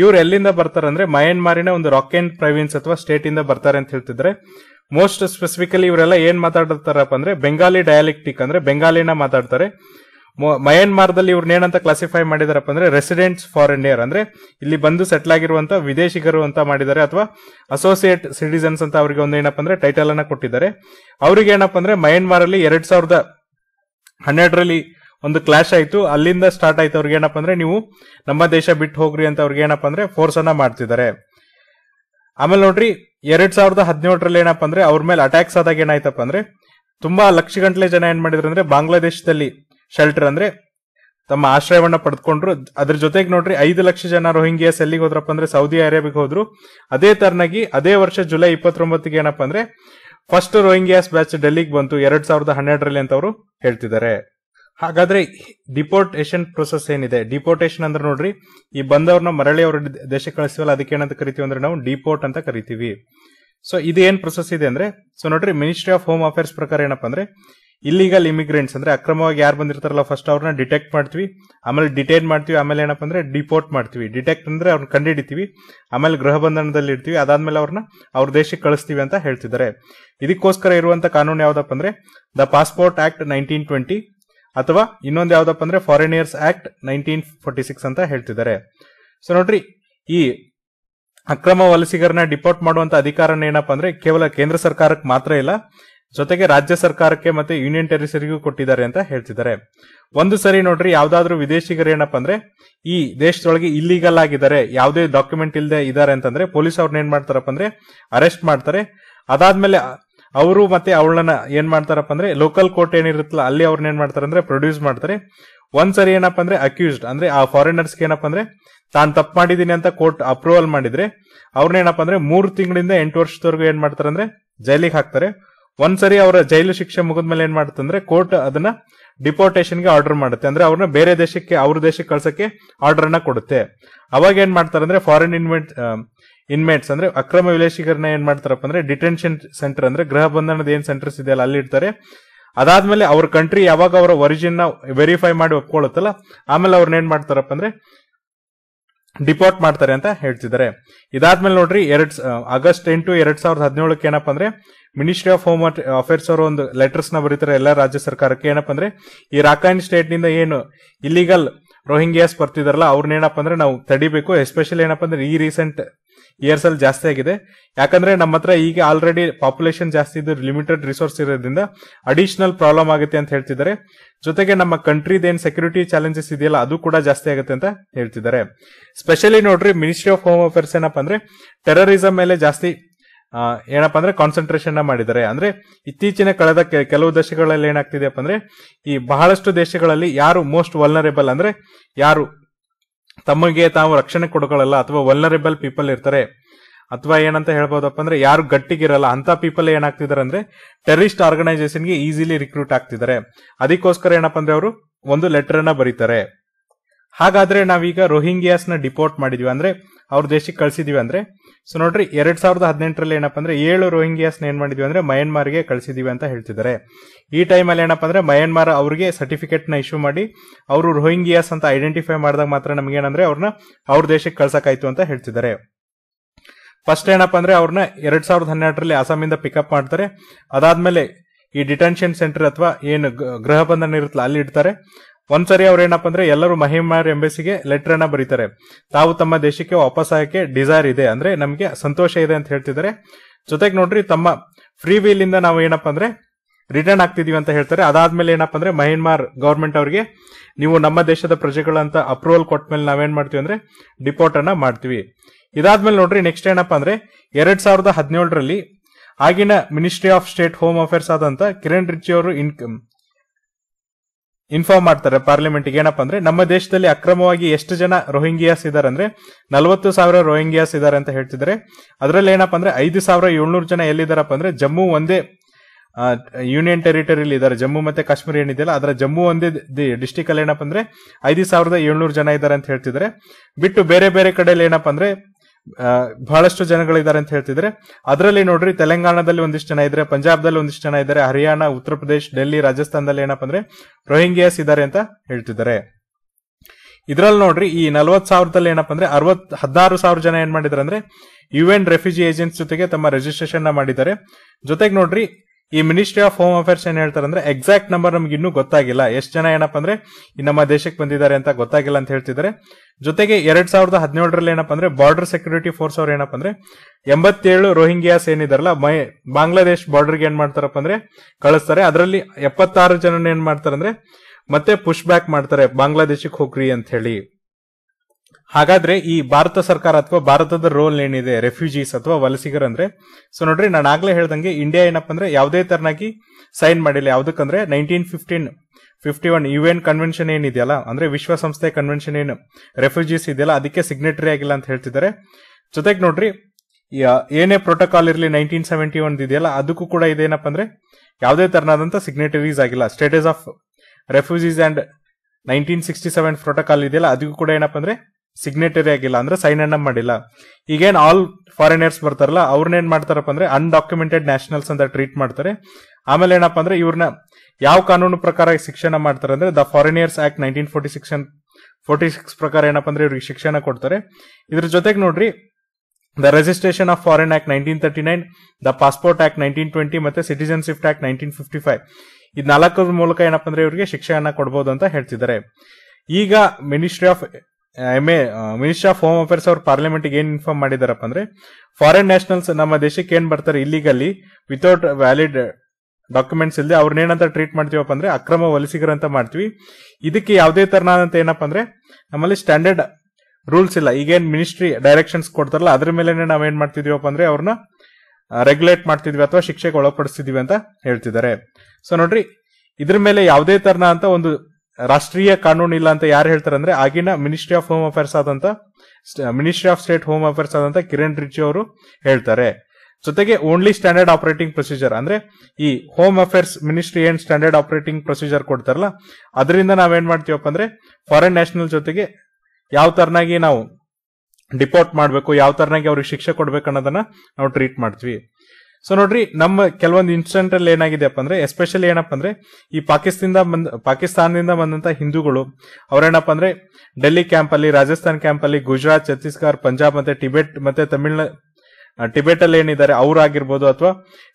ಇವ್ರು ಎಲ್ಲಿಂದ ಬರ್ತಾರೆ ಅಂದ್ರೆ ಮಯನ್ಮಾರಿನ ಒಂದು ರಾಕ್ ಅಂಡ್ ಪ್ರೈವಿನ್ಸ್ ಅಥವಾ ಸ್ಟೇಟ್ ಇಂದ ಬರ್ತಾರೆ ಅಂತ ಹೇಳ್ತಿದ್ರೆ ಮೋಸ್ಟ್ ಸ್ಪೆಸಿಫಿಕಲಿ ಇವರೆಲ್ಲ ಏನ್ ಮಾತಾಡ್ತಾರಪ್ಪ ಅಂದ್ರೆ ಬೆಂಗಾಲಿ ಡಯಾಲೆಕ್ಟಿಕ್ ಅಂದ್ರೆ ಬೆಂಗಾಲಿನ ಮಾತಾಡ್ತಾರೆ ಮಯನ್ಮಾರ್ದಲ್ಲಿ ಇವ್ರನ್ನ ಏನಂತ ಕ್ಲಾಸಿಫೈ ಮಾಡಿದಾರಪ್ಪ ಅಂದ್ರೆ ರೆಸಿಡೆಂಟ್ಸ್ ಫಾರಿನ್ ಇಯರ್ ಅಂದ್ರೆ ಇಲ್ಲಿ ಬಂದು ಸೆಟ್ಲ್ ಆಗಿರುವಂತಹ ವಿದೇಶಿಗರು ಅಂತ ಮಾಡಿದ್ದಾರೆ ಅಥವಾ ಅಸೋಸಿಯೇಟ್ ಸಿಟಿಸನ್ಸ್ ಅಂತ ಅವರಿಗೆ ಒಂದು ಏನಪ್ಪ ಅಂದ್ರೆ ಟೈಟಲ್ ಅನ್ನ ಕೊಟ್ಟಿದ್ದಾರೆ ಅವ್ರಿಗೆ ಏನಪ್ಪ ಅಂದ್ರೆ ಮಯನ್ಮಾರ್ ಅಲ್ಲಿ ಎರಡ್ ಸಾವಿರದ ಹನ್ನೆರಡರಲ್ಲಿ ಒಂದು ಕ್ಲಾಶ್ ಆಯ್ತು ಅಲ್ಲಿಂದ ಸ್ಟಾರ್ಟ್ ಆಯ್ತು ಅವ್ರಿಗೆ ಏನಪ್ಪ ಅಂದ್ರೆ ನೀವು ನಮ್ಮ ದೇಶ ಬಿಟ್ಟು ಹೋಗ್ರಿ ಅಂತ ಅವ್ರಿಗೆ ಏನಪ್ಪ ಅಂದ್ರೆ ಫೋರ್ಸ್ ಅನ್ನ ಮಾಡ್ತಿದ್ದಾರೆ ಆಮೇಲೆ ನೋಡ್ರಿ ಎರಡ್ ಸಾವಿರದ ಹದಿನೇಳರಲ್ಲಿ ಏನಪ್ಪ ಅಂದ್ರೆ ಅವ್ರ ಮೇಲೆ ಅಟ್ಯಾಕ್ಸ್ ಆದಾಗ ಏನಾಯ್ತಪ್ಪ ಅಂದ್ರೆ ತುಂಬಾ ಲಕ್ಷ ಗಂಟಲೆ ಜನ ಏನ್ ಮಾಡಿದ್ರು ಅಂದ್ರೆ ಬಾಂಗ್ಲಾದೇಶದಲ್ಲಿ ಶೆಲ್ಟರ್ ಅಂದ್ರೆ ತಮ್ಮ ಆಶ್ರಯವನ್ನ ಪಡೆದುಕೊಂಡ್ರು ಅದ್ರ ಜೊತೆಗೆ ನೋಡ್ರಿ ಐದು ಲಕ್ಷ ಜನ ರೋಹಿಂಗ್ಯಾಸ್ ಎಲ್ಲಿಗೆ ಹೋದ್ರಪ್ಪ ಅಂದ್ರೆ ಸೌದಿ ಅರೇಬಿಗೆ ಹೋದ್ರು ಅದೇ ತರನಾಗಿ ಅದೇ ವರ್ಷ ಜುಲೈ ಇಪ್ಪತ್ತೊಂಬತ್ತಿಗೆ ಏನಪ್ಪ ಅಂದ್ರೆ ಫಸ್ಟ್ ರೋಹಿಂಗ್ಯಾಸ್ ಬ್ಯಾಚ್ ಡೆಲ್ಲಿಗೆ ಬಂತು ಎರಡ್ ಸಾವಿರದ ಹನ್ನೆರಡರಲ್ಲಿ ಅಂತ ಅವರು ಹೇಳ್ತಿದ್ದಾರೆ ಹಾಗಾದ್ರೆ ಡಿಪೋರ್ಟೇಷನ್ ಪ್ರೊಸೆಸ್ ಏನಿದೆ ಡಿಪೋರ್ಟೇಷನ್ ಅಂದ್ರೆ ನೋಡ್ರಿ ಈ ಬಂದವ್ರನ್ನ ಮರಳಿ ಅವ್ರ ದೇಶಕ್ಕೆ ಕಳಿಸ್ತೀವಲ್ಲ ಅದಕ್ಕೆ ಏನಂತ ಕರಿತೀವಿ ಅಂದ್ರೆ ನಾವು ಡಿಪೋರ್ಟ್ ಅಂತ ಕರಿತೀವಿ ಸೊ ಇದು ಏನ್ ಪ್ರೊಸೆಸ್ ಇದೆ ಅಂದ್ರೆ ಸೊ ನೋಡ್ರಿ ಮಿನಿಸ್ಟ್ರಿ ಆಫ್ ಹೋಮ್ ಅಫೇರ್ಸ್ ಪ್ರಕಾರ ಏನಪ್ಪಾ ಅಂದ್ರೆ ಇಲ್ಲಿಗಲ್ ಇಮಿಗ್ರೆಂಟ್ಸ್ ಅಂದ್ರೆ ಅಕ್ರಮವಾಗಿ ಯಾರು ಬಂದಿರ್ತಾರಲ್ಲ ಫಸ್ಟ್ ಅವ್ರನ್ನ ಡಿಟೆಕ್ಟ್ ಮಾಡ್ತೀವಿ ಆಮೇಲೆ ಡಿಟೈನ್ ಮಾಡ್ತೀವಿ ಆಮೇಲೆ ಏನಪ್ಪ ಅಂದ್ರೆ ಡಿಪೋರ್ಟ್ ಮಾಡ್ತೀವಿ ಡಿಟೆಕ್ಟ್ ಅಂದ್ರೆ ಅವ್ರನ್ನ ಕಂಡಿಡಿತೀವಿ ಆಮೇಲೆ ಗೃಹ ಬಂಧನದಲ್ಲಿ ಇಡ್ತೀವಿ ಅದಾದ್ಮೇಲೆ ಅವ್ರನ್ನ ಅವ್ರ ದೇಶಕ್ಕೆ ಕಳಿಸ್ತೀವಿ ಅಂತ ಹೇಳ್ತಿದ್ದಾರೆ ಇದಕ್ಕೋಸ್ಕರ ಇರುವಂತ ಕಾನೂನು ಯಾವ್ದಪ್ಪ ಅಂದ್ರೆ the passport act nineteen twenty ಅಥವಾ ಇನ್ನೊಂದು ಯಾವ್ದಪ್ಪ ಅಂದ್ರೆ foreigners act nineteen forty six ಅಂತ ಹೇಳ್ತಿದ್ದಾರೆ ಸೊ ನೋಡ್ರಿ ಈ ಅಕ್ರಮ ವಲಸಿಗರನ್ನ ಡಿಪೋರ್ಟ್ ಮಾಡುವಂತ ಅಧಿಕಾರನ ಏನಪ್ಪಾ ಅಂದ್ರೆ ಕೇವಲ ಕೇಂದ್ರ ಸರ್ಕಾರಕ್ಕೆ ಮಾತ್ರ ಇಲ್ಲ ಜೊತೆಗೆ ರಾಜ್ಯ ಸರ್ಕಾರಕ್ಕೆ ಮತ್ತೆ ಯೂನಿಯನ್ ಟೆರಿಟರಿಗೂ ಕೊಟ್ಟಿದ್ದಾರೆ ಅಂತ ಹೇಳ್ತಿದ್ದಾರೆ ಒಂದು ಸರಿ ನೋಡ್ರಿ ಯಾವ್ದಾದ್ರು ಏನಪ್ಪ ಅಂದ್ರೆ ಈ ದೇಶದೊಳಗೆ ಇಲ್ಲಿಗಲ್ ಆಗಿದ್ದಾರೆ ಯಾವುದೇ ಡಾಕ್ಯುಮೆಂಟ್ ಇಲ್ಲದೆ ಇದ್ದಾರೆ ಅಂತಂದ್ರೆ ಪೊಲೀಸ್ ಅವ್ರನ್ನ ಏನ್ ಮಾಡ್ತಾರಪ್ಪ ಅಂದ್ರೆ ಅರೆಸ್ಟ್ ಮಾಡ್ತಾರೆ ಅದಾದ್ಮೇಲೆ ಅವರು ಮತ್ತೆ ಅವಳನ್ನ ಏನ್ ಮಾಡ್ತಾರಪ್ಪ ಅಂದ್ರೆ ಲೋಕಲ್ ಕೋರ್ಟ್ ಏನಿರುತ್ತಲ್ಲ ಅಲ್ಲಿ ಅವ್ರನ್ನ ಏನ್ ಮಾಡ್ತಾರೆ ಅಂದ್ರೆ ಪ್ರೊಡ್ಯೂಸ್ ಮಾಡ್ತಾರೆ ಒಂದ್ಸರಿ ಏನಪ್ಪ ಅಂದ್ರೆ ಅಕ್ಯೂಸ್ಡ್ ಅಂದ್ರೆ ಆ ಫಾರಿನರ್ಸ್ಗೆ ಏನಪ್ಪ ಅಂದ್ರೆ ತಾನು ತಪ್ಪು ಮಾಡಿದ್ದೀನಿ ಅಂತ ಕೋರ್ಟ್ ಅಪ್ರೂವಲ್ ಮಾಡಿದ್ರೆ ಅವ್ರನ್ನ ಏನಪ್ಪ ಅಂದ್ರೆ ಮೂರು ತಿಂಗಳಿಂದ ಎಂಟು ವರ್ಷದವರೆಗೂ ಏನ್ ಮಾಡ್ತಾರೆ ಅಂದ್ರೆ ಜೈಲಿಗೆ ಹಾಕ್ತಾರೆ ಒಂದ್ಸರಿ ಅವರ ಜೈಲು ಶಿಕ್ಷೆ ಮುಗಿದ್ಮೇಲೆ ಏನ್ ಮಾಡುತ್ತಂದ್ರೆ ಕೋರ್ಟ್ ಅದನ್ನ ಡಿಪೋರ್ಟೇಷನ್ಗೆ ಆರ್ಡರ್ ಮಾಡುತ್ತೆ ಅಂದ್ರೆ ಅವ್ರನ್ನ ಬೇರೆ ದೇಶಕ್ಕೆ ಅವ್ರ ದೇಶಕ್ಕೆ ಕಳ್ಸಕ್ಕೆ ಆರ್ಡರ್ ಕೊಡುತ್ತೆ ಅವಾಗ ಏನ್ ಮಾಡ್ತಾರೆ ಅಂದ್ರೆ ಫಾರಿನ್ ಇನ್ವೆಂಟ್ ಇನ್ಮೇಟ್ಸ್ ಅಂದ್ರೆ ಅಕ್ರಮ ವಿಲೇಶಿಗರನ್ನ ಏನ್ ಮಾಡ್ತಾರಪ್ಪ ಅಂದ್ರೆ ಡಿಟೆನ್ಷನ್ ಸೆಂಟರ್ ಅಂದ್ರೆ ಗೃಹ ಬಂಧನದ ಏನ್ ಸೆಂಟರ್ಸ್ ಇದೆಯಲ್ಲ ಅಲ್ಲಿ ಇಡ್ತಾರೆ ಅದಾದ್ಮೇಲೆ ಅವ್ರ ಕಂಟ್ರಿ ಯಾವಾಗ ಅವರ ಒರಿಜಿನ್ ನ ವೆರಿಫೈ ಮಾಡಿ ಒಪ್ಕೊಳ್ಳುತ್ತಲ್ಲ ಆಮೇಲೆ ಅವ್ರನ್ನ ಏನ್ ಮಾಡ್ತಾರಪ್ಪ ಅಂದ್ರೆ ಡಿಪೋರ್ಟ್ ಮಾಡ್ತಾರೆ ಅಂತ ಹೇಳ್ತಿದ್ದಾರೆ ಇದಾದ್ಮೇಲೆ ನೋಡ್ರಿ ಎರಡ್ ಆಗಸ್ಟ್ ಎಂಟು ಎರಡ್ ಸಾವಿರದ ಹದಿನೇಳಕ್ಕೆ ಏನಪ್ಪ ಅಂದ್ರೆ ಮಿನಿಸ್ಟ್ರಿ ಆಫ್ ಹೋಮ್ ಅಫೇರ್ಸ್ ಅವರು ಒಂದು ಲೆಟರ್ಸ್ ನ ಬರೀತಾರೆ ಎಲ್ಲ ರಾಜ್ಯ ಸರ್ಕಾರಕ್ಕೆ ಏನಪ್ಪ ಅಂದ್ರೆ ಈ ರಾಕಾಯನ್ ಸ್ಟೇಟ್ ನಿಂದ ಏನು ಇಲ್ಲಿಗಲ್ ರೋಹಿಂಗ್ಯಾಸ್ ಬರ್ತಿದಾರಲ್ಲ ಏನಪ್ಪ ಅಂದ್ರೆ ನಾವು ತಡಿಬೇಕು ಎಸ್ಪೆಷಲಿ ಏನಪ್ಪಾ ಅಂದ್ರೆ ಈ ರೀಸೆಂಟ್ ಇಯರ್ಸ್ ಅಲ್ಲಿ ಜಾಸ್ತಿ ಆಗಿದೆ ಯಾಕಂದ್ರೆ ನಮ್ಮ ಹತ್ರ ಈಗ ಆಲ್ರೆಡಿ ಪಾಪ್ಯುಲೇಷನ್ ಜಾಸ್ತಿ ಇದ್ದು ಲಿಮಿಟೆಡ್ ರಿಸೋರ್ಸ್ ಇರೋದ್ರಿಂದ ಅಡಿಷನಲ್ ಪ್ರಾಬ್ಲಮ್ ಆಗುತ್ತೆ ಅಂತ ಹೇಳ್ತಿದ್ದಾರೆ ಜೊತೆಗೆ ನಮ್ಮ ಕಂಟ್ರಿದ ಏನ್ ಸೆಕ್ಯೂರಿಟಿ ಚಾಲೆಂಜಸ್ ಇದೆಯಲ್ಲ ಅದು ಕೂಡ ಜಾಸ್ತಿ ಆಗುತ್ತೆ ಅಂತ ಹೇಳ್ತಿದ್ದಾರೆ ಸ್ಪೆಷಲಿ ನೋಡ್ರಿ ಮಿನಿಸ್ಟ್ರಿ ಆಫ್ ಹೋಮ್ ಅಫೇರ್ಸ್ ಏನಪ್ಪ ಅಂದ್ರೆ ಟೆರರಿಸಂ ಮೇಲೆ ಜಾಸ್ತಿ ಏನಪ್ಪ ಅಂದ್ರೆ ಕಾನ್ಸಂಟ್ರೇಷನ್ ಮಾಡಿದ್ದಾರೆ ಅಂದ್ರೆ ಇತ್ತೀಚಿನ ಕಳೆದ ಕೆಲವು ದಶಕಗಳಲ್ಲಿ ಏನಾಗ್ತಿದೆ ಅಂದ್ರೆ ಈ ಬಹಳಷ್ಟು ದೇಶಗಳಲ್ಲಿ ಯಾರು ಮೋಸ್ಟ್ ವಲ್ನರೇಬಲ್ ಅಂದ್ರೆ ಯಾರು ತಮಗೆ ತಾವು ರಕ್ಷಣೆ ಕೊಡ್ಕೊಳ್ಳಲ್ಲ ಅಥವಾ ವಲ್ನರೇಬಲ್ ಪೀಪಲ್ ಇರ್ತಾರೆ ಅಥವಾ ಏನಂತ ಹೇಳ್ಬೋದಪ್ಪ ಅಂದ್ರೆ ಯಾರು ಗಟ್ಟಿಗಿರಲ್ಲ ಅಂತ ಪೀಪಲ್ ಏನಾಗ್ತಿದ್ದಾರೆ ಅಂದ್ರೆ ಆರ್ಗನೈಸೇಷನ್ ಗೆ ಈಸಿಲಿ ರಿಕ್ರೂಟ್ ಆಗ್ತಿದ್ದಾರೆ ಅದಕ್ಕೋಸ್ಕರ ಏನಪ್ಪ ಅಂದ್ರೆ ಅವರು ಒಂದು ಲೆಟರ್ ಅನ್ನ ಬರೀತಾರೆ ಹಾಗಾದ್ರೆ ನಾವೀಗ ರೋಹಿಂಗ್ಯಾಸ್ ನ ಡಿಪೋರ್ಟ್ ಮಾಡಿದ್ವಿ ಅಂದ್ರೆ ಅವ್ರ ದೇಶಕ್ಕೆ ಕಳಿಸಿದೀವಿ ಅಂದ್ರೆ ಸೊ ನೋಡ್ರಿ ಎರಡ್ ಸಾವಿರದ ಹದಿನೆಂಟರಲ್ಲಿ ಏನಪ್ಪ ಅಂದ್ರೆ ಏಳು ರೋಹಿಂಗ್ಯಾಸ್ನ ಏನ್ ಮಾಡಿದ್ವಿ ಅಂದ್ರೆ ಮಯನ್ಮಾರ್ಗೆ ಕಳಿಸಿದೀವಿ ಅಂತ ಹೇಳ್ತಿದ್ದಾರೆ ಈ ಟೈಮಲ್ಲಿ ಏನಪ್ಪ ಅಂದ್ರೆ ಮಯನ್ಮಾರ್ ಅವರಿಗೆ ಸರ್ಟಿಫಿಕೇಟ್ ನ ಇಶ್ಯೂ ಮಾಡಿ ಅವರು ರೋಹಿಂಗ್ಯಾಸ್ ಅಂತ ಐಡೆಂಟಿಫೈ ಮಾಡಿದಾಗ ಮಾತ್ರ ನಮ್ಗೆ ಏನಂದ್ರೆ ಅವ್ರನ್ನ ಅವ್ರ ದೇಶಕ್ಕೆ ಆಯ್ತು ಅಂತ ಹೇಳ್ತಿದ್ದಾರೆ ಫಸ್ಟ್ ಏನಪ್ಪ ಅಂದ್ರೆ ಅವ್ರನ್ನ ಎರಡ್ ಸಾವಿರದ ಹನ್ನೆರಡರಲ್ಲಿ ಅಸ್ಸಾಮಿಂದ ಪಿಕಪ್ ಮಾಡ್ತಾರೆ ಅದಾದ್ಮೇಲೆ ಈ ಡಿಟೆನ್ಷನ್ ಸೆಂಟರ್ ಅಥವಾ ಏನು ಗೃಹ ಬಂಧನ ಇರುತ್ತಲ್ಲ ಅಲ್ಲಿ ಇಡ್ತಾರೆ ಒಂದ್ಸರಿ ಅವ್ರೇನಪ್ಪ ಅಂದ್ರೆ ಎಲ್ಲರೂ ಮಹಿಮಾರ್ ಎಂಬೆಸಿಗೆ ಲೆಟರ್ ಅನ್ನ ಬರೀತಾರೆ ತಾವು ತಮ್ಮ ದೇಶಕ್ಕೆ ವಾಪಸ್ ಆಗಕ್ಕೆ ಡಿಸೈರ್ ಇದೆ ಅಂದ್ರೆ ನಮಗೆ ಸಂತೋಷ ಇದೆ ಅಂತ ಹೇಳ್ತಿದ್ದಾರೆ ಜೊತೆಗೆ ನೋಡ್ರಿ ತಮ್ಮ ಫ್ರೀ ವೀಲ್ ಇಂದ ನಾವು ಏನಪ್ಪ ಅಂದ್ರೆ ರಿಟರ್ನ್ ಆಗ್ತಿದೀವಿ ಅಂತ ಹೇಳ್ತಾರೆ ಅದಾದ್ಮೇಲೆ ಏನಪ್ಪ ಅಂದ್ರೆ ಮಹಿನ್ಮಾರ್ ಗವರ್ಮೆಂಟ್ ಅವರಿಗೆ ನೀವು ನಮ್ಮ ದೇಶದ ಪ್ರಜೆಗಳಂತ ಅಪ್ರೂವಲ್ ಕೊಟ್ಮೇಲೆ ನಾವೇನ್ ಮಾಡ್ತೀವಿ ಅಂದ್ರೆ ಡಿಪೋರ್ಟ್ ಅನ್ನ ಮಾಡ್ತೀವಿ ಇದಾದ್ಮೇಲೆ ನೋಡ್ರಿ ನೆಕ್ಸ್ಟ್ ಏನಪ್ಪಾ ಅಂದ್ರೆ ಎರಡ್ ಸಾವಿರದ ಹದಿನೇಳರಲ್ಲಿ ಆಗಿನ ministry of state home affairs ಆದಂತ ಕಿರಣ್ ರಿಚಿ ಅವರು ಇನ್ಕಮ್ ಇನ್ಫಾರ್ಮ್ ಮಾಡ್ತಾರೆ ಪಾರ್ಲಿಮೆಂಟ್ಗೆ ಏನಪ್ಪಾ ಅಂದ್ರೆ ನಮ್ಮ ದೇಶದಲ್ಲಿ ಅಕ್ರಮವಾಗಿ ಎಷ್ಟು ಜನ ರೋಹಿಂಗಿಯಾಸ್ ಇದಾರೆ ಅಂದ್ರೆ ನಲವತ್ತು ಸಾವಿರ ರೋಹಿಂಗಿಯಾಸ್ ಇದಾರೆ ಅಂತ ಹೇಳ್ತಿದ್ರೆ ಅದರಲ್ಲಿ ಏನಪ್ಪ ಅಂದ್ರೆ ಐದು ಸಾವಿರ ಏಳ್ನೂರು ಜನ ಎಲ್ಲಿದಾರಪ್ಪ ಅಂದ್ರೆ ಜಮ್ಮು ಒಂದೇ ಯೂನಿಯನ್ ಟೆರಿಟರಿಲಿ ಇದ್ದಾರೆ ಜಮ್ಮು ಮತ್ತೆ ಕಾಶ್ಮೀರ ಏನಿದೆಯಲ್ಲ ಅದರ ಜಮ್ಮು ಒಂದೇ ಡಿಸ್ಟಿಕ್ ಅಲ್ಲಿ ಏನಪ್ಪ ಅಂದ್ರೆ ಐದು ಸಾವಿರದ ಏಳ್ನೂರು ಜನ ಇದ್ದಾರೆ ಅಂತ ಹೇಳ್ತಿದ್ರೆ ಬಿಟ್ಟು ಬೇರೆ ಬೇರೆ ಕಡೆಯಲ್ಲಿ ಏನಪ್ಪ ಅಂದ್ರೆ ಬಹಳಷ್ಟು ಜನಗಳಿದ್ದಾರೆ ಅಂತ ಹೇಳ್ತಿದ್ರೆ ಅದರಲ್ಲಿ ನೋಡ್ರಿ ತೆಲಂಗಾಣದಲ್ಲಿ ಒಂದಿಷ್ಟು ಜನ ಇದ್ರೆ ಪಂಜಾಬ್ದಲ್ಲಿ ಒಂದಿಷ್ಟು ಜನ ಇದ್ದಾರೆ ಹರಿಯಾಣ ಉತ್ತರ ಪ್ರದೇಶ್ ಡೆಲ್ಲಿ ರಾಜಸ್ಥಾನದಲ್ಲಿ ಏನಪ್ಪಾ ಅಂದ್ರೆ ರೋಹಿಂಗ್ಯಾಸ್ ಇದ್ದಾರೆ ಅಂತ ಹೇಳ್ತಿದ್ದಾರೆ ಇದ್ರಲ್ಲಿ ನೋಡ್ರಿ ಈ ನಲ್ವತ್ ಸಾವಿರದಲ್ಲಿ ಏನಪ್ಪಾ ಅಂದ್ರೆ ಅರವತ್ ಹದಿನಾರು ಸಾವಿರ ಜನ ಏನ್ ಮಾಡಿದಾರೆ ಅಂದ್ರೆ ಯು ಎನ್ ರೆಫ್ಯೂಜಿ ಏಜೆನ್ಸ್ ಜೊತೆಗೆ ತಮ್ಮ ರಿಜಿಸ್ಟ್ರೇಷನ್ ಮಾಡಿದ್ದಾರೆ ಜೊತೆಗೆ ನೋಡ್ರಿ ಈ ಮಿನಿಸ್ಟ್ರಿ ಆಫ್ ಹೋಮ್ ಅಫೇರ್ಸ್ ಏನ್ ಹೇಳ್ತಾರೆ ಅಂದ್ರೆ ಎಕ್ಸಾಕ್ಟ್ ನಂಬರ್ ನಮ್ಗೆ ಇನ್ನೂ ಗೊತ್ತಾಗಿಲ್ಲ ಎಷ್ಟು ಜನ ಏನಪ್ಪ ಅಂದ್ರೆ ನಮ್ಮ ದೇಶಕ್ಕೆ ಬಂದಿದ್ದಾರೆ ಅಂತ ಗೊತ್ತಾಗಿಲ್ಲ ಅಂತ ಹೇಳ್ತಿದ್ದಾರೆ ಜೊತೆಗೆ ಎರಡ್ ಸಾವಿರದ ಹದಿನೇಳರಲ್ಲಿ ಏನಪ್ಪಾ ಅಂದ್ರೆ ಬಾರ್ಡರ್ ಸೆಕ್ಯೂರಿಟಿ ಫೋರ್ಸ್ ಅವ್ರು ಏನಪ್ಪ ಅಂದ್ರೆ ಎಂಬತ್ತೇಳು ರೋಹಿಂಗ್ಯಾಸ್ ಏನಿದಾರಲ್ಲ ಬಾಂಗ್ಲಾದೇಶ್ ಗೆ ಏನ್ ಮಾಡ್ತಾರಪ್ಪ ಅಂದ್ರೆ ಕಳಿಸ್ತಾರೆ ಅದರಲ್ಲಿ ಎಪ್ಪತ್ತಾರು ಜನ ಏನ್ ಮಾಡ್ತಾರೆ ಅಂದ್ರೆ ಮತ್ತೆ ಪುಷ್ ಬ್ಯಾಕ್ ಮಾಡ್ತಾರೆ ಬಾಂಗ್ಲಾದೇಶಕ್ಕೆ ಹೋಗ್ರಿ ಅಂತ ಹೇಳಿ ಹಾಗಾದ್ರೆ ಈ ಭಾರತ ಸರ್ಕಾರ ಅಥವಾ ಭಾರತದ ರೋಲ್ ಏನಿದೆ ರೆಫ್ಯೂಜೀಸ್ ಅಥವಾ ವಲಸಿಗರ ಅಂದ್ರೆ ಸೊ ನೋಡ್ರಿ ನಾನು ಆಗ್ಲೇ ಹೇಳ್ದಂಗೆ ಇಂಡಿಯಾ ಏನಪ್ಪ ಅಂದ್ರೆ ಯಾವುದೇ ತರನಾಗಿ ಸೈನ್ ಮಾಡಿಲ್ಲ ಯಾವ್ದಕ್ಕಂದ್ರೆ nineteen fifteen fifty one U N convention ಏನಿದೆಯಲ್ಲ ಅಂದ್ರೆ ವಿಶ್ವಸಂಸ್ಥೆ ಕನ್ವೆನ್ಷನ್ ಏನು ರೆಫ್ಯೂಜೀಸ್ ಇದೆಯಲ್ಲ ಅದಕ್ಕೆ ಸಿಗ್ನೇಟರಿ ಆಗಿಲ್ಲ ಅಂತ ಹೇಳ್ತಿದ್ದಾರೆ ಜೊತೆಗೆ ನೋಡ್ರಿ ಏನೇ ಪ್ರೋಟೋಕಾಲ್ ಇರಲಿ ನೈನ್ಟೀನ್ ಸೆವೆಂಟಿ ಒನ್ ಇದೆಯಲ್ಲ ಅದಕ್ಕೂ ಕೂಡ ಇದೇನಪ್ಪ ಅಂದ್ರೆ ಯಾವುದೇ ತರನಾದಂತ ಸಿಗ್ನೇಟರೀಸ್ ಆಗಿಲ್ಲ status of refugees and nineteen sixty seven protocol ಇದೆಯಲ್ಲ ಅದಕ್ಕೂ ಕೂಡ ಏನಪ್ಪ ಅಂದ್ರೆ ಸಿಗ್ನೇಟರಿ ಆಗಿಲ್ಲ ಅಂದ್ರೆ ಸೈನ್ ಅಂಡ್ ಮಾಡಿಲ್ಲ ಈಗೇನ್ ಆಲ್ ಫಾರಿನರ್ಸ್ ಬರ್ತಾರಲ್ಲ ಅವ್ರನ್ನ ಏನ್ ಮಾಡ್ತಾರಪ್ಪ ಅಂದ್ರೆ ಅನ್ಡಾಕ್ಯುಮೆಂಟೆಡ್ ನ್ಯಾಷನಲ್ಸ್ ಅಂತ ಟ್ರೀಟ್ ಮಾಡ್ತಾರೆ ಆಮೇಲೆ ಏನಪ್ಪ ಅಂದ್ರೆ ಇವ್ರನ್ನ ಯಾವ ಕಾನೂನು ಪ್ರಕಾರ ಶಿಕ್ಷಣ ಮಾಡ್ತಾರೆ ಅಂದ್ರೆ the foreigners act nineteen forty six forty six ಪ್ರಕಾರ ಏನಪ್ಪ ಅಂದ್ರೆ ಇವ್ರಿಗೆ ಶಿಕ್ಷಣ ಕೊಡ್ತಾರೆ ಇದ್ರ ಜೊತೆಗೆ ನೋಡ್ರಿ the registration of foreign act nineteen thirty nine the passport act nineteen twenty ಮತ್ತೆ citizenship act nineteen fifty five ಇದು ನಾಲ್ಕರ ಮೂಲಕ ಏನಪ್ಪ ಅಂದ್ರೆ ಇವರಿಗೆ ಶಿಕ್ಷಣ ಕೊಡಬಹುದು ಅಂತ ಹೇಳ್ತಿದ್ದಾರೆ ಈಗ ministry of I may minister of home affairs ಅವ್ರ ಪಾರ್ಲಿಮೆಂಟ್ ಗೆ ಏನ್ ಇನ್ಫಾರ್ಮ್ ಮಾಡಿದಾರಪ್ಪ ಅಂದ್ರೆ ಫಾರಿನ್ ನ್ಯಾಷನಲ್ಸ್ ನಮ್ಮ ದೇಶಕ್ಕೆ ಏನ್ ಬರ್ತಾರೆ ಇಲ್ಲಿಗಲ್ಲಿ ವಿತೌಟ್ ವ್ಯಾಲಿಡ್ ಡಾಕ್ಯುಮೆಂಟ್ಸ್ ಇಲ್ಲದೆ ಅವ್ರನ್ನೇನಂತ ಟ್ರೀಟ್ ಮಾಡ್ತೀವಪ್ಪ ಅಂದ್ರೆ ಅಕ್ರಮ ಅಂತ ಮಾಡ್ತೀವಿ ಇದಕ್ಕೆ ಯಾವುದೇ ತರನಾದಂತ ಏನಪ್ಪ ಅಂದ್ರೆ ನಮ್ಮಲ್ಲಿ ಸ್ಟ್ಯಾಂಡರ್ಡ್ ರೂಲ್ಸ್ ಇಲ್ಲ ಈಗೇನ್ ಮಿನಿಸ್ಟ್ರಿ ಡೈರೆಕ್ಷನ್ಸ್ ಕೊಡ್ತಾರಲ್ಲ ಅದ್ರ ಮೇಲೆ ನಾವೇನ್ ಮಾಡ್ತಿದೀವಪ್ಪ ಅಂದ್ರೆ ಅವ್ರನ್ನ ರೆಗ್ಯುಲೇಟ್ ಮಾಡ್ತಿದ್ವಿ ಅಥವಾ ಶಿಕ್ಷೆಗೆ ಒಳಪಡಿಸ್ತಿದ್ವಿ ಅಂತ ಹೇಳ್ತಿದ್ದಾರೆ ಸೊ ನೋಡ್ರಿ ಇದ್ರ ಮೇಲೆ ಯಾವುದೇ ತರನ ಅಂತ ಒಂದು ರಾಷ್ಟ್ರೀಯ ಇಲ್ಲ ಅಂತ ಯಾರು ಹೇಳ್ತಾರೆ ಅಂದ್ರೆ ಆಗಿನ ಮಿನಿಸ್ಟ್ರಿ ಆಫ್ ಹೋಮ್ ಅಫೇರ್ಸ್ ಆದಂತ ministry of state home affairs ಆದಂತ ಕಿರಣ್ ರಿಜಿ ಅವರು ಹೇಳ್ತಾರೆ ಜೊತೆಗೆ ಓನ್ಲಿ ಸ್ಟ್ಯಾಂಡರ್ಡ್ ಆಪರೇಟಿಂಗ್ ಪ್ರೊಸೀಜರ್ ಅಂದ್ರೆ ಈ ಹೋಮ್ ಅಫೇರ್ಸ್ ಮಿನಿಸ್ಟ್ರಿ ಏನ್ ಸ್ಟ್ಯಾಂಡರ್ಡ್ ಆಪರೇಟಿಂಗ್ ಪ್ರೊಸೀಜರ್ ಕೊಡ್ತಾರಲ್ಲ ಅದರಿಂದ ನಾವೇನ್ ಮಾಡ್ತೀವಪ್ಪ ಅಂದ್ರೆ ಫಾರಿನ್ ನ್ಯಾಷನಲ್ ಜೊತೆಗೆ ಯಾವ ತರನಾಗಿ ನಾವು ಡಿಪೋರ್ಟ್ ಮಾಡಬೇಕು ಯಾವ ತರನಾಗಿ ಅವ್ರಿಗೆ ಶಿಕ್ಷೆ ಕೊಡ್ಬೇಕು ಅನ್ನೋದನ್ನ ನಾವು ಟ್ರೀಟ್ ಮಾಡ್ತೀವಿ ಸೊ ನೋಡ್ರಿ ನಮ್ಮ ಕೆಲವೊಂದು ಇನ್ಸಿಡೆಂಟ್ ಅಲ್ಲಿ ಏನಾಗಿದೆಯಪ್ಪ ಅಂದ್ರೆ ಎಸ್ಪೆಷಲಿ ಏನಪ್ಪ ಅಂದ್ರೆ ಈ ಪಾಕಿಸ್ತಾನದಿಂದ ಬಂದ ಪಾಕಿಸ್ತಾನದಿಂದ ಬಂದಂತ ಹಿಂದೂಗಳು ಅವ್ರೇನಪ್ಪ ಅಂದ್ರೆ ಡೆಲ್ಲಿ ಕ್ಯಾಂಪ್ ಅಲ್ಲಿ ರಾಜಸ್ಥಾನ್ ಕ್ಯಾಂಪ್ ಅಲ್ಲಿ ಗುಜರಾತ್ ಛತ್ತೀಸ್ಗಢ ಪಂಜಾಬ್ ಮತ್ತೆ ಟಿಬೆಟ್ ಮತ್ತೆ ತಮಿಳ್ ಟಿಬೆಟ್ ಅಲ್ಲಿ ಏನಿದ್ದಾರೆ ಆಗಿರ್ಬೋದು ಅಥವಾ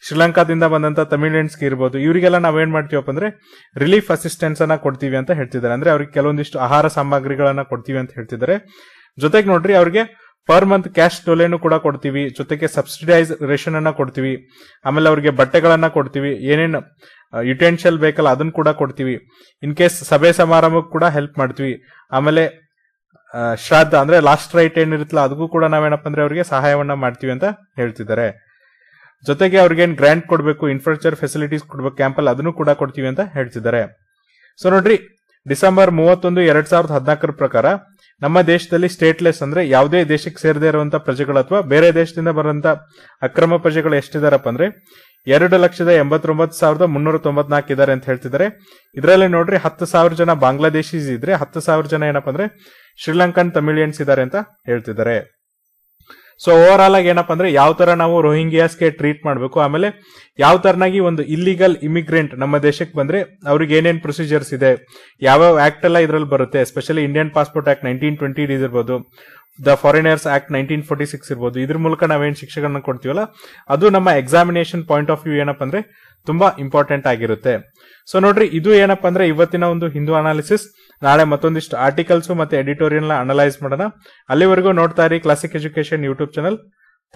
ಶ್ರೀಲಂಕಾದಿಂದ ಬಂದಂತ ತಮಿಳಿಯನ್ಸ್ ಇರ್ಬೋದು ಇವರಿಗೆಲ್ಲ ನಾವೇನ್ ಮಾಡ್ತೀವಪ್ಪ ಅಂದ್ರೆ ರಿಲೀಫ್ ಅಸಿಸ್ಟೆನ್ಸ್ ಅನ್ನ ಕೊಡ್ತೀವಿ ಅಂತ ಹೇಳ್ತಿದ್ದಾರೆ ಅಂದ್ರೆ ಅವ್ರಿಗೆ ಕೆಲವೊಂದಿಷ್ಟು ಆಹಾರ ಸಾಮಗ್ರಿಗಳನ್ನ ಕೊಡ್ತೀವಿ ಅಂತ ಹೇಳ್ತಿದ್ದಾರೆ ಜೊತೆಗೆ ನೋಡ್ರಿ ಅವ್ರಿಗೆ ಪರ್ ಮಂತ್ ಕ್ಯಾಶ್ ಡೊಲೆನು ಕೂಡ ಕೊಡ್ತೀವಿ ಜೊತೆಗೆ ಸಬ್ಸಿಡೈಸ್ ರೇಷನ್ ಅನ್ನ ಕೊಡ್ತೀವಿ ಆಮೇಲೆ ಅವರಿಗೆ ಬಟ್ಟೆಗಳನ್ನ ಕೊಡ್ತೀವಿ ಏನೇನು ಯುಟೆನ್ಷಿಯಲ್ ಬೇಕಲ್ಲ ಅದನ್ನು ಕೂಡ ಕೊಡ್ತೀವಿ ಇನ್ ಕೇಸ್ ಸಭೆ ಸಮಾರಂಭಕ್ಕೆ ಕೂಡ ಹೆಲ್ಪ್ ಮಾಡ್ತೀವಿ ಆಮೇಲೆ ಶ್ರಾದ್ದ ಅಂದ್ರೆ ಲಾಸ್ಟ್ ರೈಟ್ ಏನಿರುತ್ತಲ್ಲ ಅದಕ್ಕೂ ಕೂಡ ನಾವೇನಪ್ಪ ಅಂದ್ರೆ ಅವರಿಗೆ ಸಹಾಯವನ್ನ ಮಾಡ್ತೀವಿ ಅಂತ ಹೇಳ್ತಿದ್ದಾರೆ ಜೊತೆಗೆ ಅವ್ರಿಗೆ ಏನ್ ಗ್ರ್ಯಾಂಟ್ ಕೊಡಬೇಕು ಇನ್ಫ್ರಾಸ್ಟ್ರಕ್ಚರ್ ಫೆಸಿಲಿಟೀಸ್ ಕೊಡ್ಬೇಕು ಕ್ಯಾಂಪಲ್ ಅದನ್ನು ಕೂಡ ಕೊಡ್ತೀವಿ ಅಂತ ಹೇಳ್ತಿದ್ದಾರೆ ಸೊ ನೋಡ್ರಿ ಡಿಸೆಂಬರ್ ಮೂವತ್ತೊಂದು ಎರಡ್ ಸಾವಿರದ ಹದಿನಾಲ್ಕರ ಪ್ರಕಾರ ನಮ್ಮ ದೇಶದಲ್ಲಿ ಸ್ಟೇಟ್ಲೆಸ್ ಅಂದ್ರೆ ಯಾವುದೇ ದೇಶಕ್ಕೆ ಸೇರದೇ ಇರುವಂತಹ ಪ್ರಜೆಗಳು ಅಥವಾ ಬೇರೆ ದೇಶದಿಂದ ಬರುವಂತ ಅಕ್ರಮ ಪ್ರಜೆಗಳು ಎಷ್ಟಿದಾರಪ್ಪ ಅಂದ್ರೆ ಎರಡು ಲಕ್ಷದ ಎಂಬತ್ತೊಂಬತ್ತು ಸಾವಿರದ ಮುನ್ನೂರ ತೊಂಬತ್ನಾಲ್ಕು ಇದ್ದಾರೆ ಅಂತ ಹೇಳ್ತಿದ್ದಾರೆ ಇದರಲ್ಲಿ ನೋಡ್ರಿ ಹತ್ತು ಸಾವಿರ ಜನ ಬಾಂಗ್ಲಾದೇಶೀಸ್ ಇದ್ರೆ ಹತ್ತು ಸಾವಿರ ಜನ ಏನಪ್ಪ ಅಂದ್ರೆ ಶ್ರೀಲಂಕನ್ ತಮಿಳಿಯನ್ಸ್ ಇದ್ದಾರೆ ಅಂತ ಹೇಳ್ತಿದ್ದಾರೆ ಸೊ ಓವರ್ ಆಲ್ ಆಗಿ ಏನಪ್ಪ ಅಂದ್ರೆ ಯಾವ ತರ ನಾವು ರೋಹಿಂಗ್ಯಾಸ್ಗೆ ಟ್ರೀಟ್ ಮಾಡಬೇಕು ಆಮೇಲೆ ಯಾವ ತರನಾಗಿ ಒಂದು ಇಲ್ಲಿಗಲ್ ಇಮಿಗ್ರೆಂಟ್ ನಮ್ಮ ದೇಶಕ್ಕೆ ಬಂದ್ರೆ ಅವ್ರಿಗೆ ಏನೇನು ಪ್ರೊಸೀಜರ್ಸ್ ಇದೆ ಯಾವ್ಯಾವ ಆಕ್ಟ್ ಎಲ್ಲ ಇದ್ರಲ್ಲಿ ಬರುತ್ತೆ especially Indian passport act nineteen twenty these ಇರ್ಬೋದು the foreigners act nineteen forty six ಇರ್ಬೋದು ಇದ್ರ ಮೂಲಕ ನಾವೇನು ಶಿಕ್ಷೆಗಳನ್ನ ಕೊಡ್ತೀವಲ್ಲ ಅದು ನಮ್ಮ ಎಕ್ಸಾಮಿನೇಷನ್ ಪಾಯಿಂಟ್ ಆಫ್ ವ್ಯೂ ಏನಪ್ಪ ಅಂದ್ರೆ ತುಂಬಾ ಇಂಪಾರ್ಟೆಂಟ್ ಆಗಿರುತ್ತೆ ಸೊ ನೋಡ್ರಿ ಇದು ಏನಪ್ಪಾ ಅಂದ್ರೆ ಇವತ್ತಿನ ಒಂದು ಹಿಂದೂ ಅನಾಲಿಸಿಸ್ ನಾಳೆ ಮತ್ತೊಂದಿಷ್ಟು ಆರ್ಟಿಕಲ್ಸ್ ಮತ್ತೆ ಎಡಿಟೋರಿಯಲ್ ನ ಅನಲೈಸ್ ಮಾಡೋಣ ಅಲ್ಲಿವರೆಗೂ ನೋಡ್ತಾ ಇರಿ classic education YouTube channel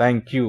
thank you